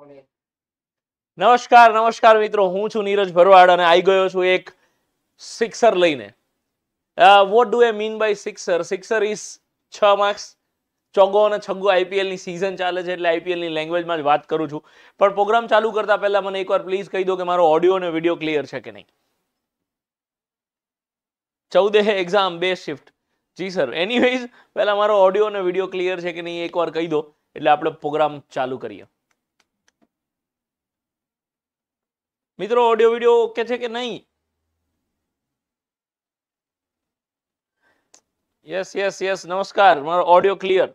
નમસ્કાર નમસ્કાર મિત્રો હું છું નીરજ ભરવાડ અને આવી ગયો છું એક સિક્સર લઈને what do a mean by sixer sixer is છ માર્ક્સ ચોગો અને છગ્ગો આઈપીએલની સિઝન ચાલે છે એટલે આઈપીએલની લેંગ્વેજમાં જ વાત કરું છું પણ પ્રોગ્રામ ચાલુ કરતા પહેલા મને એકવાર પ્લીઝ કહી દો કે મારો ઓડિયો અને વિડીયો ક્લિયર છે કે નહીં ચૌદે એક્ઝામ બે શિફ્ટ જી સર એની એનીવેઝ પહેલાં મારો ઓડિયો અને વિડીયો ક્લિયર છે કે નહીં એકવાર કહી દો એટલે આપણે પ્રોગ્રામ ચાલુ કરીએ મિત્રો ઓડિયો વિડીયો ઓકે છે કે નહીં યસ યસ યસ નમસ્કાર મારો ઓડિયો ક્લિયર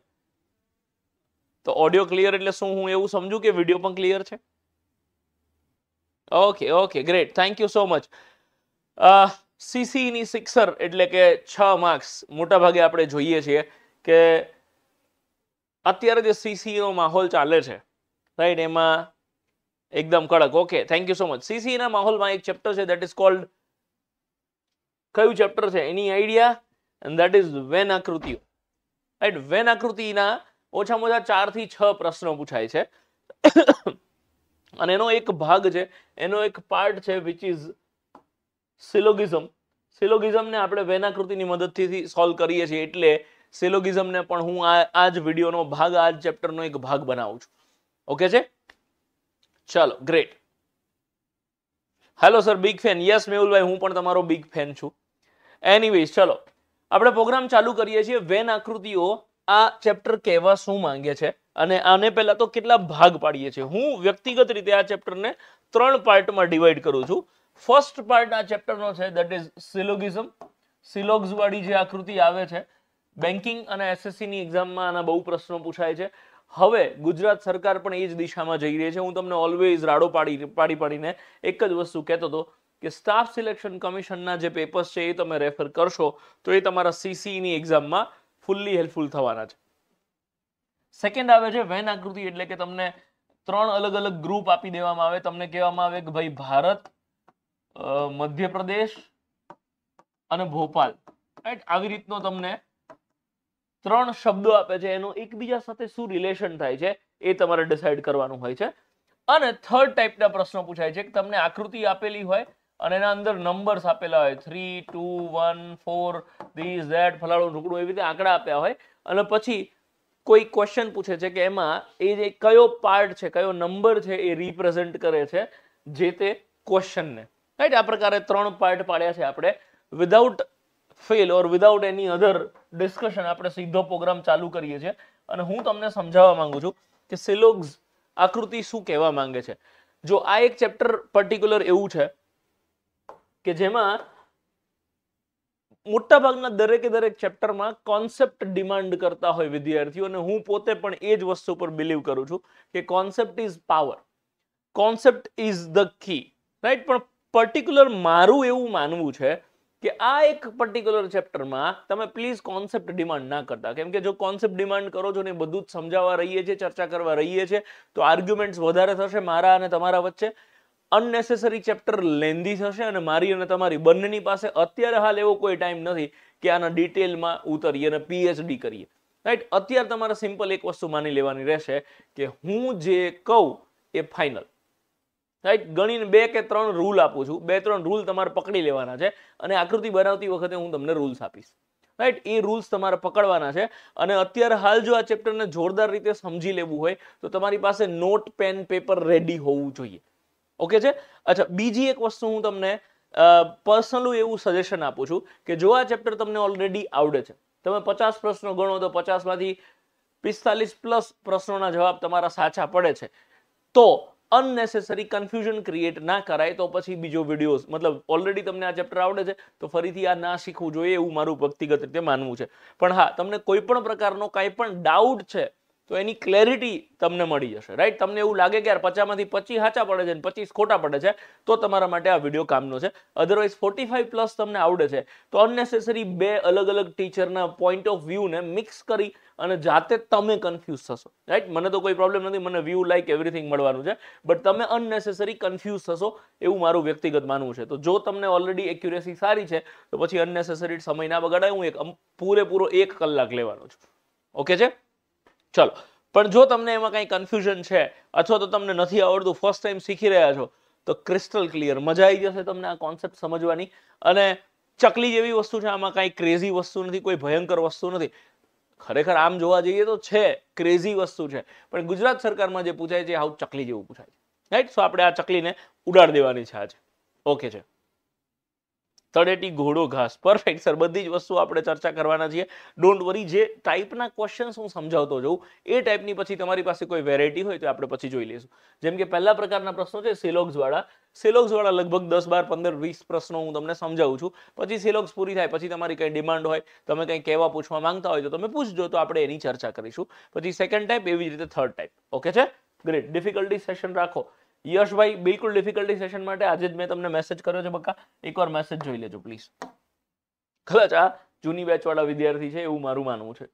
તો ઓડિયો ક્લિયર એટલે શું હું એવું સમજુ કે વિડીયો પણ ક્લિયર છે okay okay great thank you so much સીસીની સિક્સર એટલે કે છ માર્ક્સ મોટાભાગે આપણે જોઈએ છીએ કે અત્યારે જે સીસીનો માહોલ ચાલે છે રાઈટ એમાં એકદમ કડક okay thank you so much સીસીના માહોલમાં એક ચેપ્ટર છે દેટ ઇઝ કોલ્ડ કયું ચેપ્ટર છે any idea and that is Venn આકૃતિઓ રાઈટ વેન આકૃતિના ઓછામાં ઓછા ચાર થી છ પ્રશ્નો પૂછાય છે અને એનો એક ભાગ છે એનો એક પાર્ટ છે વિચ ઇઝ સિલોગિઝમ સિલોગિઝમને આપણે વેનાકૃતિની મદદથી સોલ્વ કરીએ છીએ એટલે સિલોગિઝમને પણ હું આ આ જ વિડીયોનો ભાગ આ જ ચેપ્ટરનો એક ભાગ બનાવું છું ઓકે છે ચાલો great hello sir big fan yes મેહુલભાઈ હું પણ તમારો બિગ ફેન છું એનીવેઝ ચલો આપણે પ્રોગ્રામ ચાલુ કરીએ છીએ વેન આકૃતિઓ આ ચેપ્ટર કહેવા શું માંગે છે અને આને પહેલા તો કેટલા ભાગ પાડીએ છીએ હું વ્યક્તિગત રીતે આ ચેપ્ટરને ત્રણ પાર્ટમાં ડિવાઈડ કરું છું ફર્સ્ટ પાર્ટ આ ચેપ્ટરનો છે દેટ ઇઝ સિલોગિઝમ સિલોગ્સ જે આકૃતિ આવે છે બેન્કિંગ અને એસએસસી ની એક્ઝામમાં આના બહુ પ્રશ્નો પૂછાય છે હવે ગુજરાત સરકાર પણ એ જ દિશામાં જઈ રહી છે હું તમને ઓલવેઝ રાડો પાડી પાડી પાડીને એક જ વસ્તુ કહેતો હતો કે સ્ટાફ સિલેક્શન કમિશનના જે પેપર્સ છે એ તમે રેફર કરશો તો એ તમારા સીસીઈની એક્ઝામમાં ફૂલ્લી હેલ્પફુલ થવાના છે સેકન્ડ આવે છે વેન આકૃતિ એટલે કે તમને ત્રણ અલગ અલગ ગ્રુપ આપી દેવામાં આવે તમને કહેવામાં આવે કે ભાઈ ભારત મધ્યપ્રદેશ અને ભોપાલ રાઈટ આવી રીતનો તમને ત્રણ શબ્દો આપે છે એનું એકબીજા સાથે શું રિલેશન થાય છે એ તમારે ડિસાઇડ કરવાનું હોય છે અને થર્ડ ટાઈપના પ્રશ્નો પૂછાય છે કે તમને આકૃતિ આપેલી હોય અને એના અંદર નંબર્સ આપેલા હોય three two one four this that ફલાણું ઢુકડું એવી રીતે આંકડા આપ્યા હોય અને પછી કોઈ ક્વેશ્ચન પૂછે છે કે એમાં એ જે કયો પાર્ટ છે કયો નંબર છે એ રિપ્રેઝેન્ટ કરે છે જે તે ક્વેશ્ચનને રાઈટ આ પ્રકારે ત્રણ પાર્ટ પાડ્યા છે આપણે without fail or without any other discussion આપણે સીધો પ્રોગ્રામ ચાલુ કરીએ છીએ અને હું તમને સમજાવવા માંગુ છું કે સિલોગ્સ આકૃતિ શું કહેવા માંગે છે જો આ એક ચેપ્ટર પર્ટિક્યુલર એવું છે કે જેમાં મોટાભાગના દરેકે દરેક ચેપ્ટરમાં કોન્સેપ્ટ ડિમાન્ડ કરતા હોય વિદ્યાર્થીઓ અને હું પોતે પણ એ જ વસ્તુ પર બિલીવ કરું છું કે concept is power concept is the key right પણ પર્ટિક્યુલર મારું એવું માનવું છે કે આ એક પર્ટિક્યુલર ચેપ્ટરમાં તમે પ્લીઝ કોન્સેપ્ટ ડિમાન્ડ ના કરતા કેમ કે જો કોન્સેપ્ટ ડિમાન્ડ કરો છો ને બધું જ સમજાવવા રહીએ છીએ ચર્ચા કરવા રહીએ છીએ તો આર્ગ્યુમેન્ટ્સ વધારે થશે મારા અને તમારા વચ્ચે અનનેસેસરી ચેપ્ટર લેન્ધી થશે અને મારી અને તમારી બંનેની પાસે અત્યારે હાલ એવો કોઈ ટાઈમ નથી કે આના ડિટેલમાં ઉતરીએ અને પીએચડી કરીએ રાઈટ અત્યારે તમારે સિમ્પલ એક વસ્તુ માની લેવાની રહેશે કે હું જે કહું એ ફાઇનલ રાઈટ ગણીને બે કે ત્રણ રૂલ આપું છું બે ત્રણ રૂલ તમારે પકડી લેવાના છે અને આકૃતિ બનાવતી વખતે હું તમને રૂલ્સ આપીશ રાઈટ એ રૂલ્સ તમારે પકડવાના છે અને અત્યારે હાલ જો આ ચેપ્ટરને જોરદાર રીતે સમજી લેવું હોય તો તમારી પાસે નોટ પેન પેપર રેડી હોવું જોઈએ ઓકે છે અચ્છા બીજી એક વસ્તુ હું તમને પર્સનલું એવું સજેશન આપું છું કે જો આ ચેપ્ટર તમને ઓલરેડી આવડે છે તમે પચાસ પ્રશ્નો ગણો તો પચાસમાંથી પિસ્તાલીસ પ્લસ પ્રશ્નોના જવાબ તમારા સાચા પડે છે તો અનનેસેસરી કન્ફ્યુઝન ક્રિએટ ના કરાય તો પછી બીજો વિડીયો મતલબ ઓલરેડી તમને આ ચેપ્ટર આવડે છે તો ફરીથી આ ના શીખવું જોઈએ એવું મારું વ્યક્તિગત રીતે માનવું છે પણ હા તમને કોઈ પણ પ્રકારનો કાંઈ પણ ડાઉટ છે તો એની ક્લેરિટી તમને મળી જશે રાઈટ તમને એવું લાગે કે યાર પચાસમાંથી પચીસ સાચા પડે છે અને પચીસ ખોટા પડે છે તો તમારા માટે આ વિડીયો કામનો છે અધરવાઇઝ ફોર્ટી ફાઈવ પ્લસ તમને આવડે છે તો અનનેસેસરી બે અલગ અલગ ટીચરના પોઈન્ટ ઓફ વ્યૂને મિક્સ કરી અને જાતે તમે કન્ફ્યુઝ થશો રાઈટ મને તો કોઈ પ્રોબ્લેમ નથી મને વ્યૂ લાઈક એવરીથિંગ મળવાનું છે બટ તમે અનનેસેસરી કન્ફ્યુઝ થશો એવું મારું વ્યક્તિગત માનવું છે તો જો તમને ઓલરેડી એક્યુરેસી સારી છે તો પછી અનનેસેસરી સમય ના બગાડાય હું એક પૂરેપૂરો એક કલાક લેવાનો છું ઓકે છે ચલો પણ જો તમને એમાં કંઈ કન્ફ્યુઝન છે અથવા તો તમને નથી આવડતું ફર્સ્ટ ટાઈમ શીખી રહ્યા છો તો ક્રિસ્ટલ ક્લિયર મજા આવી જશે તમને આ કોન્સેપ્ટ સમજવાની અને ચકલી જેવી વસ્તુ છે આમાં કાંઈ ક્રેઝી વસ્તુ નથી કોઈ ભયંકર વસ્તુ નથી ખરેખર આમ જોવા જઈએ તો છે ક્રેઝી વસ્તુ છે પણ ગુજરાત સરકારમાં જે પૂછાય છે હાઉ ચકલી જેવું પૂછાય છે રાઈટ સો આપણે આ ચકલીને ઉડાડ દેવાની છે આજે ઓકે છે તળેટી ઘોડો ઘાસ પરફેક્ટ સર બધી જ વસ્તુ આપણે ચર્ચા કરવાના છીએ ડોન્ટ વરી જે ટાઈપના ક્વેશ્ચન્સ હું સમજાવતો જઉં એ ટાઈપની પછી તમારી પાસે કોઈ વેરાયટી હોય તો આપણે પછી જોઈ લઈશું જેમ કે પહેલા પ્રકારના પ્રશ્નો છે સિલોગ્સવાળા સિલોગ્સવાળા લગભગ દસ બાર પંદર વીસ પ્રશ્નો હું તમને સમજાવું છું પછી સિલોગ્સ પૂરી થાય પછી તમારી કંઈ ડિમાન્ડ હોય તમે કંઈ કહેવા પૂછવા માંગતા હોય તો તમે પૂછજો તો આપણે એની ચર્ચા કરીશું પછી સેકન્ડ ટાઈપ એવી જ રીતે થર્ડ ટાઈપ ઓકે છે ગ્રેટ ડિફિકલ્ટી સેશન રાખો યશભાઈ બિલકુલ ડિફિકલ્ટી સેશન માટે આજે જ મેં તમને મેસેજ કર્યો છે બકા એકવાર મેસેજ જોઈ લેજો પ્લીઝ કદાચ આ જૂની બેચવાળા વિદ્યાર્થી છે એવું મારું માનવું છે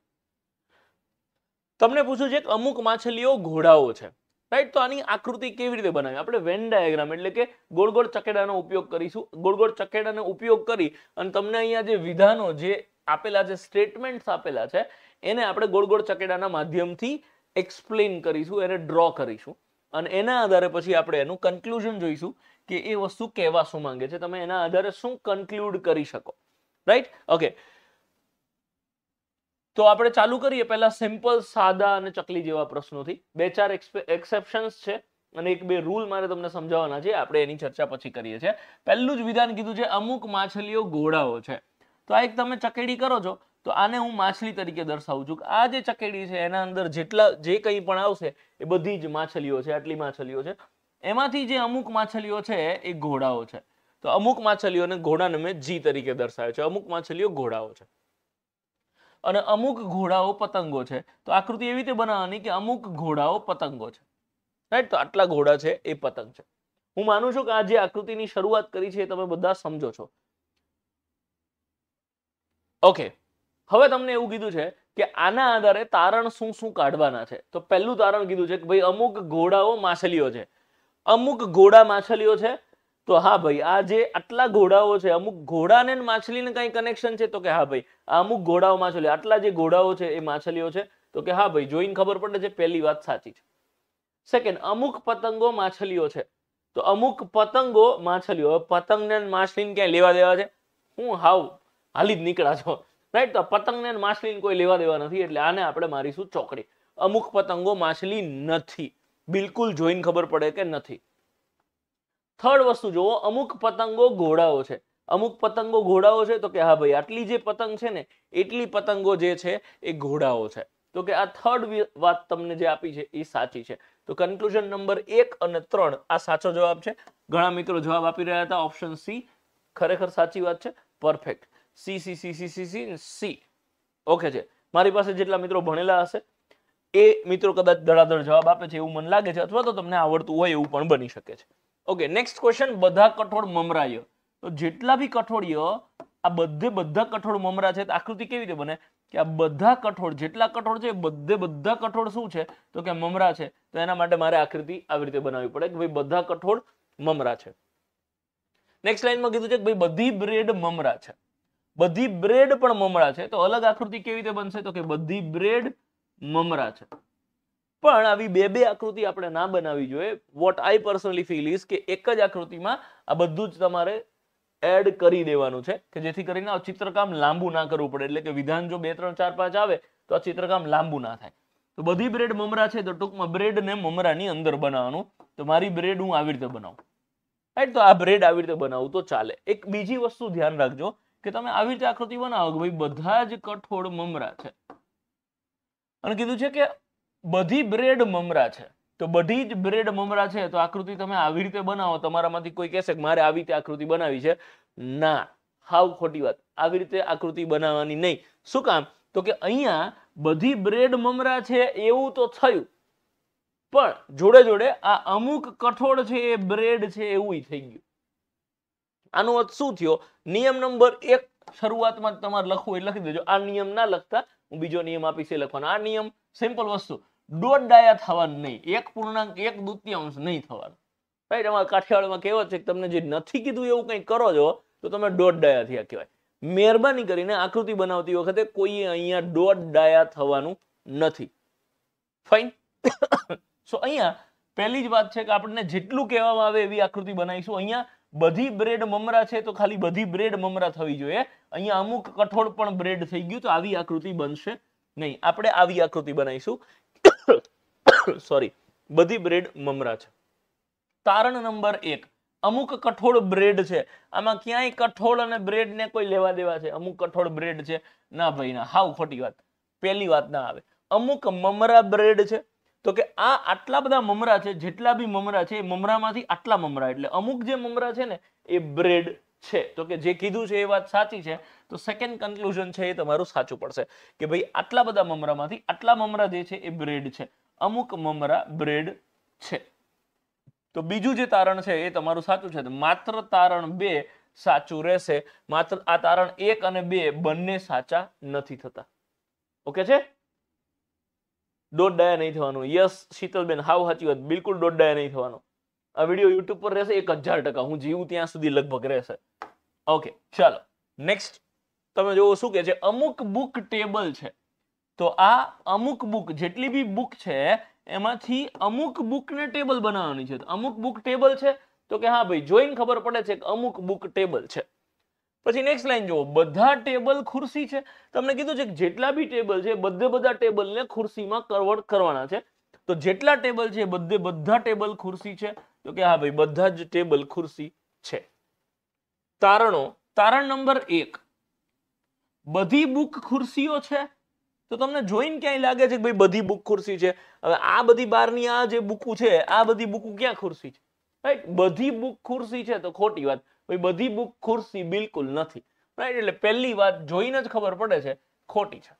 તમને પૂછ્યું છે કે અમુક માછલીઓ ઘોડાઓ છે રાઈટ તો આની આકૃતિ કેવી રીતે બનાવી આપણે વેન ડાયાગ્રામ એટલે કે ગોળ ગોળ ચકેડાનો ઉપયોગ કરીશું ગોળ ગોળ ચકેડાનો ઉપયોગ કરી અને તમને અહીંયા જે વિધાનો જે આપેલા જે સ્ટેટમેન્ટ્સ આપેલા છે એને આપણે ગોળ ગોળ ચકેડાના માધ્યમથી એક્સપ્લેન કરીશું એને ડ્રો કરીશું અને એના આધારે પછી આપણે એનું કન્ક્લુઝન જોઈશું કે એ વસ્તુ કહેવા શું માંગે છે તમે એના આધારે શું કન્ક્લુડ કરી શકો રાઈટ ઓકે તો આપણે ચાલુ કરીએ પહેલા સિમ્પલ સાદા અને ચકલી જેવા પ્રશ્નોથી બે ચાર એક્સેપ્શન્સ છે અને એક બે રૂલ મારે તમને સમજાવવાના છે આપણે એની ચર્ચા પછી કરીએ છીએ પહેલું જ વિધાન કીધું છે અમુક માછલીઓ ગોળાઓ છે તો આ એક તમે ચકેડી કરો છો તો આને હું માછલી તરીકે દર્શાવું છું કે આ જે ચકેડી છે એના અંદર જેટલા જે કંઈ પણ આવશે એ બધી જ માછલીઓ છે આટલી માછલીઓ છે એમાંથી જે અમુક માછલીઓ છે એ ઘોડાઓ છે તો અમુક માછલીઓને ઘોડાને મેં જી તરીકે દર્શાવ્યો છે અમુક માછલીઓ ઘોડાઓ છે અને અમુક ઘોડાઓ પતંગો છે તો આકૃતિ એવી રીતે બનાવવાની કે અમુક ઘોડાઓ પતંગો છે રાઈટ તો આટલા ઘોડા છે એ પતંગ છે હું માનું છું કે આ જે આકૃતિની શરૂઆત કરી છે એ તમે બધા સમજો છો ઓકે હવે તમને એવું કીધું છે કે આના આધારે તારણ શું શું કાઢવાના છે તો પહેલું તારણ કીધું છે કે ભાઈ અમુક ઘોડાઓ માછલીઓ છે અમુક ઘોડા માછલીઓ છે તો હા ભાઈ આ જે આટલા ઘોડાઓ છે અમુક ઘોડાને માછલીને કંઈ કનેક્શન છે તો કે હા ભાઈ આ અમુક ઘોડાઓ માછલીઓ આટલા જે ઘોડાઓ છે એ માછલીઓ છે તો કે હા ભાઈ જોઈને ખબર પડે છે પહેલી વાત સાચી છે સેકન્ડ અમુક પતંગો માછલીઓ છે તો અમુક પતંગો માછલીઓ પતંગને માછલીને ક્યાંય લેવા દેવા છે હું હાવ હાલી જ નીકળ્યા છો રાઈટ તો પતંગને માછલીને કોઈ લેવા દેવા નથી એટલે આને આપણે મારીશું ચોકડી અમુક પતંગો માછલી નથી બિલકુલ જોઈને ખબર પડે કે નથી થર્ડ વસ્તુ જુઓ અમુક પતંગો ઘોડાઓ છે અમુક પતંગો ઘોડાઓ છે તો કે હા ભાઈ આટલી જે પતંગ છે ને એટલી પતંગો જે છે એ ઘોડાઓ છે તો કે આ થર્ડ વાત તમને જે આપી છે એ સાચી છે તો કન્ક્લુઝન નંબર એક અને ત્રણ આ સાચો જવાબ છે ઘણા મિત્રો જવાબ આપી રહ્યા હતા ઓપ્શન સી ખરેખર સાચી વાત છે perfect C C C C C C C okay છે મારી પાસે જેટલા મિત્રો ભણેલા હશે એ મિત્રો કદાચ ધડાધડ જવાબ આપે છે એવું મને લાગે છે અથવા તો તમને આવડતું હોય એવું પણ બની શકે છે ઓકે નેક્સ્ટ ક્વેશ્ચન બધા કઠોળ મમરાય તો જેટલા બી કઠોળીય આ બધે બધા કઠોળ મમરા છે આકૃતિ કેવી રીતે બને કે આ બધા કઠોળ જેટલા કઠોળ છે બધે બધા કઠોળ શું છે તો કે મમરા છે તો એના માટે મારે આકૃતિ આવી રીતે બનાવવી પડે કે ભાઈ બધા કઠોળ મમરા છે નેક્સ્ટ લાઈનમાં કીધું છે કે ભાઈ બધી બ્રેડ મમરા છે બધી બ્રેડ પણ મમરા છે તો અલગ આકૃતિ કેવી રીતે બનશે તો કે બધી બ્રેડ મમરા છે પણ આવી બે બે આકૃતિ આપણે ના બનાવી જોઈએ what I personally feel is કે એક જ આકૃતિમાં આ બધું જ તમારે એડ કરી દેવાનું છે કે જેથી કરીને આ ચિત્રકામ લાંબુ ના કરવું પડે એટલે કે વિધાન જો બે ત્રણ ચાર પાંચ આવે તો આ ચિત્રકામ લાંબુ ના થાય તો બધી બ્રેડ મમરા છે તો ટૂંકમાં બ્રેડને મમરાની અંદર બનાવવાનું તો મારી બ્રેડ હું આવી રીતે બનાવું રાઈટ તો આ બ્રેડ આવી રીતે બનાવું તો ચાલે એક બીજી વસ્તુ ધ્યાન રાખજો કે તમે આવી રીતે આકૃતિ બનાવો કે ભાઈ બધા જ કઠોળ મમરા છે અને કીધું છે કે બધી બ્રેડ મમરા છે તો બધી જ બ્રેડ મમરા છે તો આકૃતિ તમે આવી રીતે બનાવો તમારામાંથી કોઈ કહેશે કે મારે આવી રીતે આકૃતિ બનાવી છે ના હાવ ખોટી વાત આવી રીતે આકૃતિ બનાવવાની નહીં શું કામ તો કે અહીંયા બધી બ્રેડ મમરા છે એવું તો થયું પણ જોડે જોડે આ અમુક કઠોળ છે એ બ્રેડ છે એવું થઈ ગયું આનો અર્થ શું થયો નિયમ નંબર એક શરૂઆતમાં તમારે લખવું એ લખી દેજો આ નિયમ ના લખતા હું બીજો નિયમ આપીશ એ લખવાનો આ નિયમ સિમ્પલ વસ્તુ દોઢ ડાયા થવાનું નહીં એક પૂર્ણાંક એક દ્વિતીયાંશ નહીં થવાનું રાઈટ અમારા કાઠિયાવાડમાં કહેવત છે કે તમને જે નથી કીધું એવું કંઈ કરો છો તો તમે દોઢ ડાયા થયા કહેવાય મહેરબાની કરીને આકૃતિ બનાવતી વખતે કોઈએ અહીંયા દોઢ ડાયા થવાનું નથી ફાઈન સો અહીંયા પહેલી જ વાત છે કે આપણને જેટલું કહેવામાં આવે એવી આકૃતિ બનાવીશું અહીંયા બધી બ્રેડ મમરા છે તો ખાલી બધી બ્રેડ મમરા થવી જોઈએ અહીંયા અમુક કઠોળ પણ બ્રેડ થઈ ગયું તો આવી આકૃતિ બનશે નહીં આપણે આવી આકૃતિ બનાવીશું સોરી બધી બ્રેડ મમરા છે તારણ નંબર એક અમુક કઠોળ બ્રેડ છે આમાં ક્યાંય કઠોળ અને બ્રેડ ને કોઈ લેવા દેવા છે અમુક કઠોળ બ્રેડ છે ના ભાઈ ના હાવ ખોટી વાત પહેલી વાત ના આવે અમુક મમરા બ્રેડ છે તો કે આ આટલા બધા મમરા છે જેટલા બી મમરા છે એ મમરામાંથી આટલા મમરા એટલે અમુક જે મમરા છે ને એ બ્રેડ છે તો કે જે કીધું છે એ વાત સાચી છે તો સેકન્ડ કન્કલુઝન છે એ તમારું સાચું પડશે કે ભાઈ આટલા બધા મમરામાંથી આટલા મમરા જે છે એ બ્રેડ છે અમુક મમરા બ્રેડ છે તો બીજું જે તારણ છે એ તમારું સાચું છે માત્ર તારણ બે સાચું રહેશે માત્ર આ તારણ એક અને બે બંને સાચા નથી થતા ઓકે છે દોઢ ડાયા નહીં થવાનું યસ શીતલબેન હાવ સાચી વાત બિલકુલ દોઢ ડાયા નહીં થવાનું આ વિડીયો યુટ્યુબ પર રહેશે એક હજાર ટકા હું જીવું ત્યાં સુધી લગભગ રહેશે ઓકે ચાલો નેક્સ્ટ તમે જોવો શું કે છે અમુક બુક ટેબલ છે તો આ અમુક બુક જેટલી બી બુક છે એમાંથી અમુક બુકને ટેબલ બનાવવાની છે અમુક બુક ટેબલ છે તો કે હા ભાઈ જોઈને ખબર પડે છે કે અમુક બુક ટેબલ છે પછી નેક્સ્ટ લાઈન જુઓ બધા ટેબલ ખુરશી છે તમને કીધું છે કે જેટલા બી ટેબલ છે બધે બધા ટેબલને ખુરશીમાં કન્વર્ટ કરવાના છે તો જેટલા ટેબલ છે બધે બધા ટેબલ ખુરશી છે તો કે હા ભાઈ બધા જ ટેબલ ખુરશી છે તારણો તારણ નંબર એક બધી બુક ખુરશીઓ છે તો તમને જોઈને ક્યાંય લાગે છે કે ભાઈ બધી બુક ખુરશી છે હવે આ બધી બારની આ જે બુકું છે આ બધી બુકું ક્યાં ખુરશી છે રાઈટ બધી બુક ખુરશી છે તો ખોટી વાત તો બધી બુક ખુરશી બિલકુલ નથી રાઈટ એટલે પહેલી વાત જોઈને જ ખબર પડે છે ખોટી છે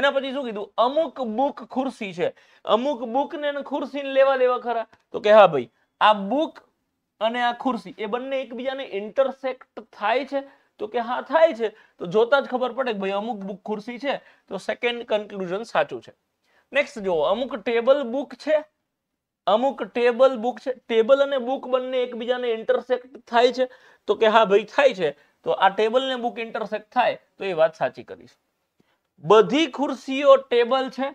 એના પછી શું કીધું અમુક બુક ખુરશી છે અમુક બુક ને ખુરશી લેવા દેવા ખરા તો કે હા ભાઈ આ બુક અને આ ખુરશી એ બંને એકબીજાને ઇન્ટરસેક્ટ થાય છે તો કે હા થાય છે તો જોતા જ ખબર પડે કે ભાઈ અમુક બુક ખુરશી છે તો સેકન્ડ કન્ક્લુઝન સાચું છે નેક્સ્ટ જો અમુક ટેબલ બુક છે અમુક ટેબલ બુક છે ટેબલ અને બુક બંને એકબીજાને ઇન્ટરસેક્ટ થાય છે તો કે હા ભાઈ થાય છે તો આ ટેબલ ને બુક ઇન્ટરસેક્ટ થાય તો એ વાત સાચી કરીશ બધી ખુરશીઓ ટેબલ છે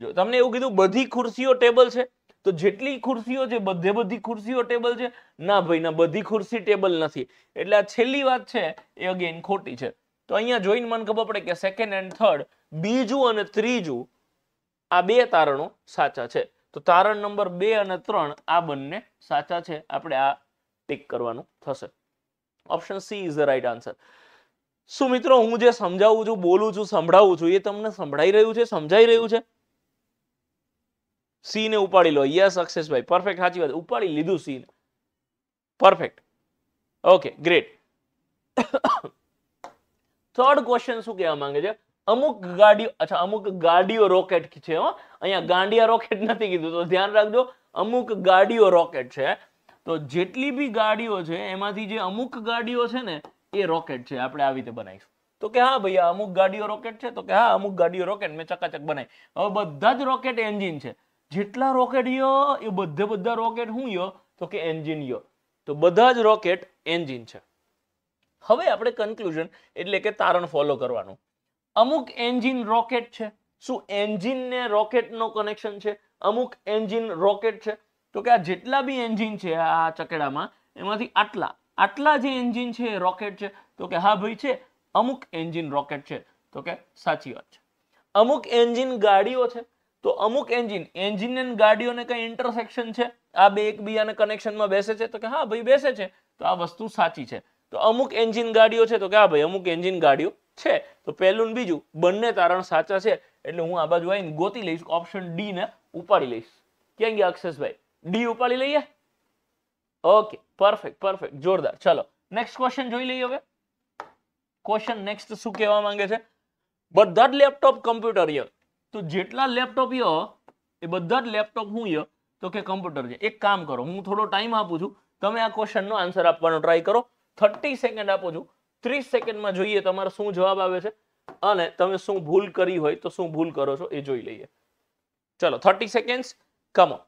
જો તમને એવું કીધું બધી ખુરશીઓ ટેબલ છે તો જેટલી ખુરશીઓ છે બધે બધી ખુરશીઓ ટેબલ છે ના ભાઈ ના બધી ખુરશી ટેબલ નથી એટલે આ છેલ્લી વાત છે એ અગેન ખોટી છે તો અહીંયા જોઈને મને ખબર પડે કે સેકન્ડ એન્ડ થર્ડ બીજું અને ત્રીજું આ બે તારણો સાચા છે તો તારણ નંબર બે અને ત્રણ આ બંને સાચા છે આપણે આ ટીક કરવાનું થશે option C is the right answer શું મિત્રો હું જે સમજાવું છું બોલું છું સંભળાવું છું એ તમને સંભળાઈ રહ્યું છે સમજાઈ રહ્યું છે સી ને ઉપાડી લો યસ ભાઈ પરફેક્ટ સાચી વાત ઉપાડી લીધું સી ને perfect okay great third question શું કહેવા માંગે છે અમુક ગાડીઓ અચ્છા અમુક ગાડીઓ રોકેટ છે હો અહીંયા ગાંડિયા રોકેટ નથી કીધું તો ધ્યાન રાખજો અમુક ગાડીઓ રોકેટ છે તો જેટલી બી ગાડીઓ છે એમાંથી જે અમુક ગાડીઓ છે ને એ રોકેટ છે આપણે આવી રીતે બનાવીશું તો કે હા ભાઈ અમુક ગાડીઓ રોકેટ છે તો કે હા અમુક ગાડીઓ રોકેટ મેં ચકાચક બનાવી હવે બધા જ રોકેટ એન્જિન છે જેટલા રોકેટ યો એ બધે બધા રોકેટ હું યો તો કે એન્જિન યો તો બધા જ રોકેટ એન્જિન છે હવે આપણે કન્ક્લુઝન એટલે કે તારણ ફોલો કરવાનું અમુક એન્જિન રોકેટ છે શું એન્જિન ને રોકેટ નો કનેક્શન છે અમુક એન્જિન રોકેટ છે તો કે આ જેટલા બી એન્જિન છે આ ચકેડામાં એમાંથી આટલા આટલા જે એન્જિન છે એ રોકેટ છે તો કે હા ભાઈ છે અમુક એન્જિન રોકેટ છે તો કે સાચી વાત છે અમુક એન્જિન ગાડીઓ છે તો અમુક એન્જિન એન્જિન અને ગાડીઓને કઈ ઇન્ટરસેક્શન છે આ બે એકબીજાને કનેક્શનમાં બેસે છે તો કે હા ભાઈ બેસે છે તો આ વસ્તુ સાચી છે તો અમુક એન્જિન ગાડીઓ છે તો કે હા ભાઈ અમુક એન્જિન ગાડીઓ છે તો પહેલું બીજું બંને તારણ સાચા છે એટલે હું આ બાજુ આવીને ગોતી લઈશ ઓપ્શન ડી ને ઉપાડી લઈશ ક્યાં ગયા અક્ષસભાઈ ડી ઉપાડી લઈએ ઓકે પરફેક્ટ પરફેક્ટ જોરદાર ચલો નેક્સ્ટ ક્વેશ્ચન જોઈ લઈએ હવે ક્વેશ્ચન નેક્સ્ટ શું કહેવા માંગે છે બધા જ લેપટોપ કમ્પ્યુટર યર તો જેટલા લેપટોપ યર એ બધા જ લેપટોપ હું યો તો કે કમ્પ્યુટર છે એક કામ કરો હું થોડો ટાઈમ આપું છું તમે આ ક્વેશ્ચનનો આન્સર આપવાનો ટ્રાય કરો થર્ટી સેકન્ડ આપું છું ત્રીસ સેકન્ડમાં જોઈએ તમારો શું જવાબ આવે છે અને તમે શું ભૂલ કરી હોય તો શું ભૂલ કરો છો એ જોઈ લઈએ ચલો થર્ટી સેકન્ડ કમો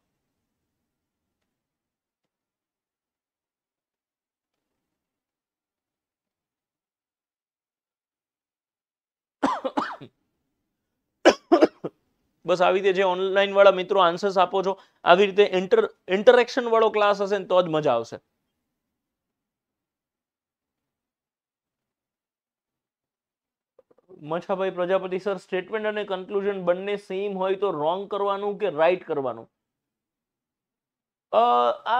બસ આવી રીતે જે ઓનલાઈન વાળા મિત્રો આન્સર્સ આપો છો આવી રીતે ઇન્ટર ઇન્ટરેક્શન વાળો ક્લાસ હશે ને તો જ મજા આવશે મછાભાઈ પ્રજાપતિ સર સ્ટેટમેન્ટ અને કન્ક્લુઝન બંને સેમ હોય તો રોંગ કરવાનું કે રાઈટ કરવાનું આ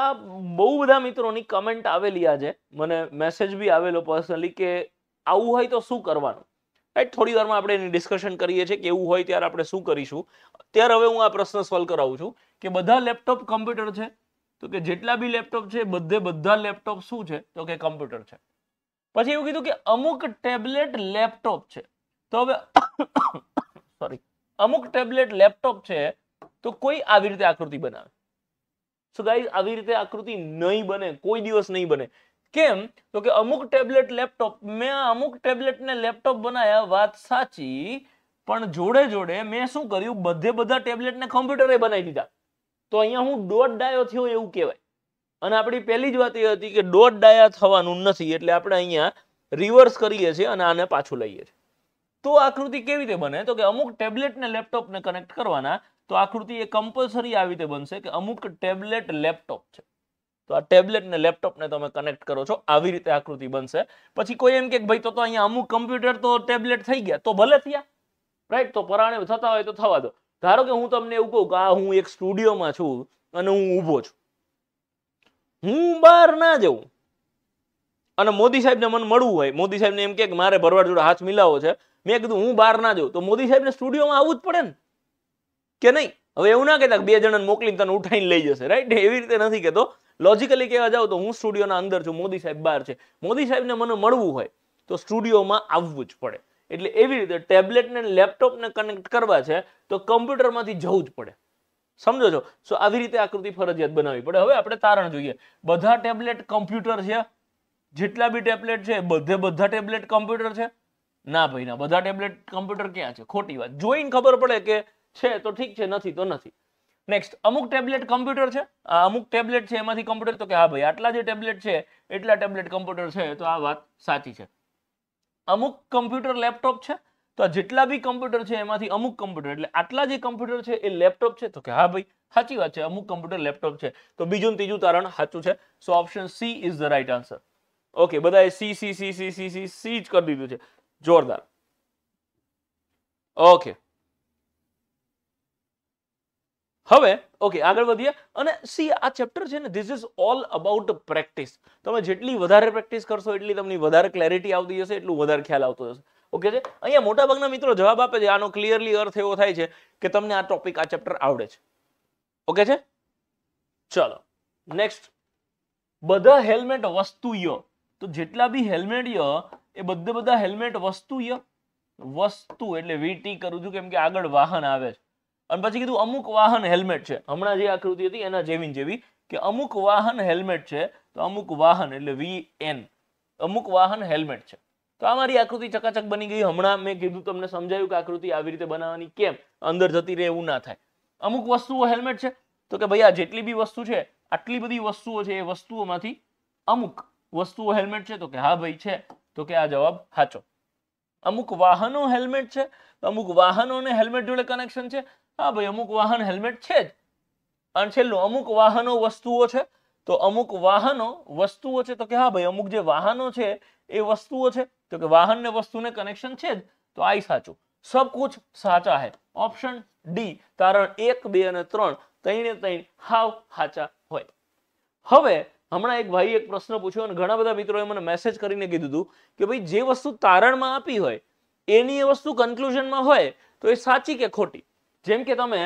બહુ બધા મિત્રોની કમેન્ટ આવેલી આજે મને મેસેજ બી આવેલો પર્સનલી કે આવું હોય તો શું કરવાનું રાઈટ થોડી વારમાં આપણે એની ડિસ્કશન કરીએ છીએ કે એવું હોય ત્યારે આપણે શું કરીશું ત્યારે હવે હું આ પ્રશ્ન સોલ્વ કરાવું છું કે બધા લેપટોપ કમ્પ્યુટર છે તો કે જેટલા બી લેપટોપ છે બધે બધા લેપટોપ શું છે તો કે કમ્પ્યુટર છે પછી એવું કીધું કે અમુક ટેબ્લેટ લેપટોપ છે તો હવે સોરી અમુક ટેબ્લેટ લેપટોપ છે તો કોઈ આવી રીતે આકૃતિ બનાવે સો ગાઈઝ આવી રીતે આકૃતિ નહીં બને કોઈ દિવસ નહીં બને કેમ તો કે અમુક ટેબ્લેટ લેપટોપ મેં અમુક ટેબ્લેટ ને લેપટોપ બનાવ્યા વાત સાચી પણ જોડે જોડે મેં શું કર્યું બધે બધા ટેબ્લેટને કોમ્પ્યુટરે બનાવી દીધા તો અહીંયા હું ડોટ ડાયો થયો એવું કહેવાય અને આપણી પહેલી જ વાત એ હતી કે ડોટ ડાયા થવાનું નથી એટલે આપણે અહીંયા રિવર્સ કરીએ છીએ અને આને પાછું લઈએ છીએ તો આકૃતિ કેવી રીતે બને તો કે અમુક ટેબ્લેટને લેપટોપને કનેક્ટ કરવાના તો આકૃતિ એ કમ્પલસરી આવી રીતે બનશે કે અમુક ટેબ્લેટ લેપટોપ છે તો આ ટેબ્લેટ ને લેપટોપને તમે કનેક્ટ કરો છો આવી રીતે આકૃતિ બનશે પછી કોઈ એમ કે ભાઈ તો અહીંયા અમુક કમ્પ્યુટર તો ટેબ્લેટ થઈ ગયા તો ભલે થયા રાઈટ તો પરાણે થતા હોય તો થવા દો ધારો કે હું તમને એવું કહું કે આ હું એક સ્ટુડિયોમાં છું અને હું ઊભો છું હું બહાર ના જઉં અને મોદી સાહેબને મને મળવું હોય મોદી સાહેબને એમ કે મારે ભરવાડ જોડે હાથ મિલાવો છે મેં કીધું હું બહાર ના જાઉં તો મોદી સાહેબને સ્ટુડિયોમાં આવવું જ પડે ને કે નહીં હવે એવું ના કહેતા બે જણાને મોકલીને તને ઉઠાઈને લઈ જશે રાઈટ એવી રીતે નથી કહેતો લોજિકલી કહેવા જાવ તો હું સ્ટુડિયોના અંદર છું મોદી સાહેબ બહાર છે મોદી સાહેબને મને મળવું હોય તો સ્ટુડિયોમાં આવવું જ પડે એટલે એવી રીતે ટેબ્લેટને લેપટોપને કનેક્ટ કરવા છે તો કમ્પ્યુટરમાંથી જવું જ પડે સમજો છો સો આવી રીતે આકૃતિ ફરજિયાત બનાવવી પડે હવે આપણે તારણ જોઈએ બધા ટેબ્લેટ કમ્પ્યુટર છે જેટલા બી ટેબ્લેટ છે બધે બધા ટેબ્લેટ કમ્પ્યુટર છે ના ભાઈ ના બધા ટેબ્લેટ કોમ્પ્યુટર ક્યાં છે ખોટી વાત જોઈને ખબર પડે કે છે તો ઠીક છે નથી તો નથી નેક્સ્ટ અમુક ટેબ્લેટ કમ્પ્યુટર છે આ અમુક ટેબ્લેટ છે એમાંથી કમ્પ્યુટર તો કે હા ભાઈ આટલા જે ટેબ્લેટ છે એટલા ટેબ્લેટ કમ્પ્યુટર છે તો આ વાત સાચી છે અમુક કમ્પ્યુટર લેપટોપ છે તો આ જેટલા બી કમ્પ્યુટર છે એમાંથી અમુક કમ્પ્યુટર એટલે આટલા જે કમ્પ્યુટર છે એ લેપટોપ છે તો કે હા ભાઈ સાચી વાત છે અમુક કમ્પ્યુટર લેપટોપ છે તો બીજું ત્રીજું તારણ સાચું છે so option C is the right answer okay બધાએ C C C C C C C જ કરી દીધું છે જોરદાર ઓકે હવે ઓકે આગળ વધીએ અને સી આ ચેપ્ટર છે ને this is all about practice તમે જેટલી વધારે પ્રેક્ટિસ કરશો એટલી તમને વધારે ક્લેરિટી આવતી હશે એટલું વધારે ખ્યાલ આવતો હશે ઓકે છે અહીંયા મોટાભાગના મિત્રો જવાબ આપે છે આનો ક્લિયરલી અર્થ એવો થાય છે કે તમને આ ટોપિક આ ચેપ્ટર આવડે છે ઓકે છે ચલો નેક્સ્ટ બધા હેલ્મેટ વસ્તુ યો તો જેટલા બી હેલ્મેટ ય એ બધે બધા હેલ્મેટ વસ્તુ ય વસ્તુ એટલે વીટી કરું છું કેમ કે આગળ વાહન આવે છે અને પછી કીધું અમુક વાહન હેલ્મેટ છે હમણાં જે આકૃતિ હતી એના જેવી જેવી કે અમુક વાહન હેલ્મેટ છે તો અમુક વાહન એટલે વી એન અમુક વાહન હેલ્મેટ છે તો આ મારી આકૃતિ ચકાચક બની ગઈ હમણાં મેં કીધું તમને સમજાયું કે આકૃતિ આવી રીતે બનાવવાની કેમ અંદર જતી રહે એવું ના થાય અમુક વસ્તુઓ હેલ્મેટ છે તો કે ભાઈ આ જેટલી બી વસ્તુ છે આટલી બધી વસ્તુઓ છે એ વસ્તુઓમાંથી અમુક વસ્તુઓ હેલ્મેટ છે તો કે હા ભાઈ છે તો કે આ જવાબ સાચો અમુક વાહનો હેલ્મેટ છે અમુક વાહનોને હેલ્મેટ જોડે કનેક્શન છે હા ભાઈ અમુક વાહન હેલ્મેટ છે જ અને છેલ્લું અમુક વાહનો વસ્તુઓ છે તો અમુક વાહનો વસ્તુઓ છે તો કે હા ભાઈ અમુક જે વાહનો છે એ વસ્તુઓ છે તો કે વાહન ને વસ્તુને કનેક્શન છે જ તો આઈ સાચું સબ કુછ સાચા હે ઓપ્શન ડી તારણ એક બે અને ત્રણ ત્રણે ત્રણ હાવ સાચા હોય હવે હમણાં એક ભાઈ એક પ્રશ્ન પૂછ્યો અને ઘણા બધા મિત્રોએ મને મેસેજ કરીને કીધું હતું કે ભાઈ જે વસ્તુ તારણમાં આપી હોય એની એ વસ્તુ કન્ક્લુઝનમાં હોય તો એ સાચી કે ખોટી જેમ કે તમે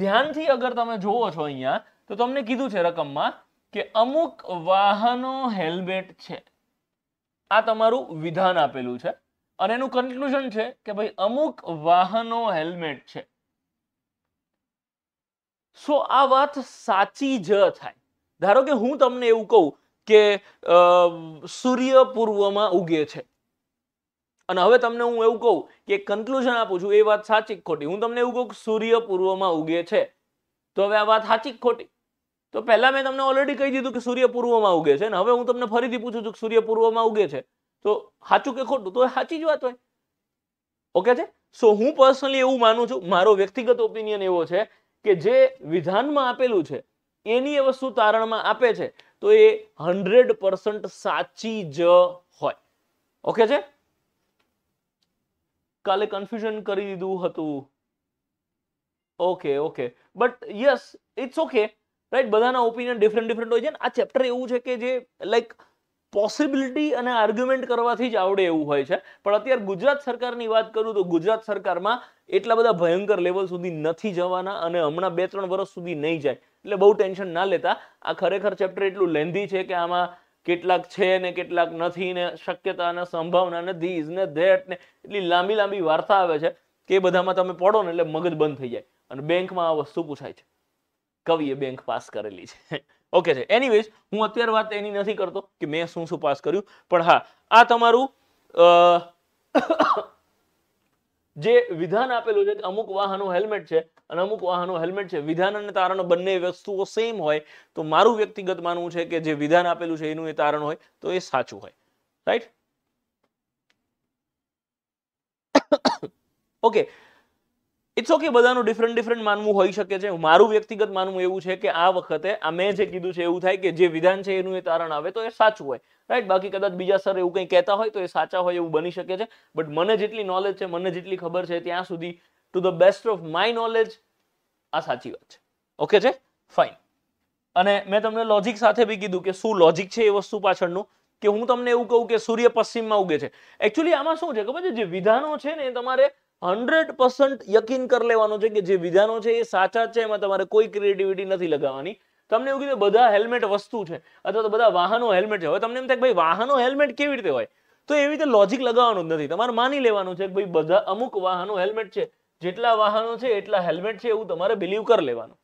ધ્યાનથી અગર તમે જુઓ છો અહીંયા તો તમને કીધું છે રકમમાં કે અમુક વાહનો હેલ્મેટ છે આ તમારું વિધાન આપેલું છે અને એનું કન્ક્લુઝન છે કે ભાઈ અમુક વાહનો હેલ્મેટ છે સો આ વાત સાચી જ થાય ધારો કે હું તમને એવું કહું કે સૂર્ય પૂર્વમાં ઉગે છે અને હવે તમને હું એવું કહું કે કન્ક્લુઝન આપું છું એ વાત સાચી ખોટી હું તમને એવું કહું કે સૂર્ય પૂર્વમાં ઉગે છે તો હવે આ વાત સાચી ખોટી તો પહેલા મેં તમને ઓલરેડી કહી દીધું કે સૂર્ય પૂર્વમાં ઉગે છે અને હવે હું તમને ફરીથી પૂછું છું કે સૂર્ય પૂર્વમાં ઉગે છે તો સાચું કે ખોટું તો એ સાચી જ વાત હોય ઓકે છે સો હું પર્સનલી એવું માનું છું મારો વ્યક્તિગત ઓપિનિયન એવો છે કે જે વિધાનમાં આપેલું છે એની એ વસ્તુ તારણમાં આપે છે તો એ હંડ્રેડ પર્સન્ટ સાચી જ હોય ઓકે છે કાલે કન્ફ્યુઝન કરી દીધું હતું okay okay but yes it's okay right બધાના ઓપિનિયન ડિફરન્ટ ડિફરન્ટ હોય છે આ ચેપ્ટર એવું છે કે જે લાઈક પોસિબિલિટી અને આર્ગ્યુમેન્ટ કરવાથી જ આવડે એવું હોય છે પણ અત્યારે ગુજરાત સરકારની વાત કરું તો ગુજરાત સરકારમાં એટલા બધા ભયંકર લેવલ સુધી નથી જવાના અને હમણાં બે ત્રણ વર્ષ સુધી નહીં જાય એટલે બહુ ટેન્શન ના લેતા આ ખરેખર ચેપ્ટર એટલું લેન્ધી છે કે આમાં કેટલાક છે ને કેટલાક નથી ને શક્યતા ને સંભાવના ને ધીઝ ને ધેટ ને એટલી લાંબી લાંબી વાર્તા આવે છે કે બધામાં તમે પડો ને એટલે મગજ બંધ થઈ જાય અને બેંકમાં આ વસ્તુ પૂછાય છે કવિએ બેંક પાસ કરેલી છે ઓકે છે એનીવેઝ હું અત્યારે વાત એની નથી કરતો કે મેં શું શું પાસ કર્યું પણ હા આ તમારું જે વિધાન આપેલું છે કે અમુક વાહનો હેલ્મેટ છે અને અમુક વાહનો હેલ્મેટ છે વિધાન અને તારણ બંને વસ્તુઓ સેમ હોય તો મારું વ્યક્તિગત માનવું છે કે જે વિધાન આપેલું છે એનું એ તારણ હોય તો એ સાચું હોય રાઈટ ઓકે ઇટ્સ ઓકે બધાનું ડિફરન્ટ ડિફરન્ટ માનવું હોઈ શકે છે મારું વ્યક્તિગત માનવું એવું છે કે આ વખતે આ મેં જે કીધું છે એવું થાય કે જે વિધાન છે એનું એ તારણ આવે તો એ સાચું હોય રાઈટ બાકી કદાચ બીજા સર એવું કંઈ કહેતા હોય તો એ સાચા હોય એવું બની શકે છે બટ મને જેટલી નોલેજ છે મને જેટલી ખબર છે ત્યાં સુધી to the best of my knowledge આ સાચી વાત છે ઓકે છે ફાઇન અને મેં તમને લોજિક સાથે બી કીધું કે શું લોજિક છે એ વસ્તુ પાછળનું કે હું તમને એવું કહું કે સૂર્ય પશ્ચિમમાં ઉગે છે એકચ્યુઅલી આમાં શું છે ખબર છે જે વિધાનો છે ને એ તમારે હંડ્રેડ પર્સન્ટ યકીન કરી લેવાનું છે કે જે વિધાનો છે એ સાચા છે એમાં તમારે કોઈ ક્રિએટિવિટી નથી લગાવવાની તમને એવું કીધું બધા હેલ્મેટ વસ્તુ છે અથવા તો બધા વાહનો હેલ્મેટ છે હવે તમને એમ થાય ભાઈ વાહનો હેલ્મેટ કેવી રીતે હોય તો એવી રીતે લોજિક લગાવવાનું જ નથી તમારે માની લેવાનું છે કે ભાઈ બધા અમુક વાહનો હેલ્મેટ છે જેટલા વાહનો છે એટલા હેલ્મેટ છે એવું તમારે બિલીવ કરી લેવાનું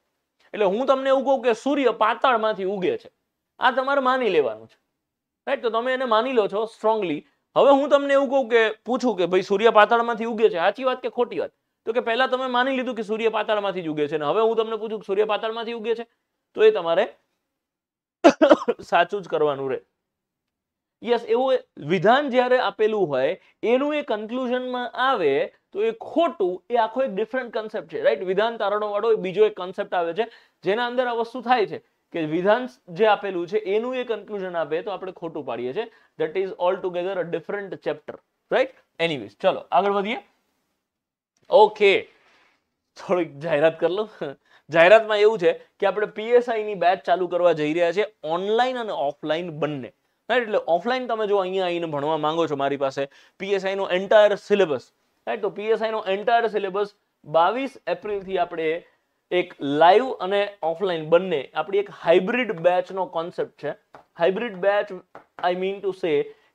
એટલે હું તમને એવું કહું કે સૂર્ય પાતાળમાંથી ઉગે છે આ તમારે માની લેવાનું છે રાઈટ તો તમે એને માની લો છો સ્ટ્રોંગલી હવે હું તમને એવું કહું કે પૂછું કે ભાઈ સૂર્ય પાતાળમાંથી ઉગે છે સાચી વાત કે ખોટી વાત તો કે પહેલા તમે માની લીધું કે સૂર્ય પાતાળમાંથી જ ઉગે છે અને હવે હું તમને પૂછું સૂર્ય પાતાળમાંથી ઉગે છે તો એ તમારે સાચું જ કરવાનું રહે યસ એવું વિધાન જ્યારે આપેલું હોય એનું એ કન્ક્લુઝનમાં આવે તો એ ખોટું એ આખો એક ડિફરન્ટ કન્સેપ્ટ છે રાઈટ વિધાન તારણો વાળો બીજો એક કન્સેપ્ટ આવે છે જેના અંદર આ વસ્તુ થાય છે કે વિધાન જે આપેલું છે એનું એ કન્ક્લુઝન આપે તો આપણે ખોટું પાડીએ છીએ that is altogether a different chapter right anyways ચલો આગળ વધીએ ઓકે થોડીક જાહેરાત કરી લઉં જાહેરાતમાં એવું છે કે આપણે પીએસઆઈની બેચ ચાલુ કરવા જઈ રહ્યા છે ઓનલાઈન અને ઓફલાઈન બંને રાઈટ એટલે ઓફલાઈન તમે જો અહીંયા આવીને ભણવા માંગો છો મારી પાસે પીએસઆઈ નો એન્ટાયર સિલેબસ રાઈટ તો પીએસઆઈ નો એન્ટાયર સિલેબસ બાવીસ એપ્રિલથી આપણે એક લાઈવ અને ઓફલાઈન બંને આપણી એક હાઇબ્રિડ બેચનો કોન્સેપ્ટ છે hybrid batch I mean to say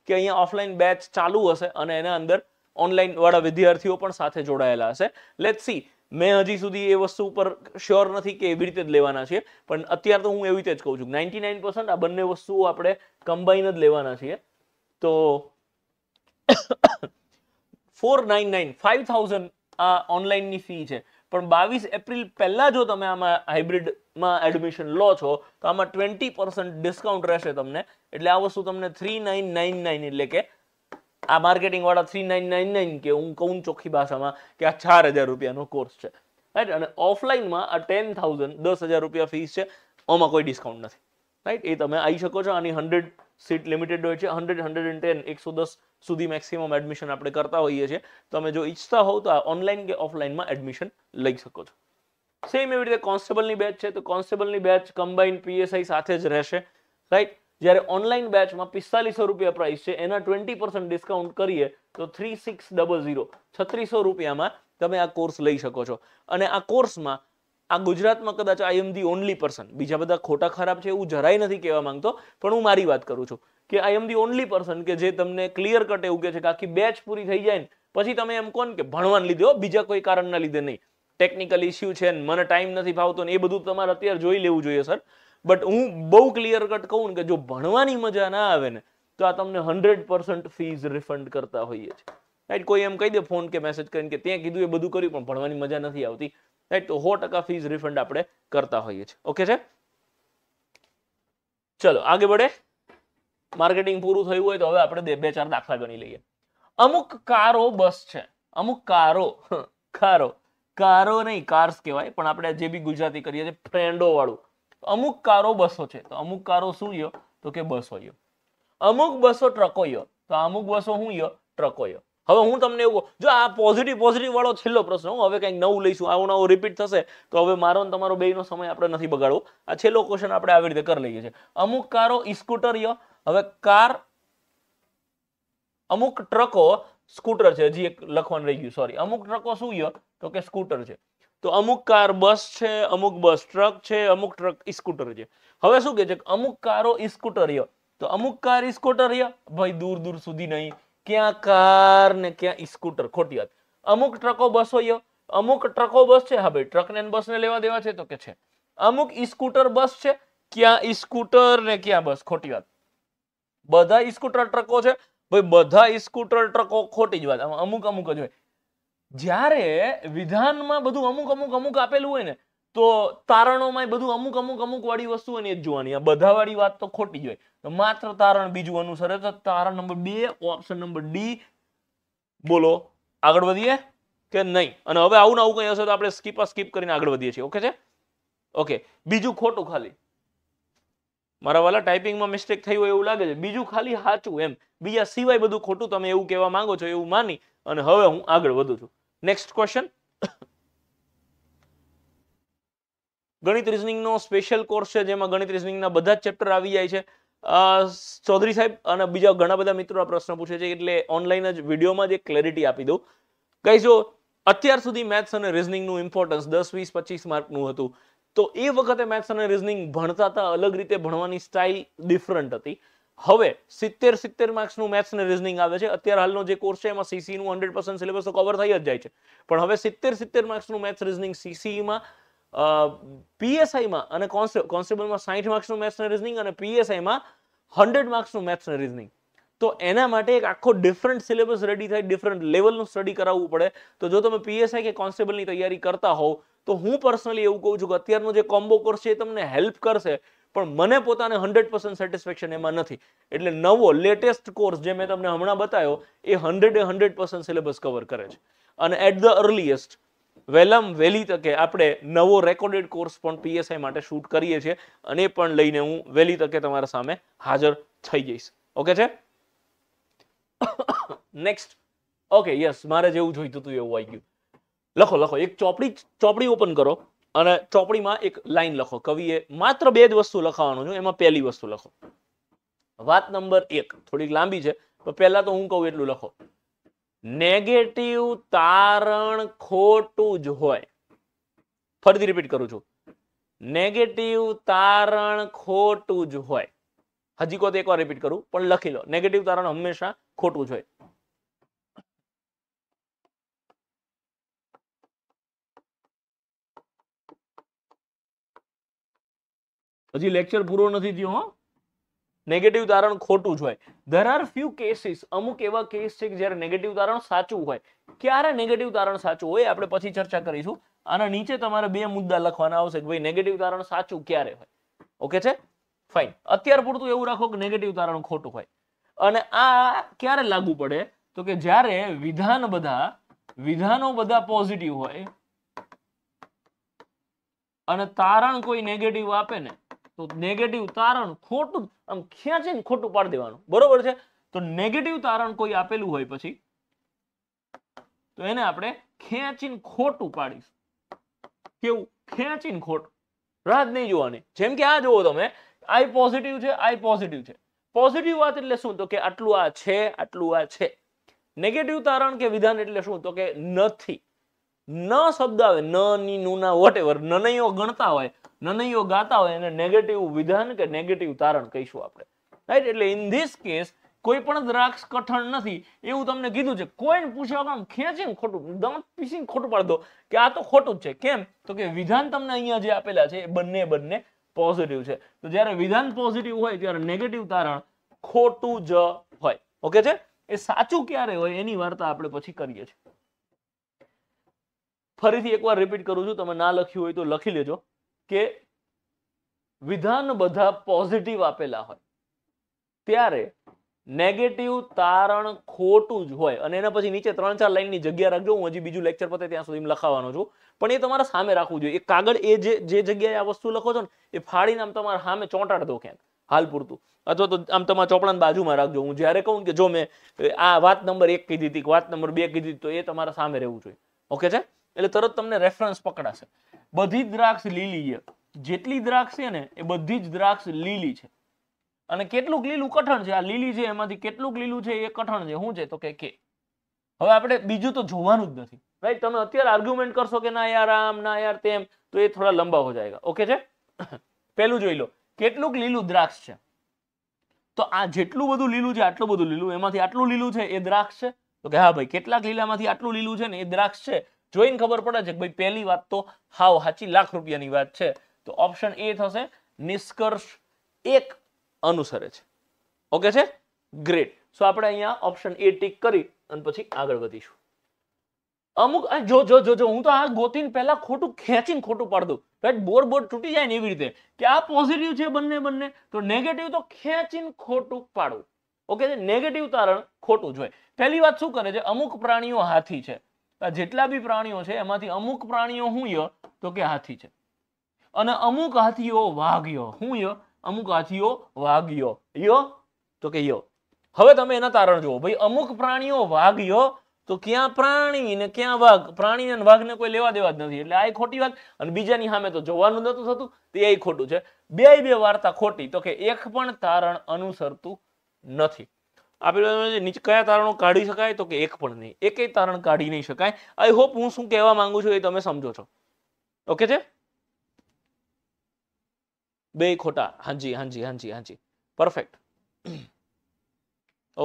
કે અહીંયા ઓફલાઈન બેચ ચાલુ હશે અને એના અંદર ઓનલાઈન વાળા વિદ્યાર્થીઓ પણ સાથે જોડાયેલા હશે લેટ સી મેં હજી સુધી એ વસ્તુ ઉપર શ્યોર નથી કે એવી રીતે જ લેવાના છીએ પણ અત્યારે તો હું એવી રીતે જ કહું છું નાઇન્ટી નાઇન પર્સન્ટ આ બંને વસ્તુઓ આપણે કમ્બાઈન જ લેવાના છીએ તો four nine nine five thousand આ ઓનલાઈનની ફી છે પણ બાવીસ એપ્રિલ પહેલા જો તમે આમાં હાઇબ્રિડમાં એડમિશન લો છો તો આમાં ટ્વેન્ટી પર્સન્ટ ડિસ્કાઉન્ટ રહેશે તમને એટલે આ વસ્તુ તમને થ્રી નાઇન નાઇન નાઇન એટલે કે આ માર્કેટિંગવાળા થ્રી નાઇન નાઇન નાઇન કે હું કહું ચોખ્ખી ભાષામાં કે આ ચાર હજાર રૂપિયાનો કોર્સ છે રાઈટ અને ઓફલાઈનમાં આ ટેન થાઉઝન્ડ દસ હજાર રૂપિયા ફીસ છે આમાં કોઈ ડિસ્કાઉન્ટ નથી રાઈટ એ તમે આવી શકો છો આની હંડ્રેડ સીટ લિમિટેડ હોય છે હંડ્રેડ હંડ્રેડ એન્ડ ટેન એકસો દસ સુધી મેક્સિમમ એડમિશન આપણે કરતા હોઈએ છીએ તમે જો ઈચ્છતા હોવ તો ઓનલાઈન કે ઓફલાઈનમાં એડમિશન લઈ શકો છો સેમ એવી રીતે કોન્સ્ટેબલની બેચ છે તો કોન્સ્ટેબલની બેચ કમ્બાઈન પીએસઆઈ સાથે જ રહેશે રાઈટ જ્યારે ઓનલાઈન બેચમાં પિસ્તાલીસો રૂપિયા પ્રાઇસ છે એના ટ્વેન્ટી પર્સન્ટ ડિસ્કાઉન્ટ કરીએ તો થ્રી સિક્સ ડબલ ઝીરો છત્રીસો રૂપિયામાં તમે આ કોર્સ લઈ શકો છો અને આ કોર્સમાં આ ગુજરાતમાં કદાચ I am the only person બીજા બધા ખોટા ખરાબ છે એવું જરાય નથી કહેવા માંગતો પણ હું મારી વાત કરું છું કે I am the only person કે જે તમને ક્લિયર કટ એવું કે છે કે આખી બેચ પૂરી થઈ જાય ને પછી તમે એમ કોણ કે ભણવાને લીધે હો બીજા કોઈ કારણના લીધે નહીં ટેકનિકલ ઇસ્યુ છે ને મને ટાઈમ નથી ફાવતો ને એ બધું તમારે અત્યારે જોઈ લેવું જોઈએ સર બટ હું બહુ ક્લિયર કટ કહું કે જો ભણવાની મજા ના આવે ને તો આ તમને હંડ્રેડ પર્સન્ટ ફીઝ રિફંડ કરતા હોઈએ છીએ રાઈટ કોઈ એમ કહી દે ફોન કે મેસેજ કરીને કે ત્યાં કીધું એ બધું કર્યું પણ ભણવાની મજા નથી આવતી રાઈટ તો સો ટકા ફીઝ રિફંડ આપણે કરતા હોઈએ છીએ ઓકે છે ચલો આગે બળે માર્કેટિંગ પૂરું થયું હોય તો હવે આપણે બે ચાર દાખલા ગણી લઈએ અમુક કારો બસ છે અમુક કારો કારો કારો નહીં કાર્સ કહેવાય પણ આપણે જે બી ગુજરાતી કરીએ છીએ ફ્રેન્ડો વાળું અમુક કારો બસો છે તો અમુક કારો શું યો તો કે બસો યો અમુક બસો ટ્રકો યો તો અમુક બસો શું યો ટ્રકો યો હવે હું તમને એવું જો આ પોઝિટિવ પોઝિટિવ વાળો છેલ્લો પ્રશ્ન હું હવે કંઈક નવું લઈશું આવું નવું રિપીટ થશે તો હવે મારો ને તમારો બેયનો સમય આપણે નથી બગાડવો આ છેલ્લો ક્વેશ્ચન આપણે આવી રીતે કરી લઈએ છીએ અમુક કારો સ્કૂટર હવે કાર અમુક ટ્રકો સ્કૂટર છે હજી એક લખવાનું રહી ગયું સોરી અમુક ટ્રકો શું યો તો કે સ્કૂટર છે તો અમુક કાર બસ છે અમુક બસ ટ્રક છે અમુક ટ્રક સ્કૂટર છે હવે શું કે છે અમુક કારો સ્કૂટર તો અમુક કાર સ્કૂટર ભાઈ દૂર દૂર સુધી નહીં ક્યાં કાર ને ક્યાં સ્કૂટર ખોટી વાત અમુક ટ્રકો બસ હોય અમુક ટ્રકો બસ છે હા ભાઈ ટ્રકને ને લેવા દેવા છે તો કે છે અમુક સ્કૂટર બસ છે ક્યાં સ્કૂટર ને ક્યાં બસ ખોટી વાત બધા સ્કૂટર ટ્રકો છે ભાઈ બધા સ્કૂટર ટ્રકો ખોટી જ વાત અમુક અમુક જ હોય જ્યારે વિધાનમાં બધું અમુક અમુક અમુક આપેલું હોય ને તો તારણોમાં બધું અમુક અમુક અમુક વાળી વસ્તુ ને એ જ જોવાની આ બધા વાળી વાત તો ખોટી જ હોય તો માત્ર તારણ બીજું અનુસરે તો તારણ નંબર બે ઓપ્શન નંબર ડી બોલો આગળ વધીએ કે નહીં અને હવે આવું આવું કંઈ હશે તો આપણે સ્કીપ સ્કીપ કરીને આગળ વધીએ છીએ ઓકે છે ઓકે બીજું ખોટું ખાલી મારા વાલા ટાઈપિંગમાં મિસ્ટેક થઈ હોય એવું લાગે છે બીજું ખાલી સાચું એમ બીજા સિવાય બધું ખોટું તમે એવું કહેવા માંગો છો એવું માની અને હવે હું આગળ વધું છું નેક્સ્ટ ક્વેશ્ચન ગણિત રિઝનિંગનો સ્પેશિયલ કોર્સ છે જેમાં ગણિત રિઝનિંગના બધા જ ચેપ્ટર આવી જાય છે ચૌધરી સાહેબ અને બીજા ઘણા બધા મિત્રો આ પ્રશ્ન પૂછે છે એટલે ઓનલાઈન જ વિડીયોમાં જ એક ક્લેરિટી આપી દઉં કહી કહીશો અત્યાર સુધી મેથ્સ અને રિઝનિંગનું ઇમ્પોર્ટન્સ દસ વીસ પચીસ માર્કનું હતું તો એ વખતે મેથ્સ અને રિઝનિંગ ભણતા હતા અલગ રીતે ભણવાની સ્ટાઇલ ડિફરન્ટ હતી હવે સિત્તેર સિત્તેર માર્ક્સનું મેથ્સ અને રિઝનિંગ આવે છે અત્યારે હાલનો જે કોર્સ છે એમાં સીસીનું હંડ્રેડ પર્સન્ટ સિલેબસ તો કવર થઈ જ જાય છે પણ હવે સિત્તેર સિત્તેર માર્ક્સનું મેથ્સ રિઝનિંગ સીસીમાં પીએસઆઈમાં અને કોન્સ્ટેબલમાં સાહીઠ માર્ક્સનું મેથ્સ અને રિઝનિંગ અને પીએસઆઈમાં હંડ્રેડ માર્ક્સનું મેથ્સ રિઝનિંગ તો એના માટે એક આખો ડિફરન્ટ સિલેબસ રેડી થાય ડિફરન્ટ લેવલનું સ્ટડી કરાવવું પડે તો જો તમે પીએસઆઈ કે કોન્સ્ટેબલની તૈયારી કરતા હોવ તો હું પર્સનલી એવું કહું છું કે અત્યારનો જે કોમ્બો કોર્સ છે એ તમને હેલ્પ કરશે પણ મને પોતાને હંડ્રેડ પર્સન્ટ સેટિસ્ફેક્શન એમાં નથી એટલે નવો લેટેસ્ટ કોર્સ જે મેં તમને હમણાં બતાવ્યો એ હંડ્રેડે હંડ્રેડ પર્સન્ટ સિલેબસ કવર કરે છે અને એટ ધ અર્લીએસ્ટ વહેલામ વહેલી તકે આપણે નવો રેકોર્ડેડ કોર્સ પણ પીએસઆઈ માટે શૂટ કરીએ છીએ અને પણ લઈને હું વહેલી તકે તમારા સામે હાજર થઈ જઈશ ઓકે છે નેક્સ્ટ ઓકે યસ મારે જેવું જોઈતું હતું એવું આવી ગયું લખો લખો એક ચોપડી ચોપડી ઓપન કરો અને ચોપડીમાં એક લાઈન લખો કવિએ માત્ર બે જ વસ્તુ લખવાનું છે એમાં પહેલી વસ્તુ લખો વાત નંબર એક થોડીક લાંબી છે પણ પહેલા તો હું કહું એટલું લખો નેગેટિવ તારણ ખોટું જ હોય ફરીથી રિપીટ કરું છું નેગેટિવ તારણ ખોટું જ હોય હજી કોઈ એકવાર રિપીટ કરું પણ લખી લો નેગેટિવ તારણ હંમેશા ખોટું જ હોય હજી લેક્ચર પૂરો નથી થયો હો નેગેટિવ તારણ ખોટું જ હોય ધેર આર ફ્યુ કેસીસ અમુક એવા કેસ છે કે જ્યારે નેગેટિવ તારણ સાચું હોય ક્યારે નેગેટિવ તારણ સાચું હોય આપણે પછી ચર્ચા કરીશું આના નીચે તમારે બે મુદ્દા લખવાના આવશે કે ભાઈ નેગેટિવ તારણ સાચું ક્યારે હોય ઓકે છે ફાઇન અત્યાર પૂરતું એવું રાખો કે નેગેટિવ તારણ ખોટું હોય અને આ ક્યારે લાગુ પડે તો કે જ્યારે વિધાન બધા વિધાનો બધા પોઝિટિવ હોય અને તારણ કોઈ નેગેટિવ આપે ને તો નેગેટિવ તારણ ખોટું આમ ખેંચીને ખોટું પાડી દેવાનું બરોબર છે તો નેગેટિવ તારણ કોઈ આપેલું હોય પછી તો એને આપણે ખેંચીને ખોટું પાડીશું કેવું ખેંચીને ખોટું રાત નહીં જોવાની જેમ કે આ જુઓ તમે આઈ પોઝિટિવ છે આઈ પોઝિટિવ છે પોઝિટિવ વાત એટલે શું તો કે આટલું આ છે આટલું આ છે નેગેટિવ તારણ કે વિધાન એટલે શું તો કે નથી ન શબ્દ આવે ન ની નું ના વોટ એવર નનૈયો ગણતા હોય નનૈયો ગાતા હોય એને નેગેટિવ વિધાન કે નેગેટિવ તારણ કહીશું આપણે રાઈટ એટલે ઇન ધીસ કેસ કોઈ પણ દ્રાક્ષ કઠણ નથી એવું તમને કીધું છે કોઈને પૂછવા કામ ખેંચીને ખોટું દમ પીસીને ખોટું પાડ દો કે આ તો ખોટું જ છે કેમ તો કે વિધાન તમને અહીંયા જે આપેલા છે એ બંને બંને પોઝિટિવ છે તો જ્યારે વિધાન પોઝિટિવ હોય ત્યારે નેગેટિવ તારણ ખોટું જ હોય ઓકે છે એ સાચું ક્યારે હોય એની વાર્તા આપણે પછી કરીએ છીએ ફરીથી એકવાર રિપીટ કરું છું તમે ના લખ્યું હોય તો લખી લેજો કે વિધાન બધા પોઝિટિવ આપેલા હોય ત્યારે નેગેટિવ તારણ ખોટું જ હોય અને એના પછી નીચે ત્રણ ચાર લાઈનની જગ્યા રાખજો હું હજી બીજું લેક્ચર પતે ત્યાં સુધી લખાવાનો છું પણ એ તમારા સામે રાખવું જોઈએ એ કાગળ એ જે જે જગ્યાએ આ વસ્તુ લખો છો ને એ ફાડીને આમ તમારા સામે ચોંટાડતો દો ક્યાંક હાલ પૂરતું અથવા તો આમ તમારા ચોપડાની બાજુમાં રાખજો હું જ્યારે કહું કે જો મેં આ વાત નંબર એક કીધી હતી વાત નંબર બે કીધી તો એ તમારા સામે રહેવું જોઈએ ઓકે છે એટલે તરત તમને રેફરન્સ પકડાશે બધી જ દ્રાક્ષ લીલી છે જેટલી દ્રાક્ષ છે ને એ બધી જ દ્રાક્ષ લીલી છે અને કેટલુંક લીલું કઠણ છે આ લીલી છે એમાંથી કેટલુંક લીલું છે એ કઠણ છે શું છે તો કે કે હવે આપણે બીજું તો જોવાનું જ નથી રાઈટ તમે અત્યારે આર્ગ્યુમેન્ટ કરશો કે ના યાર આમ ના યાર તેમ તો એ થોડા લંબા હો જાયગા ઓકે છે પેલું જોઈ લો કેટલુંક લીલું દ્રાક્ષ છે તો આ જેટલું બધું લીલું છે આટલું બધું લીલું એમાંથી આટલું લીલું છે એ દ્રાક્ષ છે તો કે હા ભાઈ કેટલાક લીલામાંથી આટલું લીલું છે ને એ દ્રાક્ષ છે જોઈને ખબર પડે છે કે ભાઈ પહેલી વાત તો હાવ હાચી લાખ રૂપિયાની વાત છે તો ઓપ્શન એ થશે નિષ્કર્ષ એક અનુસરે છે ઓકે છે ગ્રેટ સો આપણે અહીંયા ઓપ્શન એ ટીક કરી અને પછી આગળ વધીશું અમુક જો જો જો હું તો આ ગોતીને પહેલા ખોટું ખેંચીને ખોટું પાડ દઉં રાઈટ બોર બોર તૂટી જાય ને એવી રીતે કે આ પોઝિટિવ છે બંને બંને તો નેગેટિવ તો ખેંચીને ખોટું પાડવું ઓકે નેગેટિવ તારણ ખોટું જોઈએ પહેલી વાત શું કરે છે અમુક પ્રાણીઓ હાથી છે આ જેટલા બી પ્રાણીઓ છે એમાંથી અમુક પ્રાણીઓ શું ય તો કે હાથી છે અને અમુક હાથીઓ વાઘ્યો શું ય અમુક હાથીઓ વાઘ્યો યો તો કે યો હવે તમે એના તારણ જુઓ ભાઈ અમુક પ્રાણીઓ વાઘ્યો તો ક્યાં પ્રાણી ને ક્યાં વાઘ પ્રાણી અને વાઘને કોઈ લેવા દેવા જ નથી એટલે આ ખોટી વાત અને બીજાની સામે તો જોવાનું નતું થતું તે એ ખોટું છે બે બે વાર્તા ખોટી તો કે એક પણ તારણ અનુસરતું નથી આપેલું નીચે કયા તારણો કાઢી શકાય તો કે એક પણ નહીં એકેય તારણ કાઢી નહીં શકાય આઈ હોપ હું શું કહેવા માંગુ છું એ તમે સમજો છો ઓકે છે બે ખોટા હાજી હાજી હાજી હાજી પરફેક્ટ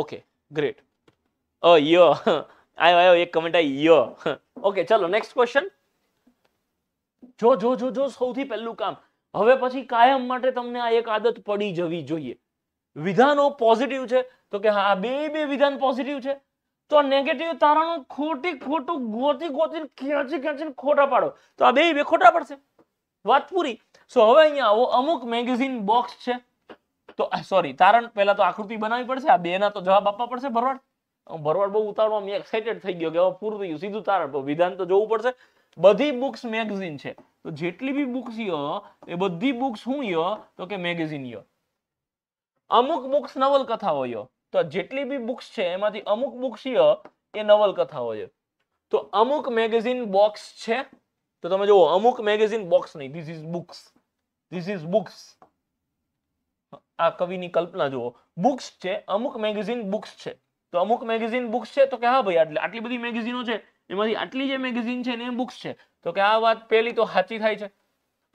ઓકે ગ્રેટ અ યો આયો આયો એક કમેન્ટ આઈ યો ઓકે ચલો નેક્સ્ટ ક્વેશ્ચન જો જો જો જો સૌથી પહેલું કામ હવે પછી કાયમ માટે તમને આ એક આદત પડી જવી જોઈએ વિધાનો પોઝિટિવ છે તો કે હા બે બે વિધાન પોઝિટિવ છે તો નેગેટિવ તારાનું ખોટી ખોટું ગોતી ગોતી ખેંચી ખેંચીને ખોટા પાડો તો આ બે બે ખોટા પડશે વાત પૂરી સો હવે અહીંયા આવો અમુક મેગેઝિન બોક્સ છે તો સોરી તારણ પહેલા તો આકૃતિ બનાવવી પડશે આ બેના તો જવાબ આપવા પડશે ભરવાડ ભરવાડ બહુ ઉતારવા મેં એક્સાઇટેડ થઈ ગયો કે હવે પૂરું થઈ ગયું સીધું તારણ વિધાન તો જોવું પડશે બધી બુક્સ મેગેઝિન છે તો જેટલી બી બુક્સ યો એ બધી બુક્સ હું યો તો કે મેગેઝિન યો અમુક બુક્સ નવલકથાઓ ય તો જેટલી બી બુક્સ છે એમાંથી અમુક બુક્સ ય એ નવલકથાઓ છે તો અમુક મેગેઝિન બોક્સ છે તો તમે જુઓ અમુક મેગેઝિન બોક્સ નહીં this is books this is books આ કવિની કલ્પના જુઓ બુક્સ છે અમુક મેગેઝિન બુક્સ છે તો અમુક મેગેઝિન બુક્સ છે તો કે હા ભાઈ એટલે આટલી બધી મેગેઝિનો છે એમાંથી આટલી જે મેગેઝિન છે ને એ બુક્સ છે તો કે આ વાત પહેલી તો સાચી થાય છે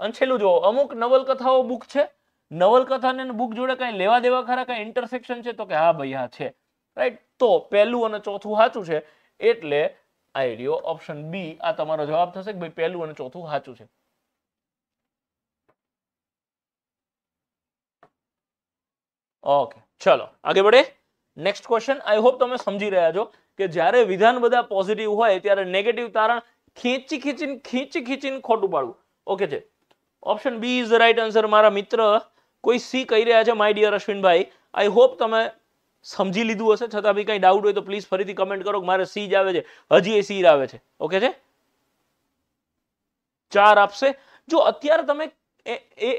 અને છેલ્લું જુઓ અમુક નવલકથાઓ બુક છે નવલકથાને બુક જોડે કાંઈ લેવા દેવા ખરા કાંઈ ઇન્ટરસેક્શન છે તો કે હા ભાઈ હા છે રાઈટ તો પહેલું અને ચોથું સાચું છે એટલે આઈડિયો ઓપ્શન બી આ તમારો જવાબ થશે કે ભાઈ પહેલું અને ચોથું સાચું છે ઓકે ચલો આગળ વડે નેક્સ્ટ ક્વેશ્ચન આઈ હોપ તમે સમજી રહ્યા છો કે જ્યારે વિધાન બધા પોઝિટિવ હોય ત્યારે નેગેટિવ તારણ ખેંચી ખીચીને ખેંચી ખીચીને ખોટું પાડવું ઓકે છે option B is the right answer મારા મિત્ર કોઈ સી કહી રહ્યા છે માય ડિયર અશ્વિનભાઈ આઈ હોપ તમે સમજી લીધું હશે છતાં બી કંઈ ડાઉટ હોય તો પ્લીઝ ફરીથી કમેન્ટ કરો કે મારે સી જ આવે છે હજી એ સી આવે છે ઓકે છે ચાર આપશે જો અત્યારે તમે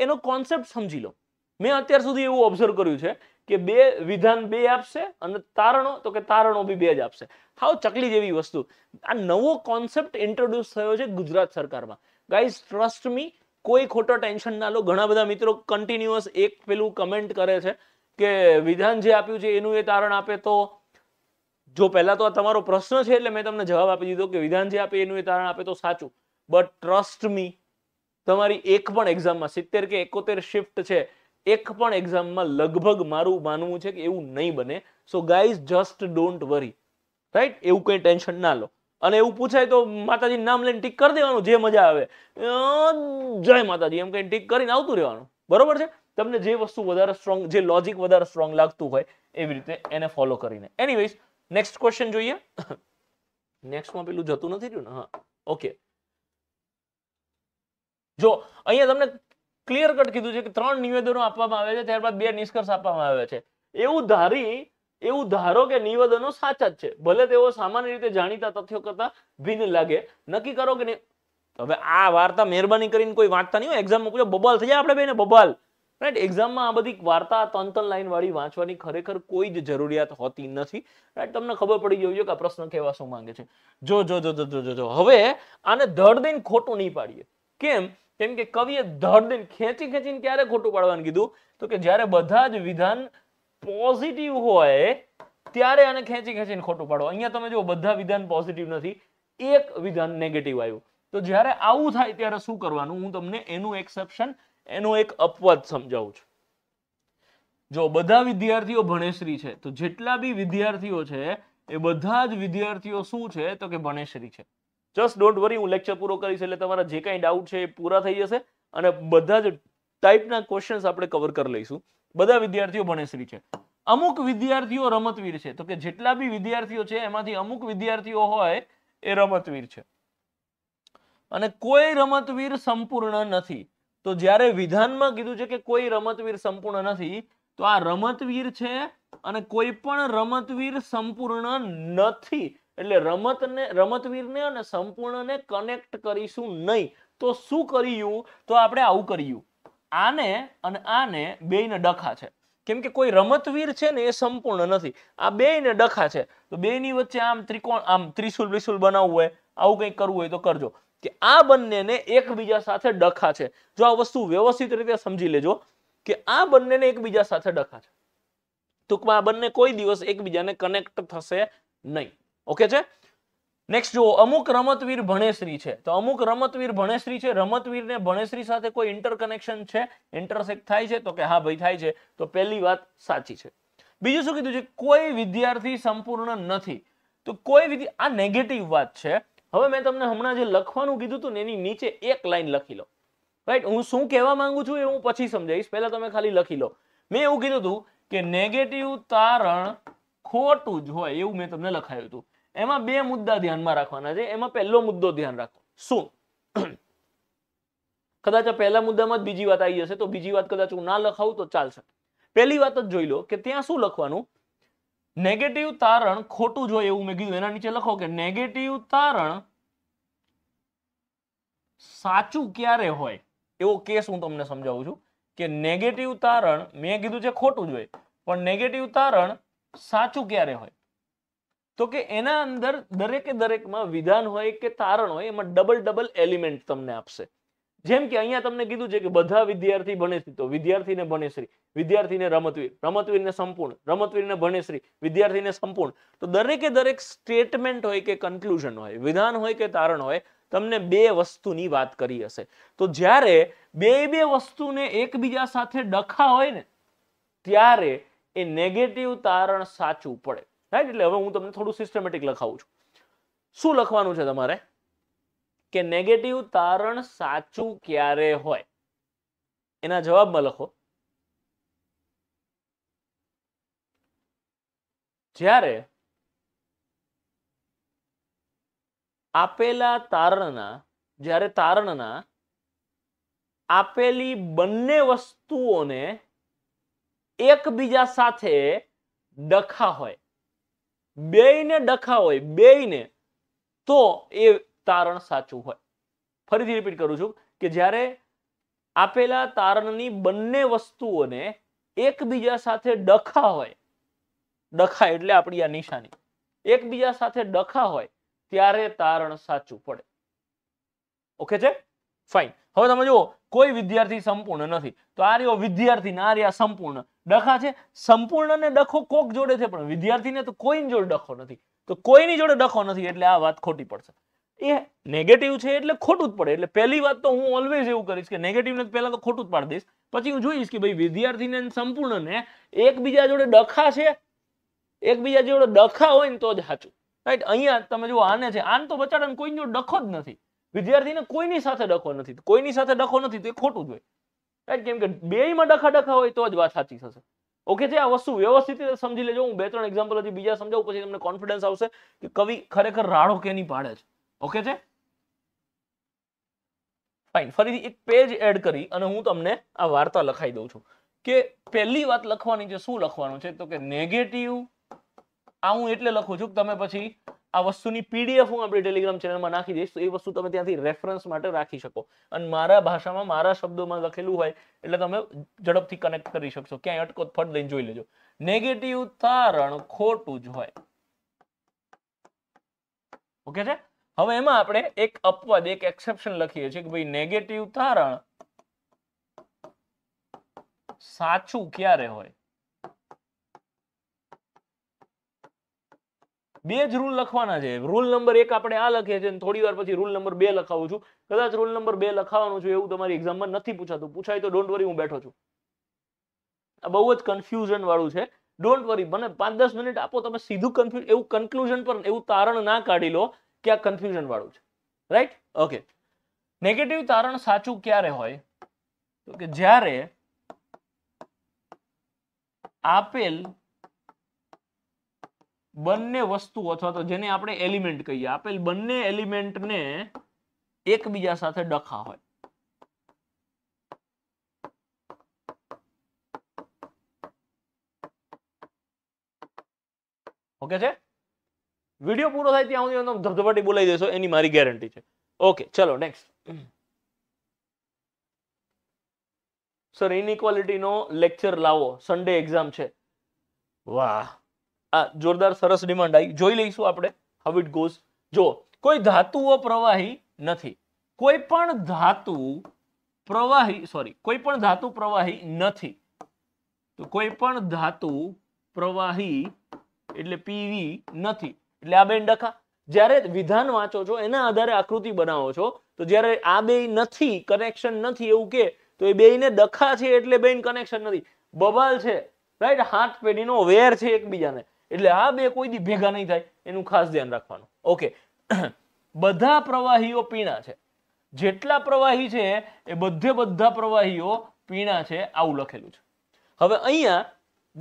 એનો કોન્સેપ્ટ સમજી લો મેં અત્યાર સુધી એવું ઓબ્ઝર્વ કર્યું છે કે બે વિધાન બે આપશે અને તારણો તો કે તારણો બી બે જ આપશે હાવ ચકલી જેવી વસ્તુ આ નવો કોન્સેપ્ટ ઇન્ટ્રોડ્યુસ થયો છે ગુજરાત સરકારમાં ગાઈઝ ટ્રસ્ટ મી કોઈ ખોટો ટેન્શન ના લો ઘણા બધા મિત્રો કન્ટિન્યુઅસ એક પેલું કમેન્ટ કરે છે કે વિધાન જે આપ્યું છે એનું એ તારણ આપે તો જો પહેલાં તો આ તમારો પ્રશ્ન છે એટલે મેં તમને જવાબ આપી દીધો કે વિધાન જે આપે એનું એ તારણ આપે તો સાચું બટ ટ્રસ્ટ મી તમારી એક પણ એક્ઝામમાં સિત્તેર કે એકોતેર શિફ્ટ છે એક પણ એક્ઝામમાં લગભગ મારું માનવું છે કે એવું નહીં બને so guys just don't worry right એવું કંઈ ટેન્શન ના લો અને એવું પૂછાય તો માતાજી નામ લઈને ટીક કરી દેવાનું જે મજા આવે જય માતાજી એમ કઈ ટીક કરીને આવતું રહેવાનું બરોબર છે તમને જે વસ્તુ વધારે સ્ટ્રોંગ જે લોજિક વધારે સ્ટ્રોંગ લાગતું હોય એવી રીતે એને ફોલો કરીને એનીવેઝ નેક્સ્ટ ક્વેશ્ચન જોઈએ નેક્સ્ટમાં પેલું જતું નથી રહ્યું ને હા ઓકે જો અહીંયા તમને ક્લિયર કટ કીધું છે કે ત્રણ નિવેદનો આપવામાં આવે છે ત્યારબાદ બે નિષ્કર્ષ આપવામાં આવે છે એવું ધારી એવું ધારો કે નિવેદનો સાચા જ છે ભલે તેઓ સામાન્ય રીતે જાણીતા તથ્યો કરતા ભિન્ન લાગે નક્કી કરો કે નહીં હવે આ વાર્તા મહેરબાની કરીને કોઈ વાંચતા નહીં હોય એક્ઝામમાં પૂછો બબાલ થઈ જાય આપણે બેને બબાલ રાઈટ એક્ઝામમાં આ બધી વાર્તા તન તંતન લાઈન વાળી વાંચવાની ખરેખર કોઈ જ જરૂરિયાત હોતી નથી રાઈટ તમને ખબર પડી જવી કે આ પ્રશ્ન કેવા શું માંગે છે જો જો જો જો જો જો હવે આને ધડ દઈને ખોટું નહીં પાડીએ કેમ કેમ કે કવિએ ધડ દઈને ખેંચી ખેંચીને ક્યારે ખોટું પાડવાનું કીધું તો કે જ્યારે બધા જ વિધાન પોઝિટિવ હોય ત્યારે આને ખેંચી ખેંચીને ખોટું પાડો અહીંયા તમે જો બધા વિધાન પોઝિટિવ નથી એક વિધાન નેગેટિવ આવ્યું તો જ્યારે આવું થાય ત્યારે શું કરવાનું હું તમને એનું એક્સેપ્શન એનો એક અપવાદ સમજાવું છું જો બધા વિદ્યાર્થીઓ ભણેશ્રી છે તો જેટલા બી વિદ્યાર્થીઓ છે એ બધા જ વિદ્યાર્થીઓ શું છે તો કે ભણેશ્રી છે જસ્ટ ડોન્ટ વરી હું લેક્ચર પૂરો કરીશ એટલે તમારા જે કાંઈ ડાઉટ છે એ પૂરા થઈ જશે અને બધા જ ટાઈપના ક્વેશ્ચન્સ આપણે કવર કરી લઈશું બધા વિદ્યાર્થીઓ ભણેશ્રી છે અમુક વિદ્યાર્થીઓ રમતવીર છે તો કે જેટલા બી વિદ્યાર્થીઓ છે એમાંથી અમુક વિદ્યાર્થીઓ હોય એ રમતવીર છે અને કોઈ રમતવીર સંપૂર્ણ નથી તો જ્યારે વિધાનમાં કીધું છે કે કોઈ રમતવીર સંપૂર્ણ નથી તો આ રમતવીર છે અને કોઈ પણ રમતવીર સંપૂર્ણ નથી એટલે રમતને રમતવીરને અને સંપૂર્ણને કનેક્ટ કરીશું નહીં તો શું કર્યું તો આપણે આવું કર્યું આને અને આને બેયને ડખા છે કેમ કે કોઈ રમતવીર છે ને એ સંપૂર્ણ નથી આ બેયને ડખા છે તો બેયની વચ્ચે આમ ત્રિકોણ આમ ત્રિશુલ ત્રિશુલ બનાવવું હોય આવું કંઈક કરવું હોય તો કરજો કે આ બંનેને એકબીજા સાથે ડખા છે જો આ વસ્તુ વ્યવસ્થિત રીતે સમજી લેજો કે આ બંનેને એકબીજા સાથે ડખા છે ટૂંકમાં આ બંને કોઈ દિવસ એકબીજાને કનેક્ટ થશે નહીં ઓકે છે નેક્સ્ટ જુઓ અમુક રમતવીર ભણેશ્રી છે તો અમુક રમતવીર ભણેશ્રી છે રમતવીર ને ભણેશ્રી સાથે કોઈ ઇન્ટરકનેક્શન છે ઇન્ટરસેક્ટ થાય છે તો કે હા ભાઈ થાય છે તો પહેલી વાત સાચી છે બીજું શું કીધું છે કોઈ વિદ્યાર્થી સંપૂર્ણ નથી તો કોઈ વિદ્યા આ નેગેટિવ વાત છે હવે મેં તમને હમણાં જે લખવાનું કીધું હતું ને એની નીચે એક લાઈન લખી લો રાઈટ હું શું કહેવા માંગુ છું એ હું પછી સમજાવીશ પહેલા તમે ખાલી લખી લો મેં એવું કીધું હતું કે નેગેટિવ તારણ ખોટું જ હોય એવું મેં તમને લખાયું હતું એમાં બે મુદ્દા ધ્યાનમાં રાખવાના છે એમાં પહેલો મુદ્દો ધ્યાન રાખો શું કદાચ પહેલા મુદ્દામાં જ બીજી વાત આવી જશે તો બીજી વાત કદાચ હું ના લખાવું તો ચાલશે પહેલી વાત જ જોઈ લો કે ત્યાં શું લખવાનું નેગેટિવ તારણ ખોટું જોઈએ એવું મેં કીધું એના નીચે લખો કે નેગેટિવ તારણ સાચું ક્યારે હોય એવો કેસ હું તમને સમજાવું છું કે નેગેટિવ તારણ મેં કીધું છે ખોટું જોઈએ પણ નેગેટિવ તારણ સાચું ક્યારે હોય તો કે એના અંદર દરેકે દરેકમાં વિધાન હોય કે તારણ હોય એમાં ડબલ ડબલ એલિમેન્ટ તમને આપશે જેમ કે અહીંયા તમને કીધું છે કે બધા વિદ્યાર્થી ભણેશ્રી તો વિદ્યાર્થીને ભણેશ્રી વિદ્યાર્થીને રમતવીર રમતવીરને સંપૂર્ણ રમતવીરને ભણેશ્રી વિદ્યાર્થીને સંપૂર્ણ તો દરેકે દરેક સ્ટેટમેન્ટ હોય કે કન્કલુઝન હોય વિધાન હોય કે તારણ હોય તમને બે વસ્તુની વાત કરી હશે તો જ્યારે બે બે વસ્તુને એકબીજા સાથે ડખા હોય ને ત્યારે એ નેગેટિવ તારણ સાચું પડે રાઈટ એટલે હવે હું તમને થોડું સિસ્ટમેટિક લખાવું છું શું લખવાનું છે તમારે કે નેગેટિવ તારણ સાચું ક્યારે હોય એના જવાબમાં લખો જ્યારે આપેલા તારણના જ્યારે તારણના આપેલી બંને વસ્તુઓને એકબીજા સાથે ડખા હોય ને ડખા હોય ને તો એ તારણ સાચું હોય ફરીથી રિપીટ કરું છું કે જ્યારે આપેલા તારણની બંને વસ્તુઓને એકબીજા સાથે ડખા હોય ડખા એટલે આપણી આ નિશાની એકબીજા સાથે ડખા હોય ત્યારે તારણ સાચું પડે ઓકે છે ફાઇન હવે તમે જુઓ કોઈ વિદ્યાર્થી સંપૂર્ણ નથી તો આ રહ્યો વિદ્યાર્થી ને આ રહ્યા સંપૂર્ણ ડખા છે સંપૂર્ણ ને ડખો કોક જોડે છે પણ વિદ્યાર્થીને તો કોઈની જોડે ડખો નથી તો કોઈની જોડે ડખો નથી એટલે આ વાત ખોટી પડશે એ નેગેટિવ છે એટલે ખોટું જ પડે એટલે પહેલી વાત તો હું ઓલવેઝ એવું કરીશ કે નેગેટિવને પહેલાં તો ખોટું જ પાડી દઈશ પછી હું જોઈશ કે ભાઈ વિદ્યાર્થીને સંપૂર્ણને એકબીજા જોડે ડખા છે એકબીજા જોડે ડખા હોય ને તો જ સાચું રાઈટ અહીંયા તમે જુઓ આને છે આને તો બચારાને કોઈની જોડે ડખો જ નથી વિદ્યાર્થીને કોઈની સાથે ડખો નથી કોઈની સાથે ડખો નથી તો એ ખોટું જ હોય રાઈટ કેમ કે બેયમાં ડખા ડખા હોય તો જ વાત સાચી થશે ઓકે છે આ વસ્તુ વ્યવસ્થિત રીતે સમજી લેજો હું બે ત્રણ એક્ઝામ્પલ હજી બીજા સમજાવું પછી તમને કોન્ફિડન્સ આવશે કે કવિ ખરેખર રાડો કેની પાડે છે ઓકે છે ફાઇન ફરીથી એક પેજ એડ કરી અને હું તમને આ વાર્તા લખાઈ દઉં છું કે પહેલી વાત લખવાની છે શું લખવાનું છે તો કે નેગેટિવ આ હું એટલે લખું છું કે તમે પછી આ વસ્તુની પીડીએફ હું આપણી ટેલિગ્રામ ચેનલમાં નાખી દઈશ તો એ વસ્તુ તમે ત્યાંથી રેફરન્સ માટે રાખી શકો અને મારા ભાષામાં મારા શબ્દોમાં લખેલું હોય એટલે તમે ઝડપથી કનેક્ટ કરી શકશો ક્યાંય અટકો ફટ લઈને જોઈ લેજો નેગેટિવ તારણ ખોટું જ હોય ઓકે છે હવે એમાં આપણે એક અપવાદ એક એક્સેપ્શન લખીએ છીએ કે ભાઈ નેગેટિવ તારણ સાચું ક્યારે હોય બે જ રૂલ લખવાના છે રૂલ નંબર એક આપણે આ લખીએ છીએ થોડી વાર પછી રૂલ નંબર બે લખાવું છું કદાચ રૂલ નંબર બે લખાવાનું છું એવું તમારી એક્ઝામમાં નથી પૂછાતું પૂછાય તો ડોન્ટ વરી હું બેઠો છું આ બહુ જ કન્ફ્યુઝન વાળું છે ડોન્ટ વરી મને પાંચ દસ મિનિટ આપો તમે સીધું કન્ફ્યુઝ એવું કન્ક્લુઝન પર એવું તારણ ના કાઢી લો કે આ કન્ફ્યુઝન વાળું છે રાઈટ ઓકે નેગેટિવ તારણ સાચું ક્યારે હોય તો કે જ્યારે આપેલ બંને વસ્તુ અથવા તો જેને આપણે એલિમેન્ટ કહીએ આપેલ બંને એલિમેન્ટને એકબીજા સાથે ડખા હોય ઓકે છે વિડીયો પૂરો થાય ત્યાં સુધી તમે બોલાવી દેશો એની મારી ગેરંટી છે ઓકે ચલો નેક્સ્ટ સર નો લેક્ચર લાવો સન્ડે એક્ઝામ છે વાહ આ જોરદાર સરસ ડિમાન્ડ આવી જોઈ લઈશું આપણે હાઉ ઇટ ગોઝ જો કોઈ ધાતુઓ પ્રવાહી નથી કોઈ પણ ધાતુ પ્રવાહી સોરી કોઈ પણ ધાતુ પ્રવાહી નથી તો કોઈ પણ ધાતુ પ્રવાહી એટલે પીવી નથી એટલે આ બે ડખા જ્યારે વિધાન વાંચો છો એના આધારે આકૃતિ બનાવો છો તો જ્યારે આ બે નથી કનેક્શન નથી એવું કે તો એ બેયને ડખા છે એટલે બેન કનેક્શન નથી બબાલ છે રાઈટ હાથ પેઢીનો વેર છે એકબીજાને એટલે આ બે કોઈ દી ભેગા નહીં થાય એનું ખાસ ધ્યાન રાખવાનું ઓકે બધા પ્રવાહીઓ પીણા છે જેટલા પ્રવાહી છે એ બધે બધા પ્રવાહીઓ પીણા છે આવું લખેલું છે હવે અહીંયા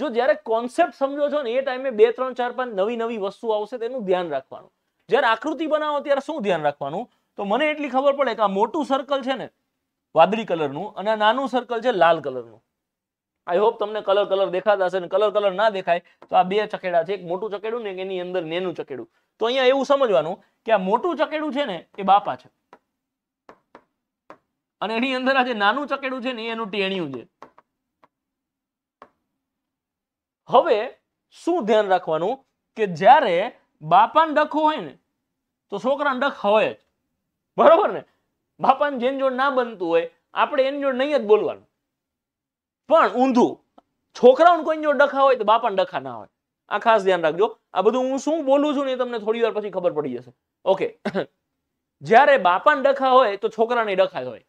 જો જ્યારે કોન્સેપ્ટ સમજો છો ને એ ટાઈમે બે ત્રણ ચાર પાંચ નવી નવી વસ્તુ આવશે તેનું ધ્યાન રાખવાનું જ્યારે આકૃતિ બનાવો ત્યારે શું ધ્યાન રાખવાનું તો મને એટલી ખબર પડે કે આ મોટું સર્કલ છે ને વાદળી કલરનું અને નાનું સર્કલ છે લાલ કલરનું આઈ હોપ તમને કલર કલર દેખાતા હશે ને કલર કલર ના દેખાય તો આ બે ચકેડા છે એક મોટું ચકેડું ને એની અંદર નેનું ચકેડું તો અહીંયા એવું સમજવાનું કે આ મોટું ચકેડું છે ને એ બાપા છે અને એની અંદર આ જે નાનું ચકેડું છે ને એનું ટેણિયું છે હવે શું ધ્યાન રાખવાનું કે જ્યારે બાપાને ડખો હોય ને તો છોકરાને ડખ હોય જ બરોબર ને બાપાને જેન જોડ ના બનતું હોય આપણે એની જોડ નહીં જ બોલવાનું પણ ઊંધું છોકરાઓને કોઈ જો ડખા હોય તો બાપાને ડખા ના હોય આ ખાસ ધ્યાન રાખજો આ બધું હું શું બોલું છું ને તમને થોડી વાર પછી ખબર પડી જશે ઓકે જ્યારે બાપાને ડખા હોય તો છોકરાને ડખા હોય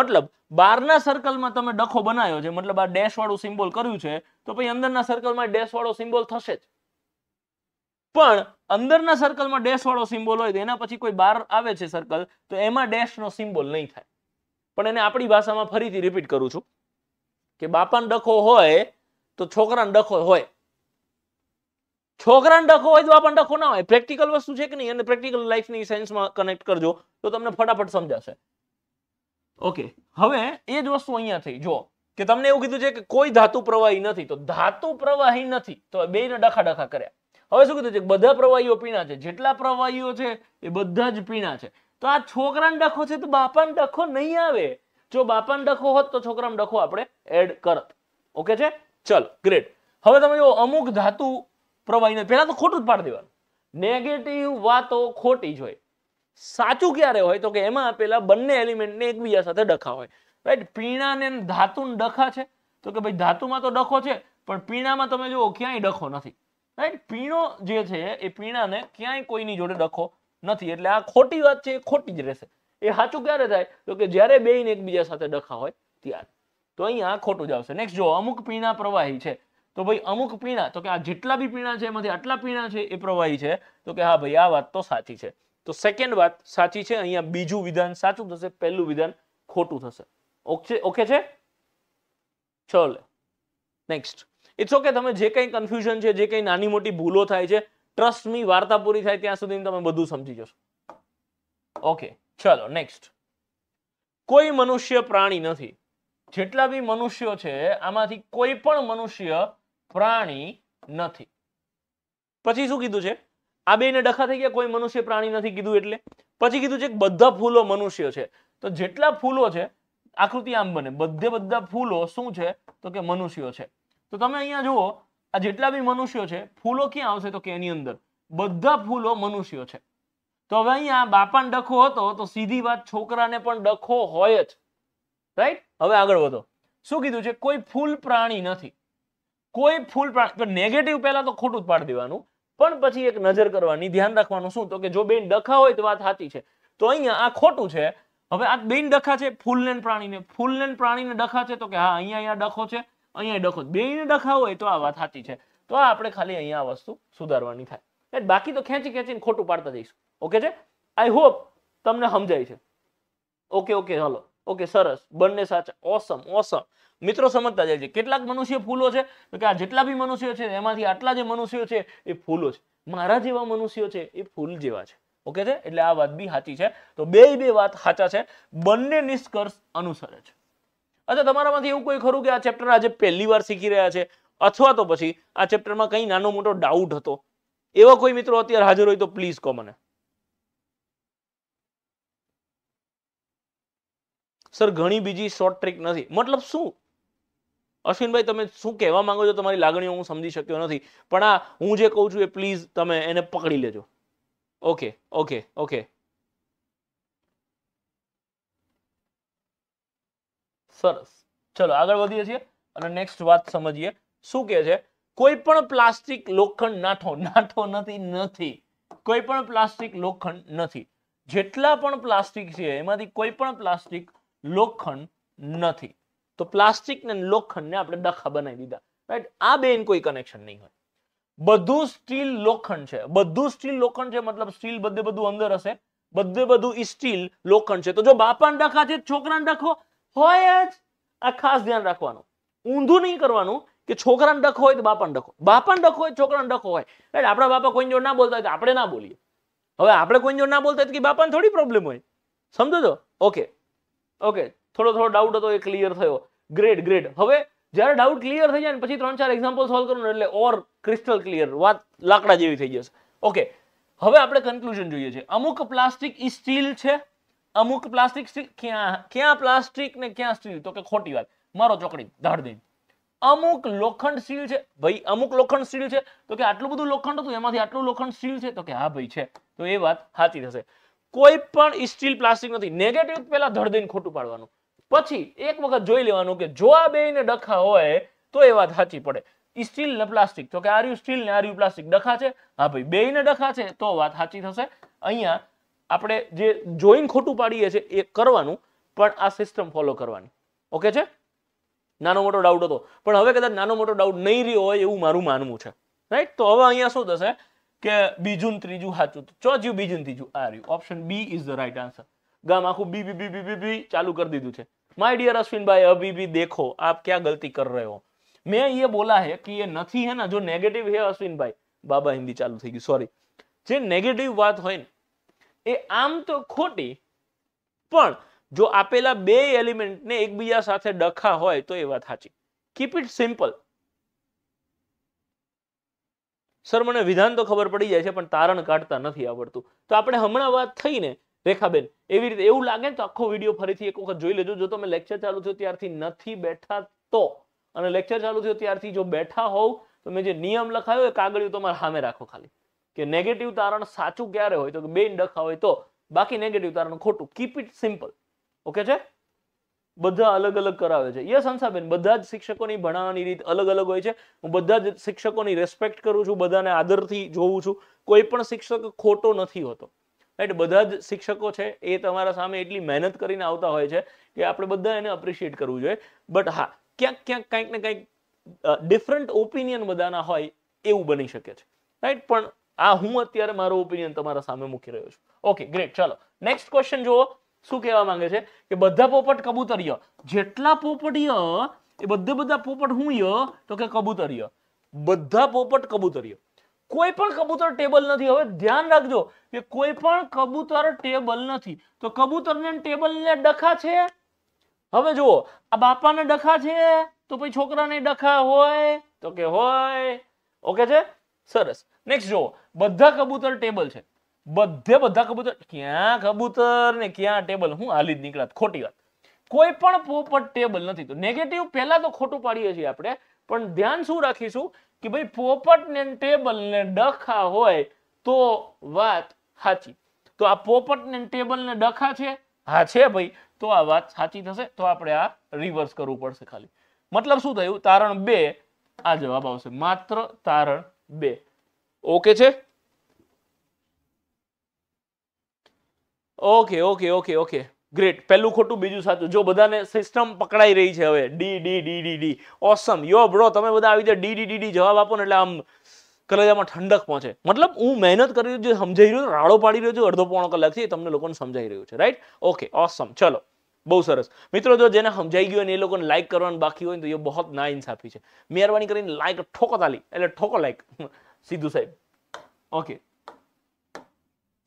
મતલબ બારના સર્કલમાં તમે ડખો બનાવ્યો છે મતલબ આ ડેશ વાળું સિમ્બોલ કર્યું છે તો પછી અંદરના સર્કલમાં ડેશ વાળો સિમ્બોલ થશે જ પણ અંદરના સર્કલમાં ડેશ વાળો સિમ્બોલ હોય તો એના પછી કોઈ બહાર આવે છે સર્કલ તો એમાં ડેશનો સિમ્બોલ નહીં થાય પણ એને આપણી ભાષામાં ફરીથી રિપીટ કરું છું કે બાપાને ડખો હોય તો છોકરાને ડખો હોય છોકરાને ડખો હોય તો બાપાને ડખો ના હોય પ્રેક્ટિકલ વસ્તુ છે કે નહીં અને પ્રેક્ટિકલ લાઈફની સાયન્સમાં કનેક્ટ કરજો તો તમને ફટાફટ સમજાશે ઓકે હવે એ જ વસ્તુ અહીંયા થઈ જો કે તમને એવું કીધું છે કે કોઈ ધાતુ પ્રવાહી નથી તો ધાતુ પ્રવાહી નથી તો બેને ડખા ડખા કર્યા હવે શું કીધું છે બધા પ્રવાહીઓ પીણા છે જેટલા પ્રવાહીઓ છે એ બધા જ પીણા છે તો આ છોકરાને ડખો છે તો બાપાને ડખો નહીં આવે જો બાપાને ડખો હોત તો છોકરાને ડખો આપણે એડ કરત ઓકે છે ચલ ગ્રેટ હવે તમે જો અમુક ધાતુ પ્રવાહીને પહેલા તો ખોટું જ પાડી દેવાનું નેગેટિવ વાતો ખોટી જ હોય સાચું ક્યારે હોય તો કે એમાં આપેલા બંને એલિમેન્ટને એકબીજા સાથે ડખા હોય રાઈટ પીણાને ધાતુને ડખા છે તો કે ભાઈ ધાતુમાં તો ડખો છે પણ પીણામાં તમે જુઓ ક્યાંય ડખો નથી રાઈટ પીણો જે છે એ પીણાને ક્યાંય કોઈની જોડે ડખો નથી એટલે આ ખોટી વાત છે એ ખોટી જ રહેશે એ સાચું ક્યારે થાય તો કે જ્યારે બેયને એકબીજા સાથે ડખા હોય ત્યારે તો અહીંયા ખોટું જ આવશે નેક્સ્ટ જો અમુક પીણા પ્રવાહી છે તો ભાઈ અમુક પીણા તો કે આ જેટલા બી પીણા છે એમાંથી આટલા પીણા છે એ પ્રવાહી છે તો કે હા ભાઈ આ વાત તો સાચી છે તો સેકન્ડ વાત સાચી છે અહીંયા બીજું વિધાન સાચું થશે પહેલું વિધાન ખોટું થશે ઓકે ઓકે છે ચલો નેક્સ્ટ ઇટ્સ ઓકે તમે જે કંઈ કન્ફ્યુઝન છે જે કંઈ નાની મોટી ભૂલો થાય છે ટ્રસ્ટ મી વાર્તા પૂરી થાય ત્યાં સુધી તમે બધું સમજી જશો ઓકે ચલો નેક્સ્ટ કોઈ મનુષ્ય પ્રાણી નથી જેટલા બી મનુષ્યો છે આમાંથી કોઈ પણ મનુષ્ય પ્રાણી નથી પછી શું કીધું છે આ બે ને ડખા થઈ ગયા કોઈ મનુષ્ય પ્રાણી નથી કીધું એટલે પછી કીધું છે કે બધા ફૂલો મનુષ્ય છે તો જેટલા ફૂલો છે આકૃતિ આમ બને બધે બધા ફૂલો શું છે તો કે મનુષ્યો છે તો તમે અહીંયા જુઓ આ જેટલા બી મનુષ્યો છે ફૂલો ક્યાં આવશે તો કે એની અંદર બધા ફૂલો મનુષ્યો છે તો હવે અહીંયા બાપાને ડખો હતો તો સીધી વાત છોકરાને પણ ડખો હોય જ રાઈટ હવે આગળ વધો શું કીધું છે કોઈ ફૂલ પ્રાણી નથી કોઈ ફૂલ પ્રાણી નેગેટિવ પહેલા તો ખોટું જ પાડી દેવાનું પણ પછી એક નજર કરવાની ધ્યાન રાખવાનું શું તો કે જો બેન ડખા હોય તો વાત સાચી છે તો અહીંયા આ ખોટું છે હવે આ બેન ડખા છે ફૂલને પ્રાણીને ફૂલલેન પ્રાણીને ડખા છે તો કે હા અહીંયા અહીંયા ડખો છે અહીંયા ડખો બેન ડખા હોય તો આ વાત સાચી છે તો આ આપણે ખાલી અહીંયા આ વસ્તુ સુધારવાની થાય એટલે બાકી તો ખેંચી ખેંચીને ખોટું પાડતા જઈશું ઓકે છે આઈ હોપ તમને સમજાય છે ઓકે ઓકે હાલો ઓકે સરસ બંને સાચા ઓસમ ઓસમ મિત્રો સમજતા જાય છે કેટલાક મનુષ્ય ફૂલો છે કે આ જેટલા બી મનુષ્યો છે એમાંથી આટલા જે મનુષ્યો છે એ ફૂલો છે મારા જેવા મનુષ્યો છે એ ફૂલ જેવા છે ઓકે છે એટલે આ વાત બી સાચી છે તો બે બે વાત સાચા છે બંને નિષ્કર્ષ અનુસરે છે અચ્છા તમારામાંથી એવું કોઈ ખરું કે આ ચેપ્ટર આજે પહેલી વાર શીખી રહ્યા છે અથવા તો પછી આ ચેપ્ટરમાં કંઈ નાનો મોટો ડાઉટ હતો એવા કોઈ મિત્રો અત્યારે હાજર હોય તો પ્લીઝ કહો મને સર ઘણી બીજી શોર્ટ ટ્રીક નથી મતલબ શું અશ્વિનભાઈ તમે શું કહેવા માંગો છો તમારી લાગણીઓ હું સમજી શક્યો નથી પણ આ હું જે કહું છું એ પ્લીઝ તમે એને પકડી લેજો ઓકે ઓકે ઓકે સરસ ચલો આગળ વધીએ છીએ અને નેક્સ્ટ વાત સમજીએ શું કે છે કોઈ પણ પ્લાસ્ટિક લોખંડ નાઠો નાઠો નથી નથી કોઈ પણ પ્લાસ્ટિક લોખંડ નથી જેટલા પણ પ્લાસ્ટિક છે એમાંથી કોઈ પણ પ્લાસ્ટિક લોખંડ નથી તો પ્લાસ્ટિક ને લોખંડને આપણે ડખા બનાવી દીધા રાઈટ આ બેન કોઈ કનેક્શન નહીં હોય બધું સ્ટીલ લોખંડ છે બધું સ્ટીલ લોખંડ છે મતલબ સ્ટીલ બધે બધું અંદર હશે બધે બધું સ્ટીલ લોખંડ છે તો જો બાપાને ડખા છે છોકરાને ડખો હોય જ આ ખાસ ધ્યાન રાખવાનું ઊંધું નહીં કરવાનું કે છોકરાને ડખો હોય તો બાપાને ડખો બાપાને ડખો હોય છોકરાને ડખો હોય રાઈટ આપણા બાપા કોઈની જોડે ના બોલતા હોય તો આપણે ના બોલીએ હવે આપણે કોઈની જોડે ના બોલતા હોય તો કે બાપાને થોડી પ્રોબ્લેમ હોય સમજો છો ઓકે ઓકે થોડો થોડો ડાઉટ હતો એ ક્લિયર થયો ગ્રેટ ગ્રેટ હવે જ્યારે ડાઉટ ક્લિયર થઈ જાય ને પછી ત્રણ ચાર એક્ઝામ્પલ સોલ્વ કરો ને એટલે ઓર ક્રિસ્ટલ ક્લિયર વાત લાકડા જેવી થઈ જશે ઓકે હવે આપણે કન્ક્લુઝન જોઈએ છે અમુક પ્લાસ્ટિક ઈ સ્ટીલ છે અમુક પ્લાસ્ટિક ક્યાં ક્યાં પ્લાસ્ટિક ને ક્યાં સ્ટીલ તો કે ખોટી વાત મારો ચોકડી ધાડ દઈને અમુક લોખંડ સ્ટીલ છે ભાઈ અમુક લોખંડ સ્ટીલ છે તો કે આટલું બધું લોખંડ હતું એમાંથી આટલું લોખંડ લોખંડશીલ છે તો કે હા ભાઈ છે તો એ વાત સાચી થશે કોઈ પણ સ્ટીલ પ્લાસ્ટિક નથી નેગેટિવ પહેલા ધડ દઈને ખોટું પાડવાનું પછી એક વખત જોઈ લેવાનું કે જો આ બેયને ડખા હોય તો એ વાત સાચી પડે સ્ટીલ ને પ્લાસ્ટિક તો કે આર્યુ સ્ટીલ ને આર્યુ પ્લાસ્ટિક ડખા છે હા ભાઈ બેયને ડખા છે તો વાત સાચી થશે અહીંયા આપણે જે જોઈન ખોટું પાડીએ છીએ એ કરવાનું પણ આ સિસ્ટમ ફોલો કરવાની ઓકે છે નાનો મોટો ડાઉટ હતો પણ હવે કદાચ નાનો મોટો ડાઉટ નહીં રહ્યો હોય એવું મારું માનવું છે રાઈટ તો હવે અહીંયા શું થશે કે બીજું ત્રીજું સાચું ચોથ્યું બીજું ત્રીજું આ રહ્યું option B is the right answer ગામ આખું બી બી બી બી બી બી ચાલુ કરી દીધું છે माय ડિયર अश्विन भाई अभी भी देखो आप क्या गलती कर रहे हो मैं ये बोला है कि ये નથી હે ને જો નેગેટિવ હે અશ્વિન બાબા હિન્દી ચાલુ થઈ ગયું સોરી જે નેગેટિવ વાત હોય ને એ આમ તો ખોટી પણ જો આપેલા બે એલિમેન્ટને એકબીજા સાથે ડખા હોય તો એ વાત સાચી કીપ ઇટ સિમ્પલ સર મને વિધાન તો ખબર પડી જાય છે પણ તારણ કાઢતા નથી આવડતું તો આપણે હમણાં વાત થઈને રેખાબેન એવી રીતે એવું લાગે તો આખો વિડીયો ફરીથી એક વખત જોઈ લેજો જો તમે લેક્ચર ચાલુ થયો ત્યારથી નથી બેઠા તો અને લેક્ચર ચાલુ થયો ત્યારથી જો બેઠા હોવ તો મેં જે નિયમ લખાયો એ કાગળિયું તમારે સામે રાખો ખાલી કે નેગેટિવ તારણ સાચું ક્યારે હોય તો કે બે ડખા હોય તો બાકી નેગેટિવ તારણ ખોટું કીપ ઇટ સિમ્પલ ઓકે છે બધા અલગ અલગ કરાવે છે યસ હંસાબેન બધા જ શિક્ષકોની ભણાવવાની રીત અલગ અલગ હોય છે હું બધા જ શિક્ષકોની રેસ્પેક્ટ કરું છું બધાને આદરથી જોઉં છું કોઈ પણ શિક્ષક ખોટો નથી હોતો રાઈટ બધા જ શિક્ષકો છે એ તમારા સામે એટલી મહેનત કરીને આવતા હોય છે કે આપણે બધા એને અપ્રિશિએટ કરવું જોઈએ બટ હા ક્યાંક ક્યાંક કંઈક ને કંઈક ડિફરન્ટ ઓપિનિયન બધાના હોય એવું બની શકે છે રાઈટ પણ આ હું અત્યારે મારો ઓપિનિયન તમારા સામે મૂકી રહ્યો છું ઓકે ગ્રેટ ચાલો નેક્સ્ટ ક્વેશ્ચન જુઓ શું કહેવા માંગે છે કે બધા પોપટ કબૂતરીય જેટલા પોપટીય એ બધે બધા પોપટ હું ય તો કે કબૂતરીય બધા પોપટ કબૂતરીય કોઈ પણ કબૂતર ટેબલ નથી હવે ધ્યાન રાખજો કે કોઈ પણ કબૂતર ટેબલ નથી તો કબૂતરને ટેબલને ડખા છે હવે જુઓ આ બાપાને ડખા છે તો પછી છોકરાને ડખા હોય તો કે હોય ઓકે છે સરસ નેક્સ્ટ જુઓ બધા કબૂતર ટેબલ છે બધે બધા કબૂતર ક્યાં કબૂતર ને ક્યાં ટેબલ હું હાલી જ નીકળ્યા ખોટી વાત કોઈ પણ પોપટ ટેબલ નથી તો નેગેટિવ પહેલા તો ખોટું પાડીએ છીએ આપણે પણ ધ્યાન શું રાખીશું કે ભાઈ પોપટ ને ટેબલ ને ડખા હોય તો વાત સાચી તો આ પોપટ ને ટેબલ ને ડખા છે હા છે ભાઈ તો આ વાત સાચી થશે તો આપણે આ રિવર્સ કરવું પડશે ખાલી મતલબ શું થયું તારણ બે આ જવાબ આવશે માત્ર તારણ બે ઓકે છે okay okay okay okay great પહેલું ખોટું બીજું સાચું જો બધાને સિસ્ટમ પકડાઈ રહી છે હવે D D D D D awesome yo bro તમે બધા આવી રીતે ડી ડી ડી ડી જવાબ આપો ને એટલે આમ કલેજામાં ઠંડક પહોંચે મતલબ હું મહેનત કરી રહ્યો છું સમજાઈ રહ્યો રાળો પાડી રહ્યો છું અડધો પોણો કલાકથી તમને લોકોને સમજાઈ રહ્યું છે રાઈટ ઓકે ઓસમ ચલો બહુ સરસ મિત્રો જો જેને સમજાઈ ગયું અને એ લોકોને લાઇક કરવાનું બાકી હોય તો એ બહુ ના ઇન્સાફી છે મહેરબાની કરીને લાઇક ઠોકો તાલી એટલે ઠોકો લાઇક સીધું સાહેબ ઓકે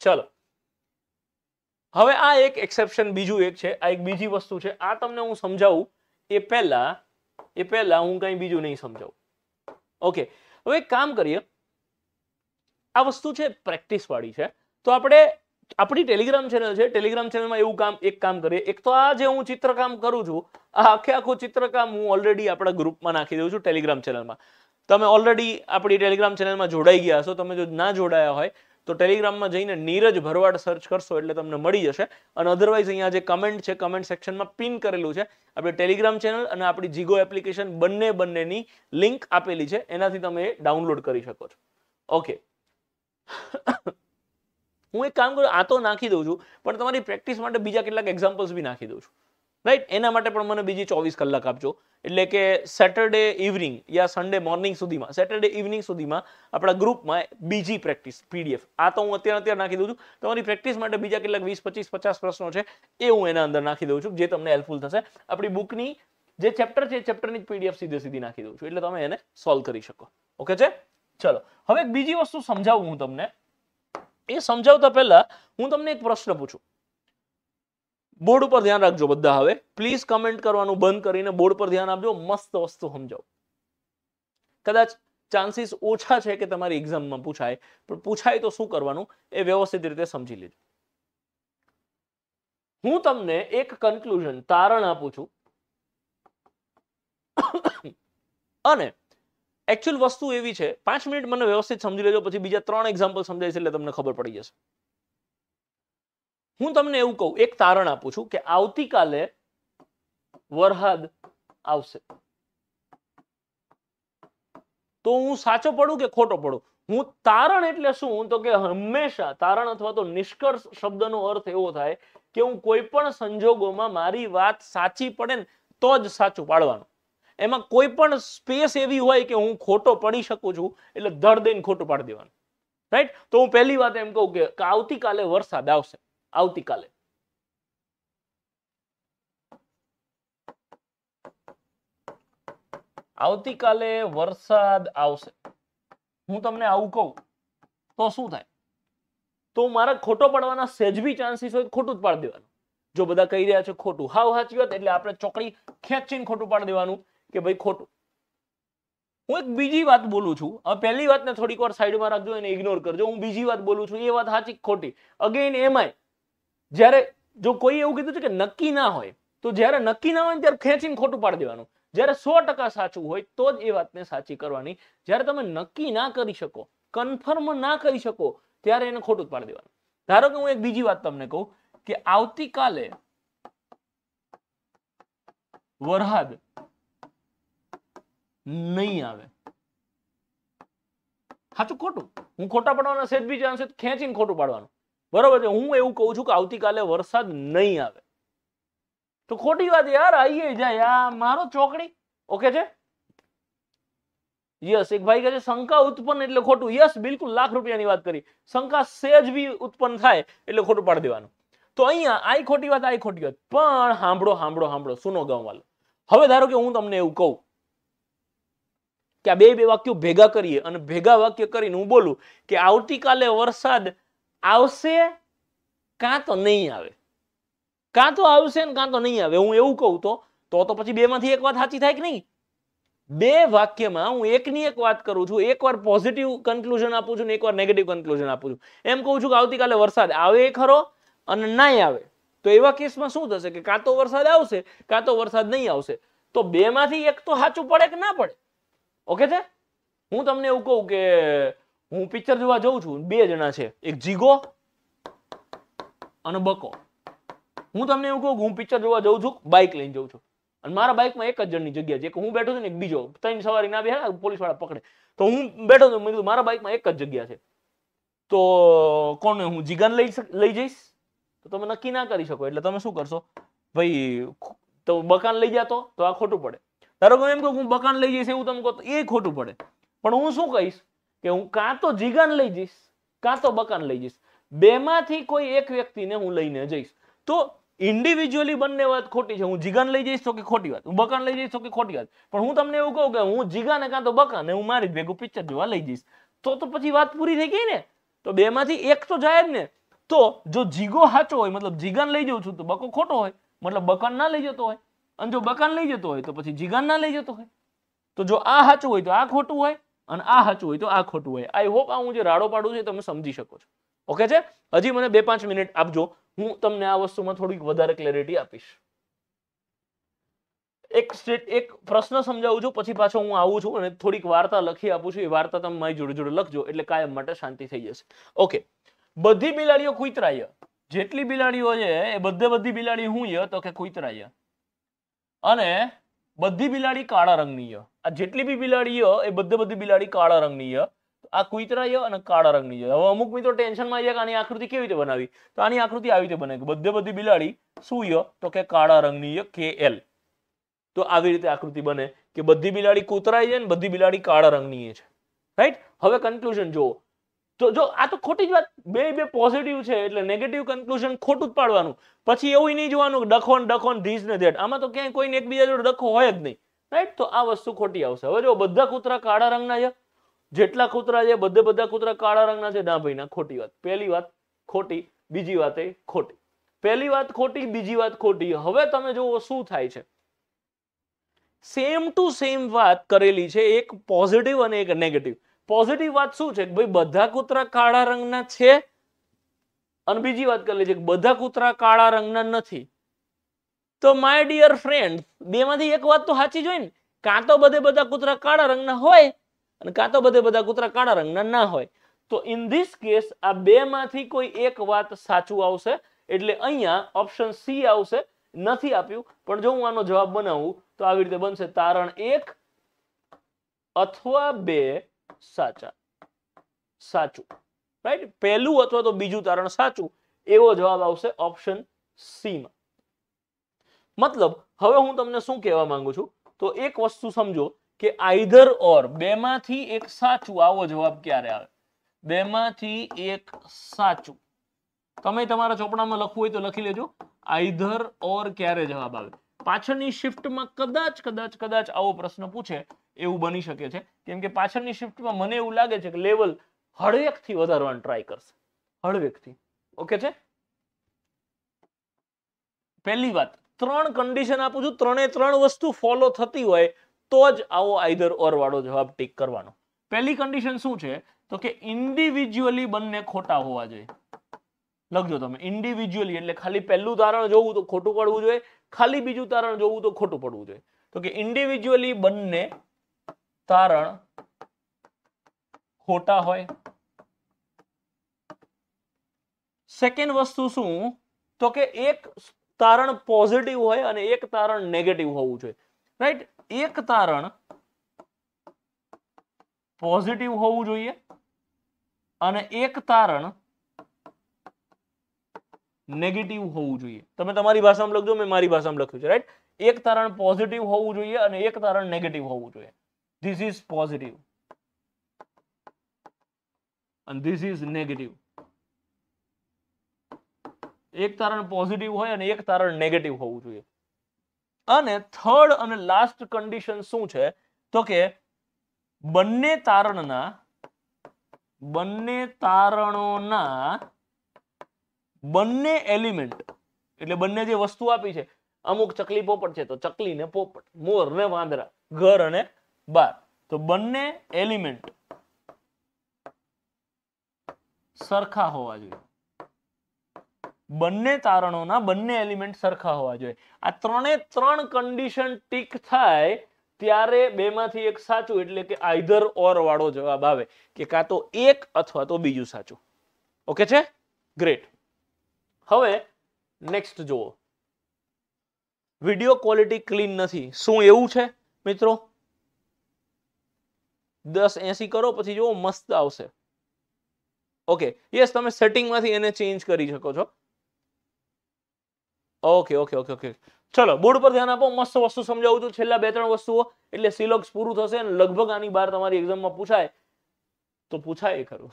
ચલો હવે આ એક એક્સેપ્શન બીજું એક છે આ એક બીજી વસ્તુ છે આ તમને હું સમજાવું એ પહેલા એ પહેલા હું કંઈ બીજું નહીં સમજાવું ઓકે હવે એક કામ કરીએ આ વસ્તુ છે પ્રેક્ટિસ વાળી છે તો આપણે આપણી ટેલિગ્રામ ચેનલ છે ટેલિગ્રામ ચેનલમાં એવું કામ એક કામ કરીએ એક તો આ જે હું ચિત્રકામ કરું છું આ આખે આખું ચિત્રકામ હું ઓલરેડી આપણા ગ્રુપમાં નાખી દઉં છું ટેલિગ્રામ ચેનલમાં તમે ઓલરેડી આપણી ટેલિગ્રામ ચેનલમાં જોડાઈ ગયા છો તમે જો ના જોડાયા હોય તો ટેલિગ્રામમાં જઈને નીરજ ભરવાડ સર્ચ કરશો એટલે તમને મળી જશે અને અધરવાઇઝ અહીંયા જે કમેન્ટ છે કમેન્ટ સેક્શનમાં પિન કરેલું છે આપણે ટેલિગ્રામ ચેનલ અને આપણી જીગો એપ્લિકેશન બંને બંનેની લિંક આપેલી છે એનાથી તમે ડાઉનલોડ કરી શકો છો ઓકે હું એક કામ કરું આ તો નાખી દઉં છું પણ તમારી પ્રેક્ટિસ માટે બીજા કેટલાક એક્ઝામ્પલ્સ બી નાખી દઉં છું રાઈટ એના માટે પણ મને બીજી ચોવીસ કલાક આપજો એટલે કે સેટરડે ઇવનિંગ યા સન્ડે મોર્નિંગ સુધીમાં સેટરડે ઇવનિંગ સુધીમાં આપણા ગ્રુપમાં બીજી પ્રેક્ટિસ પીડીએફ આ તો હું અત્યારે અત્યારે નાખી દઉં છું તમારી પ્રેક્ટિસ માટે બીજા કેટલાક વીસ પચીસ પચાસ પ્રશ્નો છે એ હું એના અંદર નાખી દઉં છું જે તમને હેલ્પફુલ થશે આપણી બુકની જે ચેપ્ટર છે એ ચેપ્ટરની જ પીડીએફ સીધે સીધી નાખી દઉં છું એટલે તમે એને સોલ્વ કરી શકો ઓકે છે ચલો હવે બીજી વસ્તુ સમજાવું હું તમને એ સમજાવતા પહેલા હું તમને એક પ્રશ્ન પૂછું બોર્ડ ઉપર ધ્યાન રાખજો બધા હવે પ્લીઝ કમેન્ટ કરવાનું બંધ કરીને બોર્ડ પર ધ્યાન આપજો મસ્ત વસ્તુ સમજાવો કદાચ ચાન્સીસ ઓછા છે કે તમારી એક્ઝામમાં પૂછાય પણ પૂછાય તો શું કરવાનું એ વ્યવસ્થિત રીતે સમજી લેજો હું તમને એક કન્ક્લુઝન તારણ આપું છું અને એકચ્યુઅલ વસ્તુ એવી છે પાંચ મિનિટ મને વ્યવસ્થિત સમજી લેજો પછી બીજા ત્રણ એક્ઝામ્પલ સમજાય છે એટલે તમને ખબર પડી જશે હું તમને એવું કહું એક તારણ આપું છું કે આવતીકાલે વરહાદ આવશે તો હું સાચો પડું કે ખોટો પડું હું તારણ એટલે શું તો કે હંમેશા તારણ અથવા તો નિષ્કર્ષ શબ્દનો અર્થ એવો થાય કે હું કોઈ પણ સંજોગોમાં મારી વાત સાચી પડે ને તો જ સાચું પાડવાનું એમાં કોઈ પણ સ્પેસ એવી હોય કે હું ખોટો પડી શકું છું એટલે દર દઈને ખોટું પાડી દેવાનું રાઈટ તો હું પહેલી વાત એમ કહું કે આવતીકાલે વરસાદ આવશે આવતીકાલે આવતીકાલે વરસાદ આવશે હું તમને આવું કહું તો શું થાય તો મારા ખોટો પડવાના સેજબી ચાન્સીસ હોય ખોટું જ પાડી દેવાનું જો બધા કહી રહ્યા છે ખોટું હાવ સાચી વાત એટલે આપણે ચોકડી ખેંચીને ખોટું પાડી દેવાનું કે ભાઈ ખોટું હું એક બીજી વાત બોલું છું હવે પહેલી વાતને થોડીક વાર સાઈડમાં રાખજો એને ઇગ્નોર કરજો હું બીજી વાત બોલું છું એ વાત સાચી ખોટી અગેન એમાંય જ્યારે જો કોઈ એવું કીધું છે કે નક્કી ના હોય તો જ્યારે નક્કી ના હોય ત્યારે ખેંચીને ખોટું પાડી દેવાનું જ્યારે સો ટકા સાચું હોય તો જ એ વાતને સાચી કરવાની જ્યારે તમે નક્કી ના કરી શકો કન્ફર્મ ના કરી શકો ત્યારે એને ખોટું પાડી દેવાનું ધારો કે હું એક બીજી વાત તમને કહું કે આવતીકાલે વરહાદ નહીં આવે સાચું ખોટું હું ખોટા પાડવાના સેજ બી ચાન્સ ખેંચીને ખોટું પાડવાનું બરોબર છે હું એવું કહું છું કે આવતીકાલે વરસાદ નહીં આવે તો ખોટી વાત યાર આઈએ જાય આ મારો ચોકડી ઓકે છે યસ એક ભાઈ કહે છે શંકા ઉત્પન્ન એટલે ખોટું યસ બિલકુલ લાખ રૂપિયાની વાત કરી શંકા સેજ બી ઉત્પન્ન થાય એટલે ખોટું પાડી દેવાનું તો અહીંયા આઈ ખોટી વાત આઈ ખોટી વાત પણ સાંભળો સાંભળો સાંભળો સુનો ગમવાલો હવે ધારો કે હું તમને એવું કહું કે આ બે બે વાક્યો ભેગા કરીએ અને ભેગા વાક્ય કરીને હું બોલું કે આવતીકાલે વરસાદ આવશે કાં તો નહીં આવે કાં તો આવશે ને કાં તો નહીં આવે હું એવું કહું તો તો તો પછી બેમાંથી એક વાત સાચી થાય કે નહીં બે વાક્યમાં હું એકની એક વાત કરું છું એકવાર પોઝિટિવ કન્ક્લુઝન આપું છું ને એકવાર નેગેટિવ કન્ક્લુઝન આપું છું એમ કહું છું કે આવતીકાલે વરસાદ આવે એ ખરો અને નહીં આવે તો એવા કેસમાં શું થશે કે કાં તો વરસાદ આવશે કાં તો વરસાદ નહીં આવશે તો બેમાંથી એક તો સાચું પડે કે ના પડે ઓકે છે હું તમને એવું કહું કે હું પિક્ચર જોવા જઉં છું બે જણા છે એક જીગો અને બકો હું તમને એવું કહું હું પિક્ચર જોવા જઉં છું બાઈક લઈને જઉં છું અને મારા બાઇકમાં એક જ જણની જગ્યા છે એક હું બેઠો છું ને એક બીજો ત્રણ સવારી ના બે પોલીસ વાળા પકડે તો હું બેઠો છું મેં કીધું મારા બાઇકમાં એક જ જગ્યા છે તો કોને હું જીગાને લઈ લઈ જઈશ તો તમે નક્કી ના કરી શકો એટલે તમે શું કરશો ભાઈ તો બકાન લઈ જાતો તો આ ખોટું પડે ધારો કે એમ કહું હું બકાન લઈ જઈશ એવું તમે કહો તો એ ખોટું પડે પણ હું શું કહીશ કે હું કાં તો જીગન લઈ જઈશ કાં તો બકાન લઈ જઈશ બેમાંથી કોઈ એક વ્યક્તિને હું લઈને જઈશ તો ઇન્ડિવિજ્યુઅલી બંને વાત ખોટી છે હું જીગન લઈ જઈશ તો કે ખોટી વાત હું બકાન લઈ જઈશ તો કે ખોટી વાત પણ હું તમને એવું કહું કે હું જીગાને કાં તો બકાને હું મારી ભેગું પિક્ચર જોવા લઈ જઈશ તો તો પછી વાત પૂરી થઈ ગઈ ને તો બેમાંથી એક તો જાય જ ને તો જો જીગો સાચો હોય મતલબ જીગન લઈ જઉં છું તો બકો ખોટો હોય મતલબ બકાન ના લઈ જતો હોય અને જો બકાન લઈ જતો હોય તો પછી જીગન ના લઈ જતો હોય તો જો આ સાચું હોય તો આ ખોટું હોય અને આ સાચું હોય તો આ ખોટું હોય આઈ હોપ આ હું જે રાડો પાડું છું તમે સમજી શકો છો ઓકે છે હજી મને બે પાંચ મિનિટ આપજો હું તમને આ વસ્તુમાં થોડીક વધારે ક્લેરિટી આપીશ એક સ્ટેટ એક પ્રશ્ન સમજાવું છું પછી પાછો હું આવું છું અને થોડીક વાર્તા લખી આપું છું એ વાર્તા તમે મારી જોડે જોડે લખજો એટલે કાયમ માટે શાંતિ થઈ જશે ઓકે બધી બિલાડીઓ કુતરાય જેટલી બિલાડીઓ છે એ બધે બધી બિલાડી હું ય તો કે કુતરાય અને બધી બિલાડી કાળા રંગની ય આ જેટલી બી બિલાડી એ બધે બધી બિલાડી કાળા રંગની છે આ કુતરા અને કાળા રંગની હવે અમુક મિત્રો ટેન્શનમાં આવી જાય કે આની આકૃતિ કેવી રીતે બનાવી તો આની આકૃતિ આવી રીતે બનાવી બધે બધી બિલાડી શું છે તો કે કાળા રંગની છે કે એલ તો આવી રીતે આકૃતિ બને કે બધી બિલાડી કૂતરાઈ છે ને બધી બિલાડી કાળા રંગની છે રાઈટ હવે કન્ક્લુઝન જુઓ તો જો આ તો ખોટી જ વાત બે બે પોઝિટિવ છે એટલે નેગેટિવ કન્ક્લુઝન ખોટું જ પાડવાનું પછી એવું નહીં જોવાનું ડખો ડખો ને ધીસ ને ધેટ આમાં તો ક્યાંય કોઈને એકબીજા જોડે ડખો હોય જ નહીં રાઈટ તો આ વસ્તુ ખોટી આવશે હવે જો બધા કૂતરા કાળા રંગના છે જેટલા કૂતરા છે બધે બધા કૂતરા કાળા રંગના છે ના ભાઈ ના ખોટી વાત પહેલી વાત ખોટી બીજી વાત એ ખોટી પહેલી વાત ખોટી બીજી વાત ખોટી હવે તમે જુઓ શું થાય છે સેમ ટુ સેમ વાત કરેલી છે એક પોઝિટિવ અને એક નેગેટિવ પોઝિટિવ વાત શું છે કે ભાઈ બધા કૂતરા કાળા રંગના છે અને બીજી વાત કરેલી છે કે બધા કૂતરા કાળા રંગના નથી તો માય ડિયર ફ્રેન્ડ બેમાંથી એક વાત તો સાચી જોઈ ને કાં તો બધે બધા કૂતરા કાળા રંગના હોય અને કાં તો બધે બધા કૂતરા કાળા રંગના ના હોય તો ઇન ધીસ કેસ આ બેમાંથી કોઈ એક વાત સાચું આવશે એટલે અહીંયા ઓપ્શન સી આવશે નથી આપ્યું પણ જો હું આનો જવાબ બનાવું તો આવી રીતે બનશે તારણ એક અથવા બે સાચા સાચું રાઈટ પહેલું અથવા તો બીજું તારણ સાચું એવો જવાબ આવશે ઓપ્શન સીમાં મતલબ હવે હું તમને શું કહેવા માંગુ છું તો એક વસ્તુ સમજો કે આઈધર ઓર બેમાંથી એક સાચું આવો જવાબ ક્યારે આવે બેમાંથી એક સાચું તમે તમારા ચોપડામાં લખવું હોય તો લખી લેજો આઈધર ઓર ક્યારે જવાબ આવે પાછળની શિફ્ટમાં કદાચ કદાચ કદાચ આવો પ્રશ્ન પૂછે એવું બની શકે છે કેમ કે પાછળની શિફ્ટમાં મને એવું લાગે છે કે લેવલ હળવેક થી વધારવાનો ટ્રાય કરશે હળવેકથી ઓકે છે પહેલી વાત ત્રણ કન્ડિશન આપું છું ત્રણે ત્રણ વસ્તુ ફોલો થતી હોય તો જ આવો આઈધર ઓર વાળો જવાબ ટીક કરવાનો પહેલી કન્ડિશન શું છે તો કે ઇન્ડિવિજ્યુઅલી બંને ખોટા હોવા જોઈએ લખજો તમે ઇન્ડિવિજ્યુઅલી એટલે ખાલી પહેલું તારણ જોવું તો ખોટું પડવું જોઈએ ખાલી બીજું તારણ જોવું તો ખોટું પડવું જોઈએ તો કે ઇન્ડિવિજ્યુઅલી બંને તારણ ખોટા હોય સેકન્ડ વસ્તુ શું તો કે એક તારણ પોઝિટિવ હોય અને એક તારણ નેગેટિવ હોવું જોઈએ રાઈટ એક તારણ પોઝિટિવ હોવું જોઈએ અને એક તારણ નેગેટિવ હોવું જોઈએ તમે તમારી ભાષામાં લખજો મેં મારી ભાષામાં લખ્યું છે રાઈટ એક તારણ પોઝિટિવ હોવું જોઈએ અને એક તારણ નેગેટિવ હોવું જોઈએ ધીસ ઇઝ પોઝિટિવ અને ધીસ ઇઝ નેગેટિવ એક તારણ પોઝિટિવ હોય અને એક તારણ નેગેટિવ હોવું જોઈએ અને થર્ડ અને લાસ્ટ કન્ડિશન શું છે તો કે બંને તારણના બંને તારણોના બંને એલિમેન્ટ એટલે બંને જે વસ્તુ આપી છે અમુક ચકલી પોપટ છે તો ચકલી ને પોપટ મોર ને વાંદરા ઘર અને બાર તો બંને એલિમેન્ટ સરખા હોવા જોઈએ બંને તારણોના બંને એલિમેન્ટ સરખા હોવા જોઈએ આ ત્રણે ત્રણ કન્ડિશન ટીક થાય ત્યારે બેમાંથી એક સાચું એટલે કે આઈધર ઓર વાળો જવાબ આવે કે કાં તો એક અથવા તો બીજું સાચું ઓકે છે ગ્રેટ હવે નેક્સ્ટ જુઓ વિડીયો ક્વોલિટી ક્લીન નથી શું એવું છે મિત્રો દસ એસી કરો પછી જુઓ મસ્ત આવશે ઓકે યસ તમે સેટિંગમાંથી એને ચેન્જ કરી શકો છો ઓકે ઓકે ઓકે ઓકે ચલો બોર્ડ પર ધ્યાન આપો મસ્ત વસ્તુ સમજાવું છું છેલ્લા બે ત્રણ વસ્તુઓ એટલે સિલોક્સ પૂરું થશે અને લગભગ આની બહાર તમારી એક્ઝામમાં પૂછાય તો પૂછાય ખરું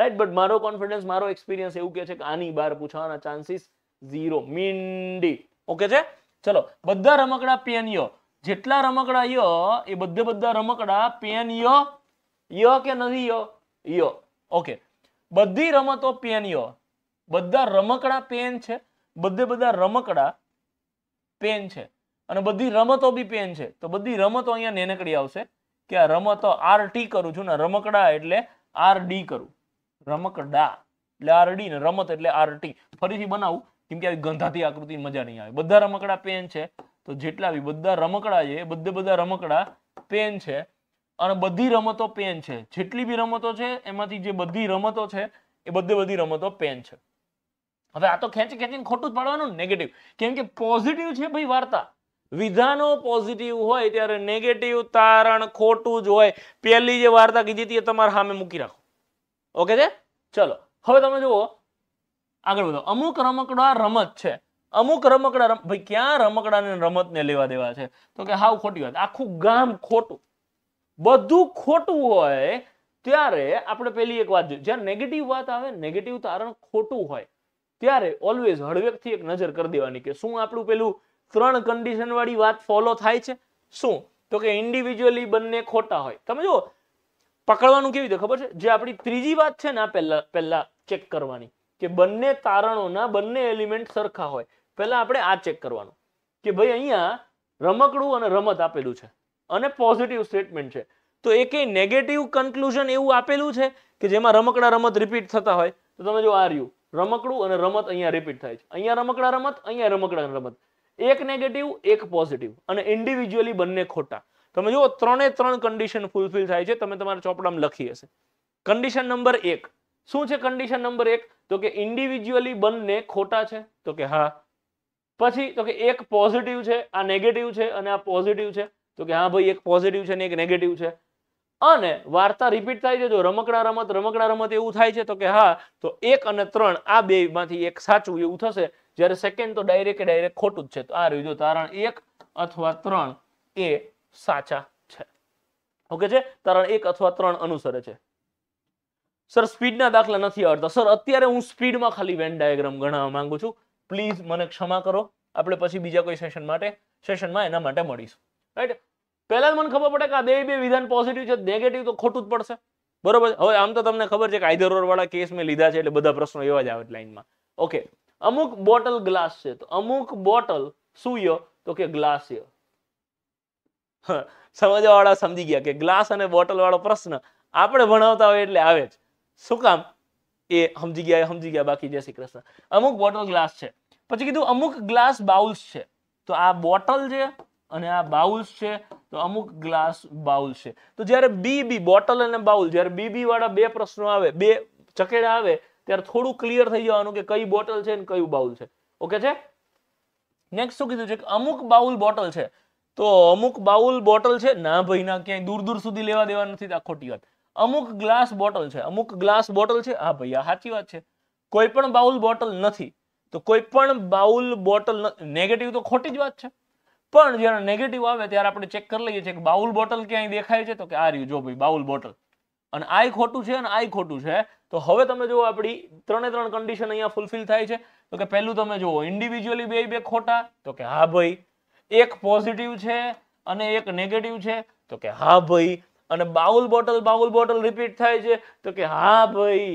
રાઈટ બટ મારો કોન્ફિડન્સ મારો એક્સપિરિયન્સ એવું કહે છે કે આની બહાર પૂછવાના ચાન્સીસ ઝીરો મીંડી ઓકે છે ચલો બધા રમકડા પેન ય જેટલા રમકડા ય એ બધે બધા રમકડા પેન ય ય કે નથી ય ય ઓકે બધી રમતો પેન ય બધા રમકડા પેન છે બધે બધા રમકડા પેન છે અને બધી રમતો બી પેન છે તો બધી રમતો અહીંયા નેનકડી આવશે કે આ રમતો આર ટી કરું છું ને રમકડા એટલે આર ડી કરું રમકડા એટલે આર ડી ને રમત એટલે આર ટી ફરીથી બનાવું કેમ કે આવી ગંધાતી આકૃતિ મજા નહીં આવે બધા રમકડા પેન છે તો જેટલા બી બધા રમકડા છે બધે બધા રમકડા પેન છે અને બધી રમતો પેન છે જેટલી બી રમતો છે એમાંથી જે બધી રમતો છે એ બધે બધી રમતો પેન છે હવે આ તો ખેંચી ખેંચીને ખોટું જ પાડવાનું નેગેટિવ કેમ કે પોઝિટિવ છે ભાઈ વાર્તા વિધાનો પોઝિટિવ હોય ત્યારે નેગેટિવ તારણ ખોટું જ હોય પહેલી જે વાર્તા કીધી હતી એ તમારે સામે મૂકી રાખો ઓકે છે ચલો હવે તમે જુઓ આગળ વધો અમુક રમકડા રમત છે અમુક રમકડા ભાઈ ક્યાં રમકડાને રમતને લેવા દેવા છે તો કે હાવ ખોટી વાત આખું ગામ ખોટું બધું ખોટું હોય ત્યારે આપણે પેલી એક વાત જોઈએ જ્યારે નેગેટિવ વાત આવે નેગેટિવ તારણ ખોટું હોય ત્યારે ઓલવેઝ હળવેકથી એક નજર કરી દેવાની કે શું આપણું પેલું ત્રણ કન્ડિશન વાળી વાત ફોલો થાય છે શું તો કે ઇન્ડિવિજ્યુઅલી બંને ખોટા હોય તમે જો પકડવાનું કેવી રીતે ખબર છે જે આપણી ત્રીજી વાત છે ને આ પહેલા પહેલા ચેક કરવાની કે બંને તારણોના બંને એલિમેન્ટ સરખા હોય પહેલા આપણે આ ચેક કરવાનું કે ભાઈ અહીંયા રમકડું અને રમત આપેલું છે અને પોઝિટિવ સ્ટેટમેન્ટ છે તો એ કંઈ નેગેટિવ કન્ક્લુઝન એવું આપેલું છે કે જેમાં રમકડા રમત રિપીટ થતા હોય તો તમે જો આ રમકડું અને રમત અહીંયા રિપીટ થાય છે અહીંયા રમકડા રમત અહીંયા રમકડા રમત એક નેગેટિવ એક પોઝિટિવ અને ઇન્ડિવિજ્યુઅલી બંને ખોટા તમે જુઓ ત્રણે ત્રણ કન્ડિશન ફૂલફિલ થાય છે તમે તમારા ચોપડામાં લખી હશે કન્ડિશન નંબર એક શું છે કન્ડિશન નંબર એક તો કે ઇન્ડિવિજ્યુઅલી બંને ખોટા છે તો કે હા પછી તો કે એક પોઝિટિવ છે આ નેગેટિવ છે અને આ પોઝિટિવ છે તો કે હા ભાઈ એક પોઝિટિવ છે ને એક નેગેટિવ છે અને વાર્તા રિપીટ થાય છે જો રમકડા રમત રમકડા રમત એવું થાય છે તો કે હા તો એક અને ત્રણ આ બે માંથી એક સાચું એવું થશે જ્યારે સેકન્ડ તો ડાયરેક્ટ ડાયરેક્ટ ખોટું જ છે તો આ રહ્યું તારણ એક અથવા ત્રણ એ સાચા છે ઓકે છે તારણ એક અથવા ત્રણ અનુસરે છે સર સ્પીડના દાખલા નથી આવડતા સર અત્યારે હું સ્પીડમાં ખાલી વેન ડાયાગ્રામ ગણાવવા માંગુ છું પ્લીઝ મને ક્ષમા કરો આપણે પછી બીજા કોઈ સેશન માટે સેશનમાં એના માટે મળીશું રાઈટ પહેલા જ મને ખબર પડે કે આ બે બે વિધાન પોઝિટિવ છે નેગેટિવ તો ખોટું જ પડશે બરોબર હવે આમ તો તમને ખબર છે કે આઈધર વાળા કેસ મેં લીધા છે એટલે બધા પ્રશ્નો એવા જ આવે લાઈનમાં ઓકે અમુક બોટલ ગ્લાસ છે તો અમુક બોટલ શું ય તો કે ગ્લાસ ય સમજવાવાળા સમજી ગયા કે ગ્લાસ અને બોટલ વાળો પ્રશ્ન આપણે ભણાવતા હોય એટલે આવે જ શું કામ એ સમજી ગયા સમજી ગયા બાકી જય શ્રી કૃષ્ણ અમુક બોટલ ગ્લાસ છે પછી કીધું અમુક ગ્લાસ બાઉલ્સ છે તો આ બોટલ જે અને આ બાઉલ્સ છે તો અમુક ગ્લાસ બાઉલ છે તો જ્યારે બીબી બોટલ અને બાઉલ જ્યારે બીબી વાળા બે પ્રશ્નો આવે બે ચકેડા આવે ત્યારે થોડું ક્લિયર થઈ જવાનું કે કઈ બોટલ છે અને કયું બાઉલ છે ઓકે છે નેક્સ્ટ શું કીધું છે કે અમુક બાઉલ બોટલ છે તો અમુક બાઉલ બોટલ છે ના ભાઈ ના ક્યાંય દૂર દૂર સુધી લેવા દેવા નથી આ ખોટી વાત અમુક ગ્લાસ બોટલ છે અમુક ગ્લાસ બોટલ છે હા ભાઈ આ સાચી વાત છે કોઈ પણ બાઉલ બોટલ નથી તો કોઈ પણ બાઉલ બોટલ નેગેટિવ તો ખોટી જ વાત છે પણ જ્યારે નેગેટિવ આવે ત્યારે આપણે ચેક કરી લઈએ છીએ કે બાઉલ બોટલ ક્યાંય દેખાય છે તો કે આ રહ્યું જો ભાઈ બાઉલ બોટલ અને આય ખોટું છે અને આય ખોટું છે તો હવે તમે જુઓ આપણી ત્રણે ત્રણ કન્ડિશન અહીંયા ફૂલફિલ થાય છે તો કે પહેલું તમે જુઓ ઇન્ડિવિજ્યુઅલી બે બે ખોટા તો કે હા ભાઈ એક પોઝિટિવ છે અને એક નેગેટિવ છે તો કે હા ભાઈ અને bowl bottle bowl bottle repeat થાય છે તો કે હા ભાઈ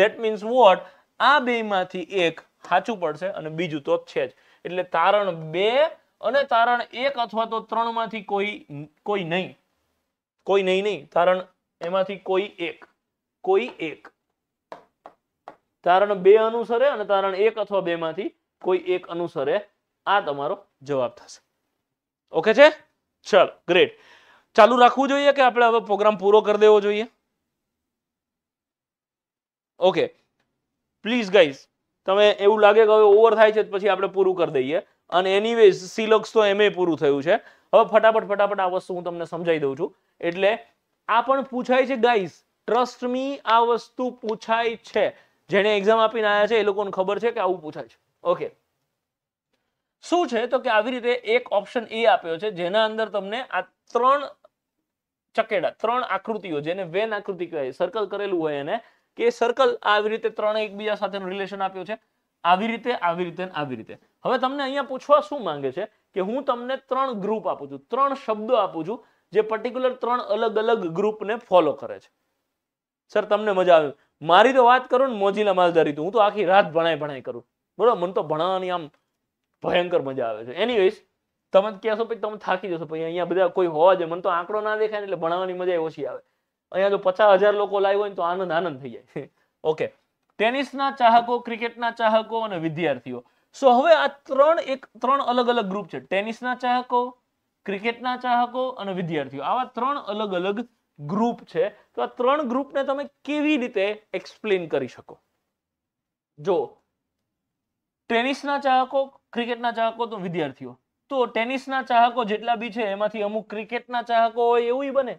ધેટ મીન્સ વોટ આ બેમાંથી એક સાચું પડશે અને બીજું તો છે જ એટલે તારણ બે અને તારણ એક અથવા તો ત્રણ માંથી કોઈ કોઈ નહીં કોઈ નહીં નહીં તારણ એમાંથી કોઈ એક કોઈ એક તારણ બે અનુસરે અને તારણ એક અથવા બે માંથી કોઈ એક અનુસરે આ તમારો જવાબ થશે ઓકે છે ચલ ગ્રેટ ચાલુ રાખવું જોઈએ કે આપણે હવે પ્રોગ્રામ પૂરો કરી દેવો જોઈએ ઓકે પ્લીઝ ગાઈઝ તમે એવું લાગે કે હવે ઓવર થાય છે પછી આપણે પૂરું કરી દઈએ અને એનીવેઝ સિલક્સ તો એમ પૂરું થયું છે હવે ફટાફટ ફટાફટ આ વસ્તુ હું તમને સમજાવી દઉં છું એટલે આ પણ પૂછાય છે ગાઈસ ટ્રસ્ટ મી આ વસ્તુ પૂછાય છે જેને એક્ઝામ આપીને આવ્યા છે એ લોકોને ખબર છે કે આવું પૂછાય છે ઓકે શું છે તો કે આવી રીતે એક ઓપ્શન એ આપ્યો છે જેના અંદર તમને આ ત્રણ ચકેડા ત્રણ આકૃતિઓ જેને વેન આકૃતિ કહે સર્કલ કરેલું હોય એને કે સર્કલ આવી રીતે ત્રણ એકબીજા સાથેનું રિલેશન આપ્યો છે આવી રીતે આવી રીતે આવી રીતે હવે તમને અહીંયા પૂછવા શું માંગે છે કે હું તમને ત્રણ ગ્રુપ આપું છું ત્રણ શબ્દો આપું છું જે પર્ટિક્યુલર ત્રણ અલગ અલગ ગ્રુપને ફોલો કરે છે સર તમને મજા આવી મારી તો વાત કરું ને મોજીલા માલધારી હું તો આખી રાત ભણાય ભણાય કરું બરોબર મને તો ભણાવવાની આમ ભયંકર મજા આવે છે એની એનીવેઝ તમે કહેશો પછી તમે થાકી જશો પછી અહીંયા બધા કોઈ હોવા જાય મને તો આંકડો ના દેખાય એટલે ભણાવવાની મજા ઓછી આવે અહીંયા જો પચાસ હજાર લોકો લાવ્યો હોય તો આનંદ આનંદ થઈ જાય ઓકે ટેનિસના ચાહકો ક્રિકેટના ચાહકો અને વિદ્યાર્થીઓ સો હવે આ ત્રણ એક ત્રણ અલગ અલગ ગ્રુપ છે ટેનિસના ચાહકો ક્રિકેટના ચાહકો અને વિદ્યાર્થીઓ આવા ત્રણ અલગ અલગ ગ્રુપ છે તો આ ત્રણ ગ્રુપને તમે કેવી રીતે એક્સપ્લેન કરી શકો જો ટેનિસના ચાહકો ક્રિકેટના ચાહકો તો વિદ્યાર્થીઓ તો ટેનિસના ચાહકો જેટલા બી છે એમાંથી અમુક ક્રિકેટના ચાહકો હોય એવું બને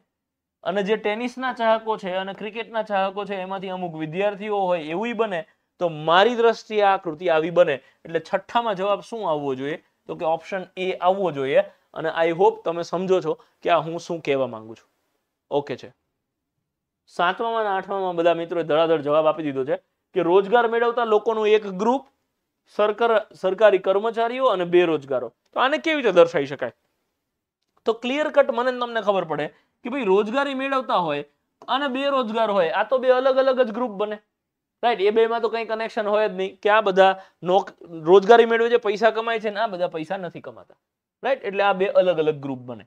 અને જે ટેનિસના ચાહકો છે અને ક્રિકેટના ચાહકો છે એમાંથી અમુક વિદ્યાર્થીઓ હોય એવું બને તો મારી દ્રષ્ટિએ આ કૃતિ આવી બને એટલે છઠ્ઠામાં જવાબ શું આવવો જોઈએ તો કે ઓપ્શન એ આવવો જોઈએ અને આઈ હોપ તમે સમજો છો કે આ હું શું કહેવા માંગુ છું ઓકે છે સાતમામાં અને આઠમામાં બધા મિત્રોએ ધડાધડ જવાબ આપી દીધો છે કે રોજગાર મેળવતા લોકોનું એક ગ્રુપ સરકાર સરકારી કર્મચારીઓ અને બેરોજગારો તો આને કેવી રીતે દર્શાવી શકાય તો ક્લિયર કટ મને તમને ખબર પડે કે ભાઈ રોજગારી મેળવતા હોય અને બેરોજગાર હોય આ તો બે અલગ અલગ જ ગ્રુપ બને રાઈટ એ બેમાં તો કંઈ કનેક્શન હોય જ નહીં કે આ બધા નોક રોજગારી મેળવે છે પૈસા કમાય છે ને આ બધા પૈસા નથી કમાતા રાઈટ એટલે આ બે અલગ અલગ ગ્રુપ બને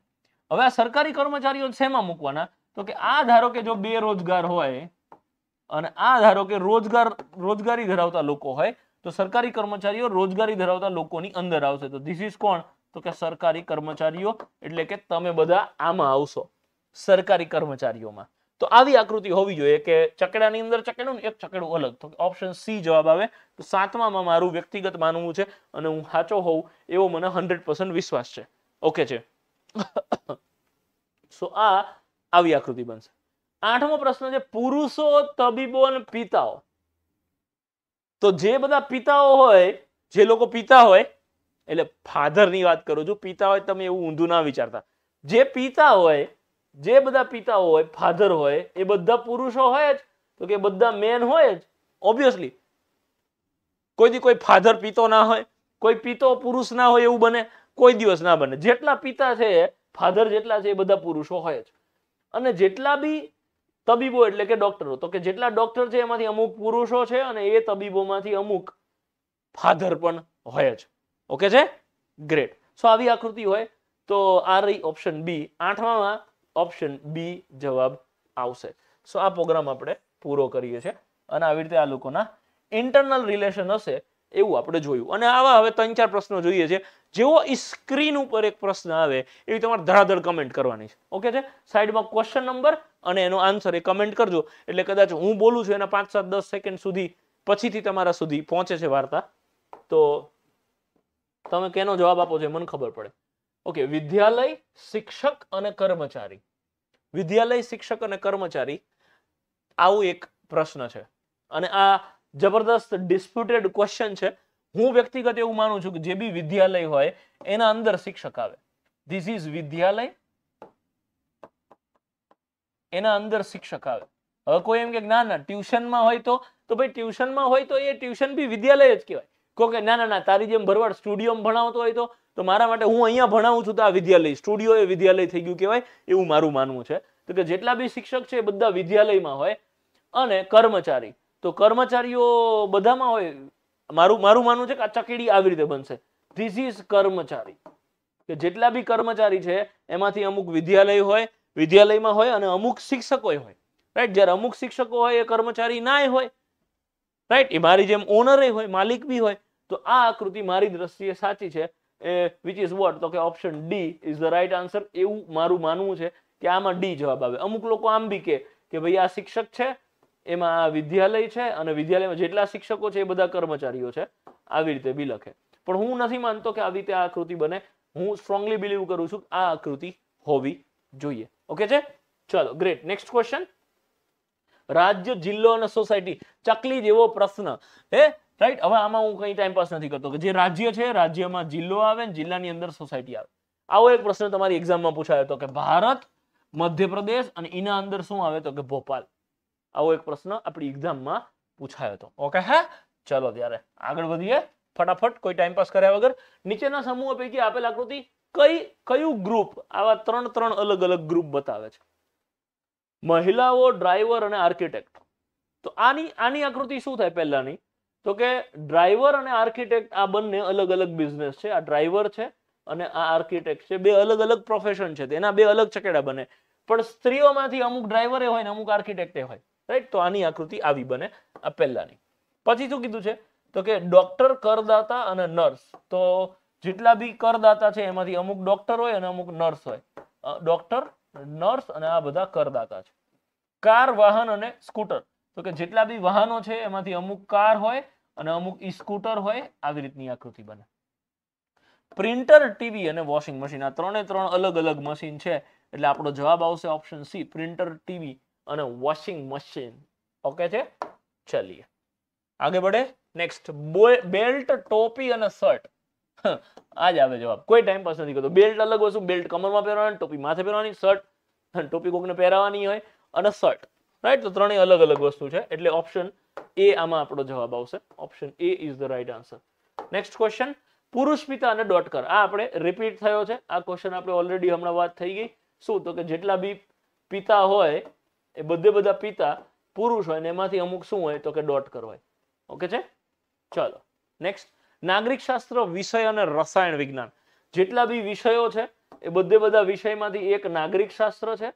હવે આ સરકારી કર્મચારીઓ શેમાં મૂકવાના તો કે આ ધારો કે જો બેરોજગાર હોય અને આ ધારો કે રોજગાર રોજગારી ધરાવતા લોકો હોય તો સરકારી કર્મચારીઓ રોજગારી ધરાવતા લોકોની અંદર આવશે તો ધીસ ઇઝ કોણ તો કે સરકારી કર્મચારીઓ એટલે કે તમે બધા આમાં આવશો સરકારી કર્મચારીઓમાં તો આવી આકૃતિ હોવી જોઈએ કે ચકેડાની અંદર ચકેડું ને એક ચકેડું અલગ તો ઓપ્શન સી જવાબ આવે તો સાતમામાં મારું વ્યક્તિગત માનવું છે અને હું સાચો હોઉં એવો મને હંડ્રેડ વિશ્વાસ છે ઓકે છે સો આ આવી આકૃતિ બનશે આઠમો પ્રશ્ન છે પુરુષો તબીબો અને પિતાઓ તો જે બધા પિતાઓ હોય જે લોકો પિતા હોય એટલે ફાધરની વાત કરું છું પિતા હોય તમે એવું ઊંધું ના વિચારતા જે પિતા હોય જે બધા પિતા હોય ફાધર હોય એ બધા પુરુષો હોય જ તો કે બધા મેન હોય જ ઓબ્વિયસલી કોઈ દી કોઈ ફાધર પિતો ના હોય કોઈ પિતો પુરુષ ના હોય એવું બને કોઈ દિવસ ના બને જેટલા પિતા છે ફાધર જેટલા છે એ બધા પુરુષો હોય જ અને જેટલા બી તબીબો એટલે કે ડોક્ટરો તો કે જેટલા ડોક્ટર છે એમાંથી અમુક પુરુષો છે અને એ તબીબોમાંથી અમુક ફાધર પણ હોય જ ઓકે છે ગ્રેટ સો આવી આકૃતિ હોય તો આ રહી ઓપ્શન બી આઠમામાં ઓપ્શન બી જવાબ આવશે સો આ પ્રોગ્રામ આપણે પૂરો કરીએ છીએ અને આવી રીતે આ લોકોના ઇન્ટરનલ રિલેશન હશે એવું આપણે જોયું અને આવા હવે ત્રણ ચાર પ્રશ્નો જોઈએ છે જેવો સ્ક્રીન ઉપર એક પ્રશ્ન આવે એવી તમારે ધડાધડ કમેન્ટ કરવાની છે ઓકે છે સાઈડમાં ક્વેશ્ચન નંબર અને એનો આન્સર એ કમેન્ટ કરજો એટલે કદાચ હું બોલું છું એના પાંચ સાત દસ સેકન્ડ સુધી પછીથી તમારા સુધી પહોંચે છે વાર્તા તો તમે કેનો જવાબ આપો છો મને ખબર પડે ઓકે વિદ્યાલય શિક્ષક અને કર્મચારી વિદ્યાલય શિક્ષક અને કર્મચારી આવું એક પ્રશ્ન છે અને આ જબરદસ્ત ડિસ્પ્યુટેડ ક્વેશ્ચન છે હું વ્યક્તિગત એવું માનું છું કે જે બી વિદ્યાલય હોય એના અંદર શિક્ષક આવે ધીસ ઇઝ વિદ્યાલય એના અંદર શિક્ષક આવે હવે કોઈ એમ કે ના ના ટ્યુશનમાં હોય તો તો ભાઈ ટ્યુશનમાં હોય તો એ ટ્યુશન બી વિદ્યાલય જ કહેવાય કોઈ કે ના ના ના તારી જેમ ભરવાડ સ્ટુડિયોમાં ભણાવતો હોય તો તો મારા માટે હું અહીંયા ભણાવું છું તો આ વિદ્યાલય સ્ટુડિયો એ વિદ્યાલય થઈ ગયું કહેવાય એવું મારું માનવું છે તો કે જેટલા બી શિક્ષક છે એ બધા વિદ્યાલયમાં હોય અને કર્મચારી તો કર્મચારીઓ બધામાં હોય મારું મારું માનવું છે કે આ ચકેડી આવી રીતે બનશે ધીસ ઇઝ કર્મચારી કે જેટલા બી કર્મચારી છે એમાંથી અમુક વિદ્યાલય હોય વિદ્યાલયમાં હોય અને અમુક શિક્ષકો હોય રાઈટ જ્યારે અમુક શિક્ષકો હોય એ કર્મચારી નાય હોય રાઈટ એ મારી જેમ ઓનરે હોય માલિક બી હોય તો આ આકૃતિ મારી દ્રષ્ટિએ સાચી છે એ વિચ ઇઝ વોટ તો કે option D is the right answer એવું મારું માનવું છે કે આમાં ડી જવાબ આવે અમુક લોકો આમ બી કે કે ભાઈ આ શિક્ષક છે એમાં આ વિદ્યાલય છે અને વિદ્યાલયમાં જેટલા શિક્ષકો છે એ બધા કર્મચારીઓ છે આવી રીતે બી લખે પણ હું નથી માનતો કે આવી રીતે આ આકૃતિ બને હું સ્ટ્રોંગલી બિલીવ કરું છું આ આકૃતિ હોવી જોઈએ ઓકે છે ચલો ગ્રેટ નેક્સ્ટ ક્વેશ્ચન રાજ્ય જિલ્લો અને સોસાયટી ચકલી જેવો પ્રશ્ન હે રાઈટ હવે આમાં હું કંઈ ટાઈમ પાસ નથી કરતો કે જે રાજ્ય છે રાજ્યમાં જિલ્લો આવે ને જિલ્લાની અંદર સોસાયટી આવે આવો એક પ્રશ્ન તમારી એક્ઝામમાં પૂછાયો હતો કે ભારત મધ્યપ્રદેશ અને એના અંદર શું આવે તો કે ભોપાલ આવો એક પ્રશ્ન આપણી એક્ઝામમાં પૂછાયો હતો ઓકે હા ચલો ત્યારે આગળ વધીએ ફટાફટ કોઈ ટાઈમ પાસ કર્યા વગર નીચેના સમૂહ પૈકી આપેલ આકૃતિ કઈ કયું ગ્રુપ આવા ત્રણ ત્રણ અલગ અલગ ગ્રુપ બતાવે છે મહિલાઓ ડ્રાઈવર અને આર્કિટેક્ટ તો આની આની આકૃતિ શું થાય પહેલાની તો કે ડ્રાઈવર અને આર્કિટેક્ટ આ બંને અલગ અલગ બિઝનેસ છે આ ડ્રાઈવર છે અને આ આર્કિટેક્ટ છે બે અલગ અલગ પ્રોફેશન છે તેના બે અલગ ચકેડા બને પણ સ્ત્રીઓમાંથી અમુક ડ્રાઈવરે હોય ને અમુક આર્કિટેક્ટે હોય રાઈટ તો આની આકૃતિ આવી બને આ પહેલાની પછી શું કીધું છે તો કે ડોક્ટર કરદાતા અને નર્સ તો જેટલા બી કરદાતા છે એમાંથી અમુક ડોક્ટર હોય અને અમુક નર્સ હોય ડોક્ટર નર્સ અને આ બધા કરદાતા છે કાર વાહન અને સ્કૂટર તો કે જેટલા બી વાહનો છે એમાંથી અમુક કાર હોય અને અમુક સ્કૂટર હોય આવી રીતની આકૃતિ બને પ્રિન્ટર ટીવી અને વોશિંગ મશીન આ ત્રણે ત્રણ અલગ અલગ મશીન છે એટલે આપણો જવાબ આવશે ઓપ્શન સી પ્રિન્ટર ટીવી અને વોશિંગ મશીન ઓકે છે ચલીએ આગળ બઢે નેક્સ્ટ બેલ્ટ ટોપી અને શર્ટ આ જ આવે જવાબ કોઈ ટાઈમ પાસ નથી કરતો બેલ્ટ અલગ વસ્તુ બેલ્ટ કમરમાં પહેરવાની ટોપી માથે પહેરવાની શર્ટ ટોપી કોકને પહેરવાની હોય અને શર્ટ રાઈટ તો ત્રણેય અલગ અલગ વસ્તુ છે એટલે ઓપ્શન એ આમાં આપણો જવાબ આવશે option A is the right answer next question પુરુષ પિતા અને ડોટકર આ આપણે રિપીટ થયો છે આ ક્વેશ્ચન આપણે ઓલરેડી હમણાં વાત થઈ ગઈ શું તો કે જેટલા બી પિતા હોય એ બધે બધા પિતા પુરુષ હોય ને એમાંથી અમુક શું હોય તો કે ડોટકર હોય ઓકે છે ચાલો નેક્સ્ટ નાગરિક શાસ્ત્ર વિષય અને રસાયણ વિજ્ઞાન જેટલા બી વિષયો છે એ બધે બધા વિષયમાંથી એક નાગરિક શાસ્ત્ર છે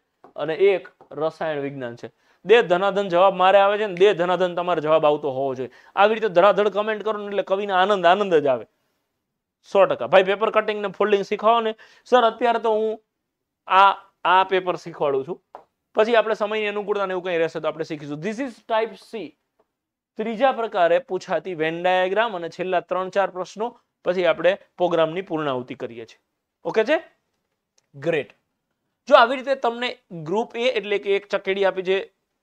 અને એક રસાયણ વિજ્ઞાન છે દે ધનાધન જવાબ મારે આવે છે ને દે ધનાધન તમારે જવાબ આવતો હોવો જોઈએ આવી રીતે ધડાધડ કમેન્ટ કરો ને એટલે કવિને આનંદ આનંદ જ આવે સો ટકા ભાઈ પેપર કટિંગ ને ફોલ્ડિંગ શીખવાઓ ને સર અત્યારે તો હું આ આ પેપર શીખવાડું છું પછી આપણે સમયની અનુકૂળતા એવું કંઈ રહેશે તો આપણે શીખીશું ધીસ ઇઝ ટાઈપ સી ત્રીજા પ્રકારે પૂછાતી વેન ડાયાગ્રામ અને છેલ્લા ત્રણ ચાર પ્રશ્નો પછી આપણે પ્રોગ્રામની પૂર્ણાહુતિ કરીએ છીએ ઓકે છે ગ્રેટ જો આવી રીતે તમને ગ્રુપ એ એટલે કે એક ચકેડી આપી જે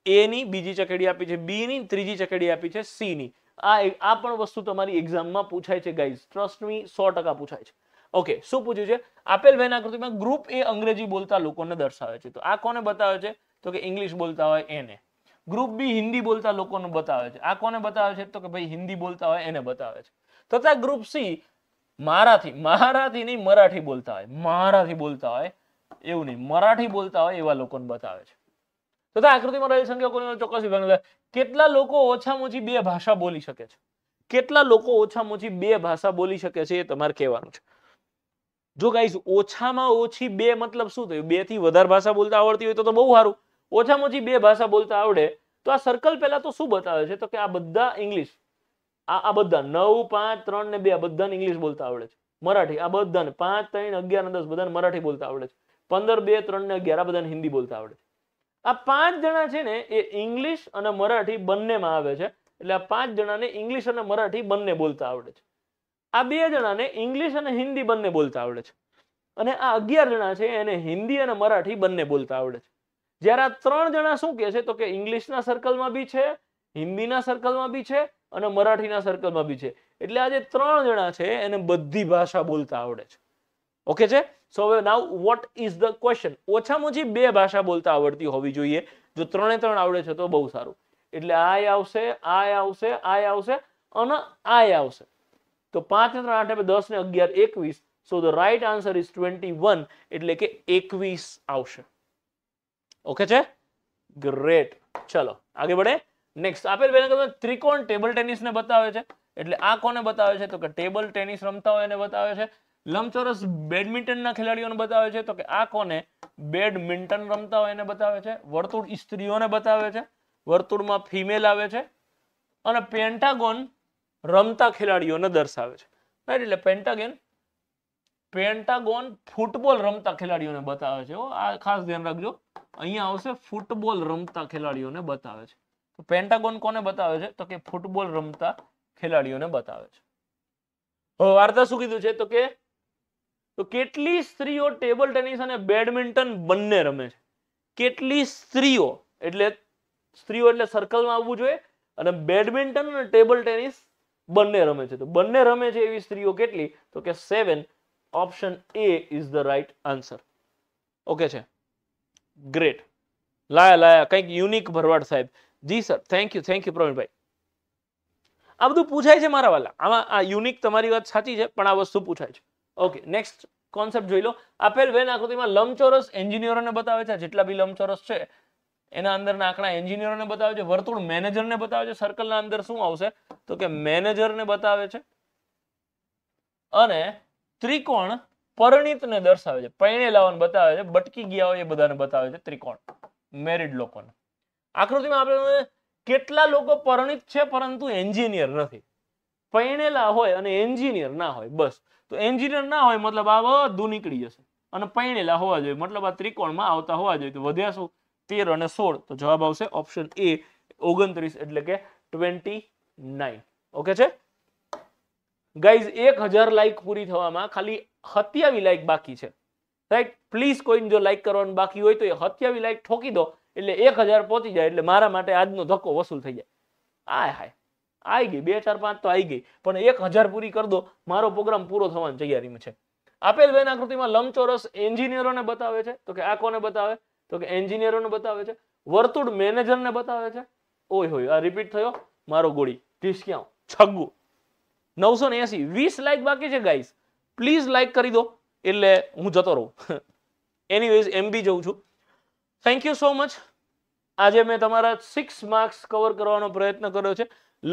એની બીજી ચકેડી આપી છે બીની ત્રીજી ચકેડી આપી છે સીની આ આ પણ વસ્તુ તમારી એક્ઝામમાં પૂછાય છે ગાઈઝ ટ્રસ્ટ મી સો ટકા પૂછાય છે ઓકે શું પૂછ્યું છે આપેલ વેનાકૃતિમાં ગ્રુપ એ અંગ્રેજી બોલતા લોકોને દર્શાવે છે તો આ કોને બતાવે છે તો કે ઇંગ્લિશ બોલતા હોય એને ગ્રુપ બી હિન્દી બોલતા લોકોને બતાવે છે આ કોને બતાવે છે તો કે ભાઈ હિન્દી બોલતા હોય એને બતાવે છે તથા ગ્રુપ સી મારાથી મારાથી નહીં મરાઠી બોલતા હોય મારાથી બોલતા હોય એવું નહીં મરાઠી બોલતા હોય એવા લોકોને બતાવે છે તથા આકૃતિમાં રહેલી સંખ્યા કોઈનો ચોક્કસ વિભાગને કેટલા લોકો ઓછામાં ઓછી બે ભાષા બોલી શકે છે કેટલા લોકો ઓછામાં ઓછી બે ભાષા બોલી શકે છે એ તમારે કહેવાનું છે જો ગાઈસ ઓછામાં ઓછી બે મતલબ શું થયું બે થી વધારે ભાષા બોલતા આવડતી હોય તો તો બહુ સારું ઓછામાં ઓછી બે ભાષા બોલતા આવડે તો આ સર્કલ પહેલા તો શું બતાવે છે તો કે આ બધા ઇંગ્લિશ આ આ બધા નવ પાંચ ત્રણ ને બે આ બધાને ઇંગ્લિશ બોલતા આવડે છે મરાઠી આ બધાને પાંચ ત્રણ અગિયાર દસ બધાને મરાઠી બોલતા આવડે છે પંદર બે ત્રણ ને અગિયાર આ બધાને હિન્દી બોલતા આવડે છે આ પાંચ જણા છે ને એ ઇંગ્લિશ અને મરાઠી બંનેમાં આવે છે એટલે આ પાંચ જણાને ઇંગ્લિશ અને મરાઠી બંને બોલતા આવડે છે આ બે જણાને ઇંગ્લિશ અને હિન્દી બંને બોલતા આવડે છે અને આ અગિયાર જણા છે એને હિન્દી અને મરાઠી બંને બોલતા આવડે છે જ્યારે આ ત્રણ જણા શું કે છે તો કે ઇંગ્લિશના સર્કલમાં બી છે હિન્દીના સર્કલમાં બી છે અને મરાઠીના સર્કલમાં બી છે એટલે આજે ત્રણ જણા છે એને બધી ભાષા બોલતા આવડે છે ઓકે છે સો હવે now what is the question ઓછામાં ઓછી બે ભાષા બોલતા આવડતી હોવી જોઈએ જો ત્રણે ત્રણ આવડે છે તો બહુ સારું એટલે આય આવશે આય આવશે આય આવશે અને આય આવશે તો પાંચ ત્રણ આઠ બે દસ ને અગિયાર એકવીસ so the right answer is twenty one એટલે કે એકવીસ આવશે ઓકે છે ગ્રેટ ચલો આગળ વધે નેક્સ્ટ આપેલ પહેલા ત્રિકોણ ટેબલ ટેનિસને બતાવે છે એટલે આ કોને બતાવે છે તો કે ટેબલ ટેનિસ રમતા હોય એને બતાવે છે લંબચોરસ બેડમિન્ટનના ખેલાડીઓને બતાવે છે તો કે આ કોને બેડમિન્ટન રમતા હોય એને બતાવે છે વર્તુળ સ્ત્રીઓને બતાવે છે વર્તુળમાં ફિમેલ આવે છે અને પેન્ટાગોન રમતા ખેલાડીઓને દર્શાવે છે રાઈટ એટલે પેન્ટાગેન પેન્ટાગોન ફૂટબોલ રમતા ખેલાડીઓને બતાવે છે આ ખાસ ધ્યાન રાખજો અહીંયા આવશે ફૂટબોલ રમતા ખેલાડીઓને બતાવે છે તો પેન્ટાગોન કોને બતાવે છે તો કે ફૂટબોલ રમતા ખેલાડીઓને બતાવે છે વાર્તા શું કીધું છે તો કે તો કેટલી સ્ત્રીઓ ટેબલ ટેનિસ અને બેડમિન્ટન બંને રમે છે કેટલી સ્ત્રીઓ એટલે સ્ત્રીઓ એટલે સર્કલમાં આવવું જોઈએ અને બેડમિન્ટન અને ટેબલ ટેનિસ બંને રમે છે તો બંને રમે છે એવી સ્ત્રીઓ કેટલી તો કે seven option A is the right answer okay છે ગ્રેટ લાયા લાયા કંઈક યુનિક ભરવાડ સાહેબ ji sir thank you thank you પ્રવીણભાઈ આ બધું પૂછાય છે મારા વાલા આમાં આ યુનિક તમારી વાત સાચી છે પણ આ વસ્તુ પૂછાય છે ઓકે નેક્સ્ટ કોન્સેપ્ટ જોઈ લો આપેલ વેન આકૃતિમાં લંબચોરસ એન્જિનિયરોને બતાવે છે જેટલા બી લંબચોરસ છે એના અંદરના આંકડા એન્જિનિયરોને બતાવે છે વર્તુળ મેનેજરને બતાવે છે સર્કલના અંદર શું આવશે તો કે મેનેજરને બતાવે છે અને ત્રિકોણ પરિણિતને દર્શાવે છે પરણેલાઓને બતાવે છે બટકી ગયા હોય એ બધાને બતાવે છે ત્રિકોણ મેરિડ લોકોને આકૃતિમાં આપણે કેટલા લોકો પરિણિત છે પરંતુ એન્જિનિયર નથી પૈણેલા હોય અને એન્જિનિયર ના હોય બસ તો એન્જિનિયર ના હોય મતલબ આ બધું નીકળી જશે અને પૈણેલા હોવા જોઈએ મતલબ આ ત્રિકોણમાં આવતા હોવા જોઈએ તો વધ્યા શું તેર અને સોળ તો જવાબ આવશે ઓપ્શન એ ઓગણત્રીસ એટલે કે ટ્વેન્ટી નાઇન ઓકે છે ગાઈઝ એક હજાર લાઇક પૂરી થવામાં ખાલી હત્યાવી લાઇક બાકી છે રાઈટ પ્લીઝ કોઈને જો લાઇક કરવાનું બાકી હોય તો એ હત્યાવી લાઇક ઠોકી દો એટલે એક હજાર પહોંચી જાય એટલે મારા માટે આજનો ધક્કો વસૂલ થઈ જાય આ હાય આવી ગઈ બે ચાર પાંચ તો આવી ગઈ પણ એક હજાર પૂરી કરી દો મારો પ્રોગ્રામ પૂરો થવાની તૈયારીમાં છે આપેલ વેન આકૃતિમાં લંબચોરસ એન્જિનિયરોને બતાવે છે તો કે આ કોને બતાવે તો કે એન્જિનિયરોને બતાવે છે વર્તુળ મેનેજરને બતાવે છે ઓય હોય આ રિપીટ થયો મારો ગોળી ત્રીસ ક્યાં છગ્ગુ નવસો ને એસી વીસ લાઈક બાકી છે ગાઈસ પ્લીઝ લાઈક કરી દો એટલે હું જતો રહું એનીવેઝ એમ બી જઉં છું થેન્ક યુ સો મચ આજે મેં તમારા સિક્સ માર્ક્સ કવર કરવાનો પ્રયત્ન કર્યો છે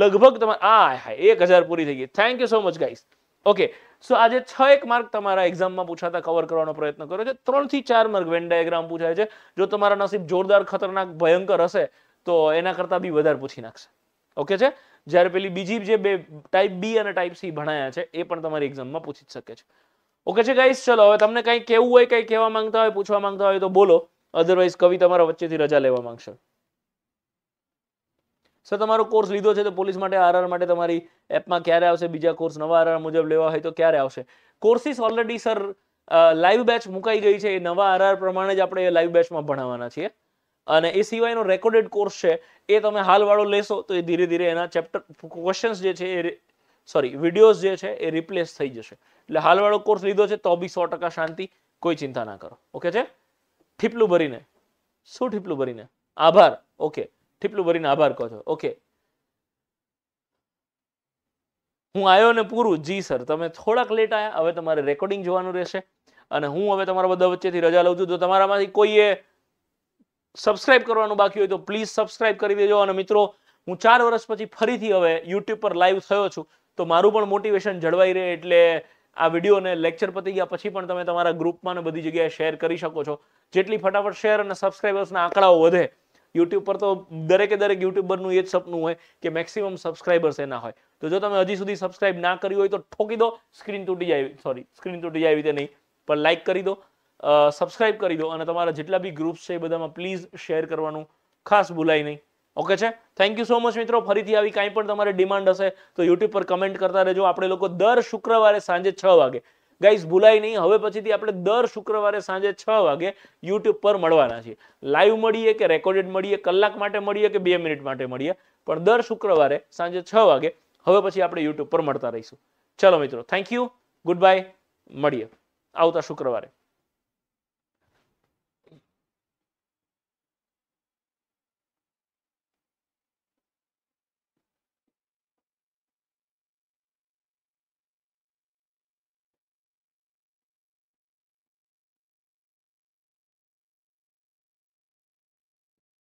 લગભગ તમારે આ હા એક હજાર પૂરી થઈ ગઈ thank you so much guys okay so આજે છ એક માર્ક તમારા એક્ઝામમાં પૂછાતા કવર કરવાનો પ્રયત્ન કર્યો છે ત્રણ થી ચાર માર્ક વેન ડાયાગ્રામ પૂછાય છે જો તમારા નસીબ જોરદાર ખતરનાક ભયંકર હશે તો એના કરતાં બી વધારે પૂછી નાખશે ઓકે છે જ્યારે પેલી બીજી જે બે ટાઈપ બી અને ટાઈપ સી ભણાયા છે એ પણ તમારી એક્ઝામમાં પૂછી જ શકે છે ઓકે છે ગાઈસ ચલો હવે તમને કંઈ કેવું હોય કંઈ કહેવા માંગતા હોય પૂછવા માંગતા હોય તો બોલો અધરવાઇઝ કવિ તમારા વચ્ચેથી રજા લેવા માંગશે સર તમારો કોર્સ લીધો છે તો પોલીસ માટે આરઆર માટે તમારી એપમાં ક્યારે આવશે બીજા કોર્સ નવા આરઆર મુજબ લેવા હોય તો ક્યારે આવશે courses already sir live batch મુકાઈ ગઈ છે એ નવા આરઆર પ્રમાણે જ આપણે એ લાઈવ બેચમાં ભણાવવાના છીએ અને એ સિવાયનો રેકોર્ડેડ કોર્સ છે એ તમે હાલવાળો લેશો તો એ ધીરે ધીરે એના ચેપ્ટર ક્વેશ્ચન્સ જે છે એ સોરી વિડીયોઝ જે છે એ રિપ્લેસ થઈ જશે એટલે હાલવાળો કોર્સ લીધો છે તો બી સો ટકા શાંતિ કોઈ ચિંતા ના કરો ઓકે છે ઠીપલું ભરીને શું ઠીપલું ભરીને આભાર ઓકે ઠીપલું ભરીને આભાર કહો છો ઓકે હું આવ્યો ને પૂરું જી સર તમે થોડાક લેટ આવ્યા હવે તમારે રેકોર્ડિંગ જોવાનું રહેશે અને હું હવે તમારા બધા વચ્ચેથી રજા લઉં છું જો તમારામાંથી કોઈએ સબસ્ક્રાઇબ કરવાનું બાકી હોય તો પ્લીઝ સબસ્ક્રાઇબ કરી દેજો અને મિત્રો હું ચાર વર્ષ પછી ફરીથી હવે યુટ્યુબ પર લાઈવ થયો છું તો મારું પણ મોટિવેશન જળવાઈ રહે એટલે આ વિડીયોને લેક્ચર પતી ગયા પછી પણ તમે તમારા ગ્રુપમાં ને બધી જગ્યાએ શેર કરી શકો છો જેટલી ફટાફટ શેર અને સબસ્ક્રાઈબર્સના આંકડાઓ વધે યુટ્યુબ પર તો દરેકે દરેક યુટ્યુબરનું એ જ સપનું હોય કે મેક્સિમમ સબસ્ક્રાઈબર્સ એના હોય તો જો તમે હજી સુધી સબસ્ક્રાઈબ ના કર્યું હોય તો ઠોકી દો સ્ક્રીન તૂટી જાય સોરી સ્ક્રીન તૂટી જાય રીતે નહીં પણ લાઇક કરી દો સબસ્ક્રાઈબ કરી દો અને તમારા જેટલા બી ગ્રુપ્સ છે એ બધામાં પ્લીઝ શેર કરવાનું ખાસ ભૂલાય નહીં ઓકે છે થેન્ક યુ સો મચ મિત્રો ફરીથી આવી કાંઈ પણ તમારે ડિમાન્ડ હશે તો યુટ્યુબ પર કમેન્ટ કરતા રહેજો આપણે લોકો દર શુક્રવારે સાંજે છ વાગે ગાઈઝ ભૂલાય નહીં હવે પછીથી આપણે દર શુક્રવારે સાંજે છ વાગે યુટ્યુબ પર મળવાના છીએ લાઈવ મળીએ કે રેકોર્ડેડ મળીએ કલાક માટે મળીએ કે બે મિનિટ માટે મળીએ પણ દર શુક્રવારે સાંજે છ વાગે હવે પછી આપણે યુટ્યુબ પર મળતા રહીશું ચલો મિત્રો થેન્ક યુ ગુડ બાય મળીએ આવતા શુક્રવારે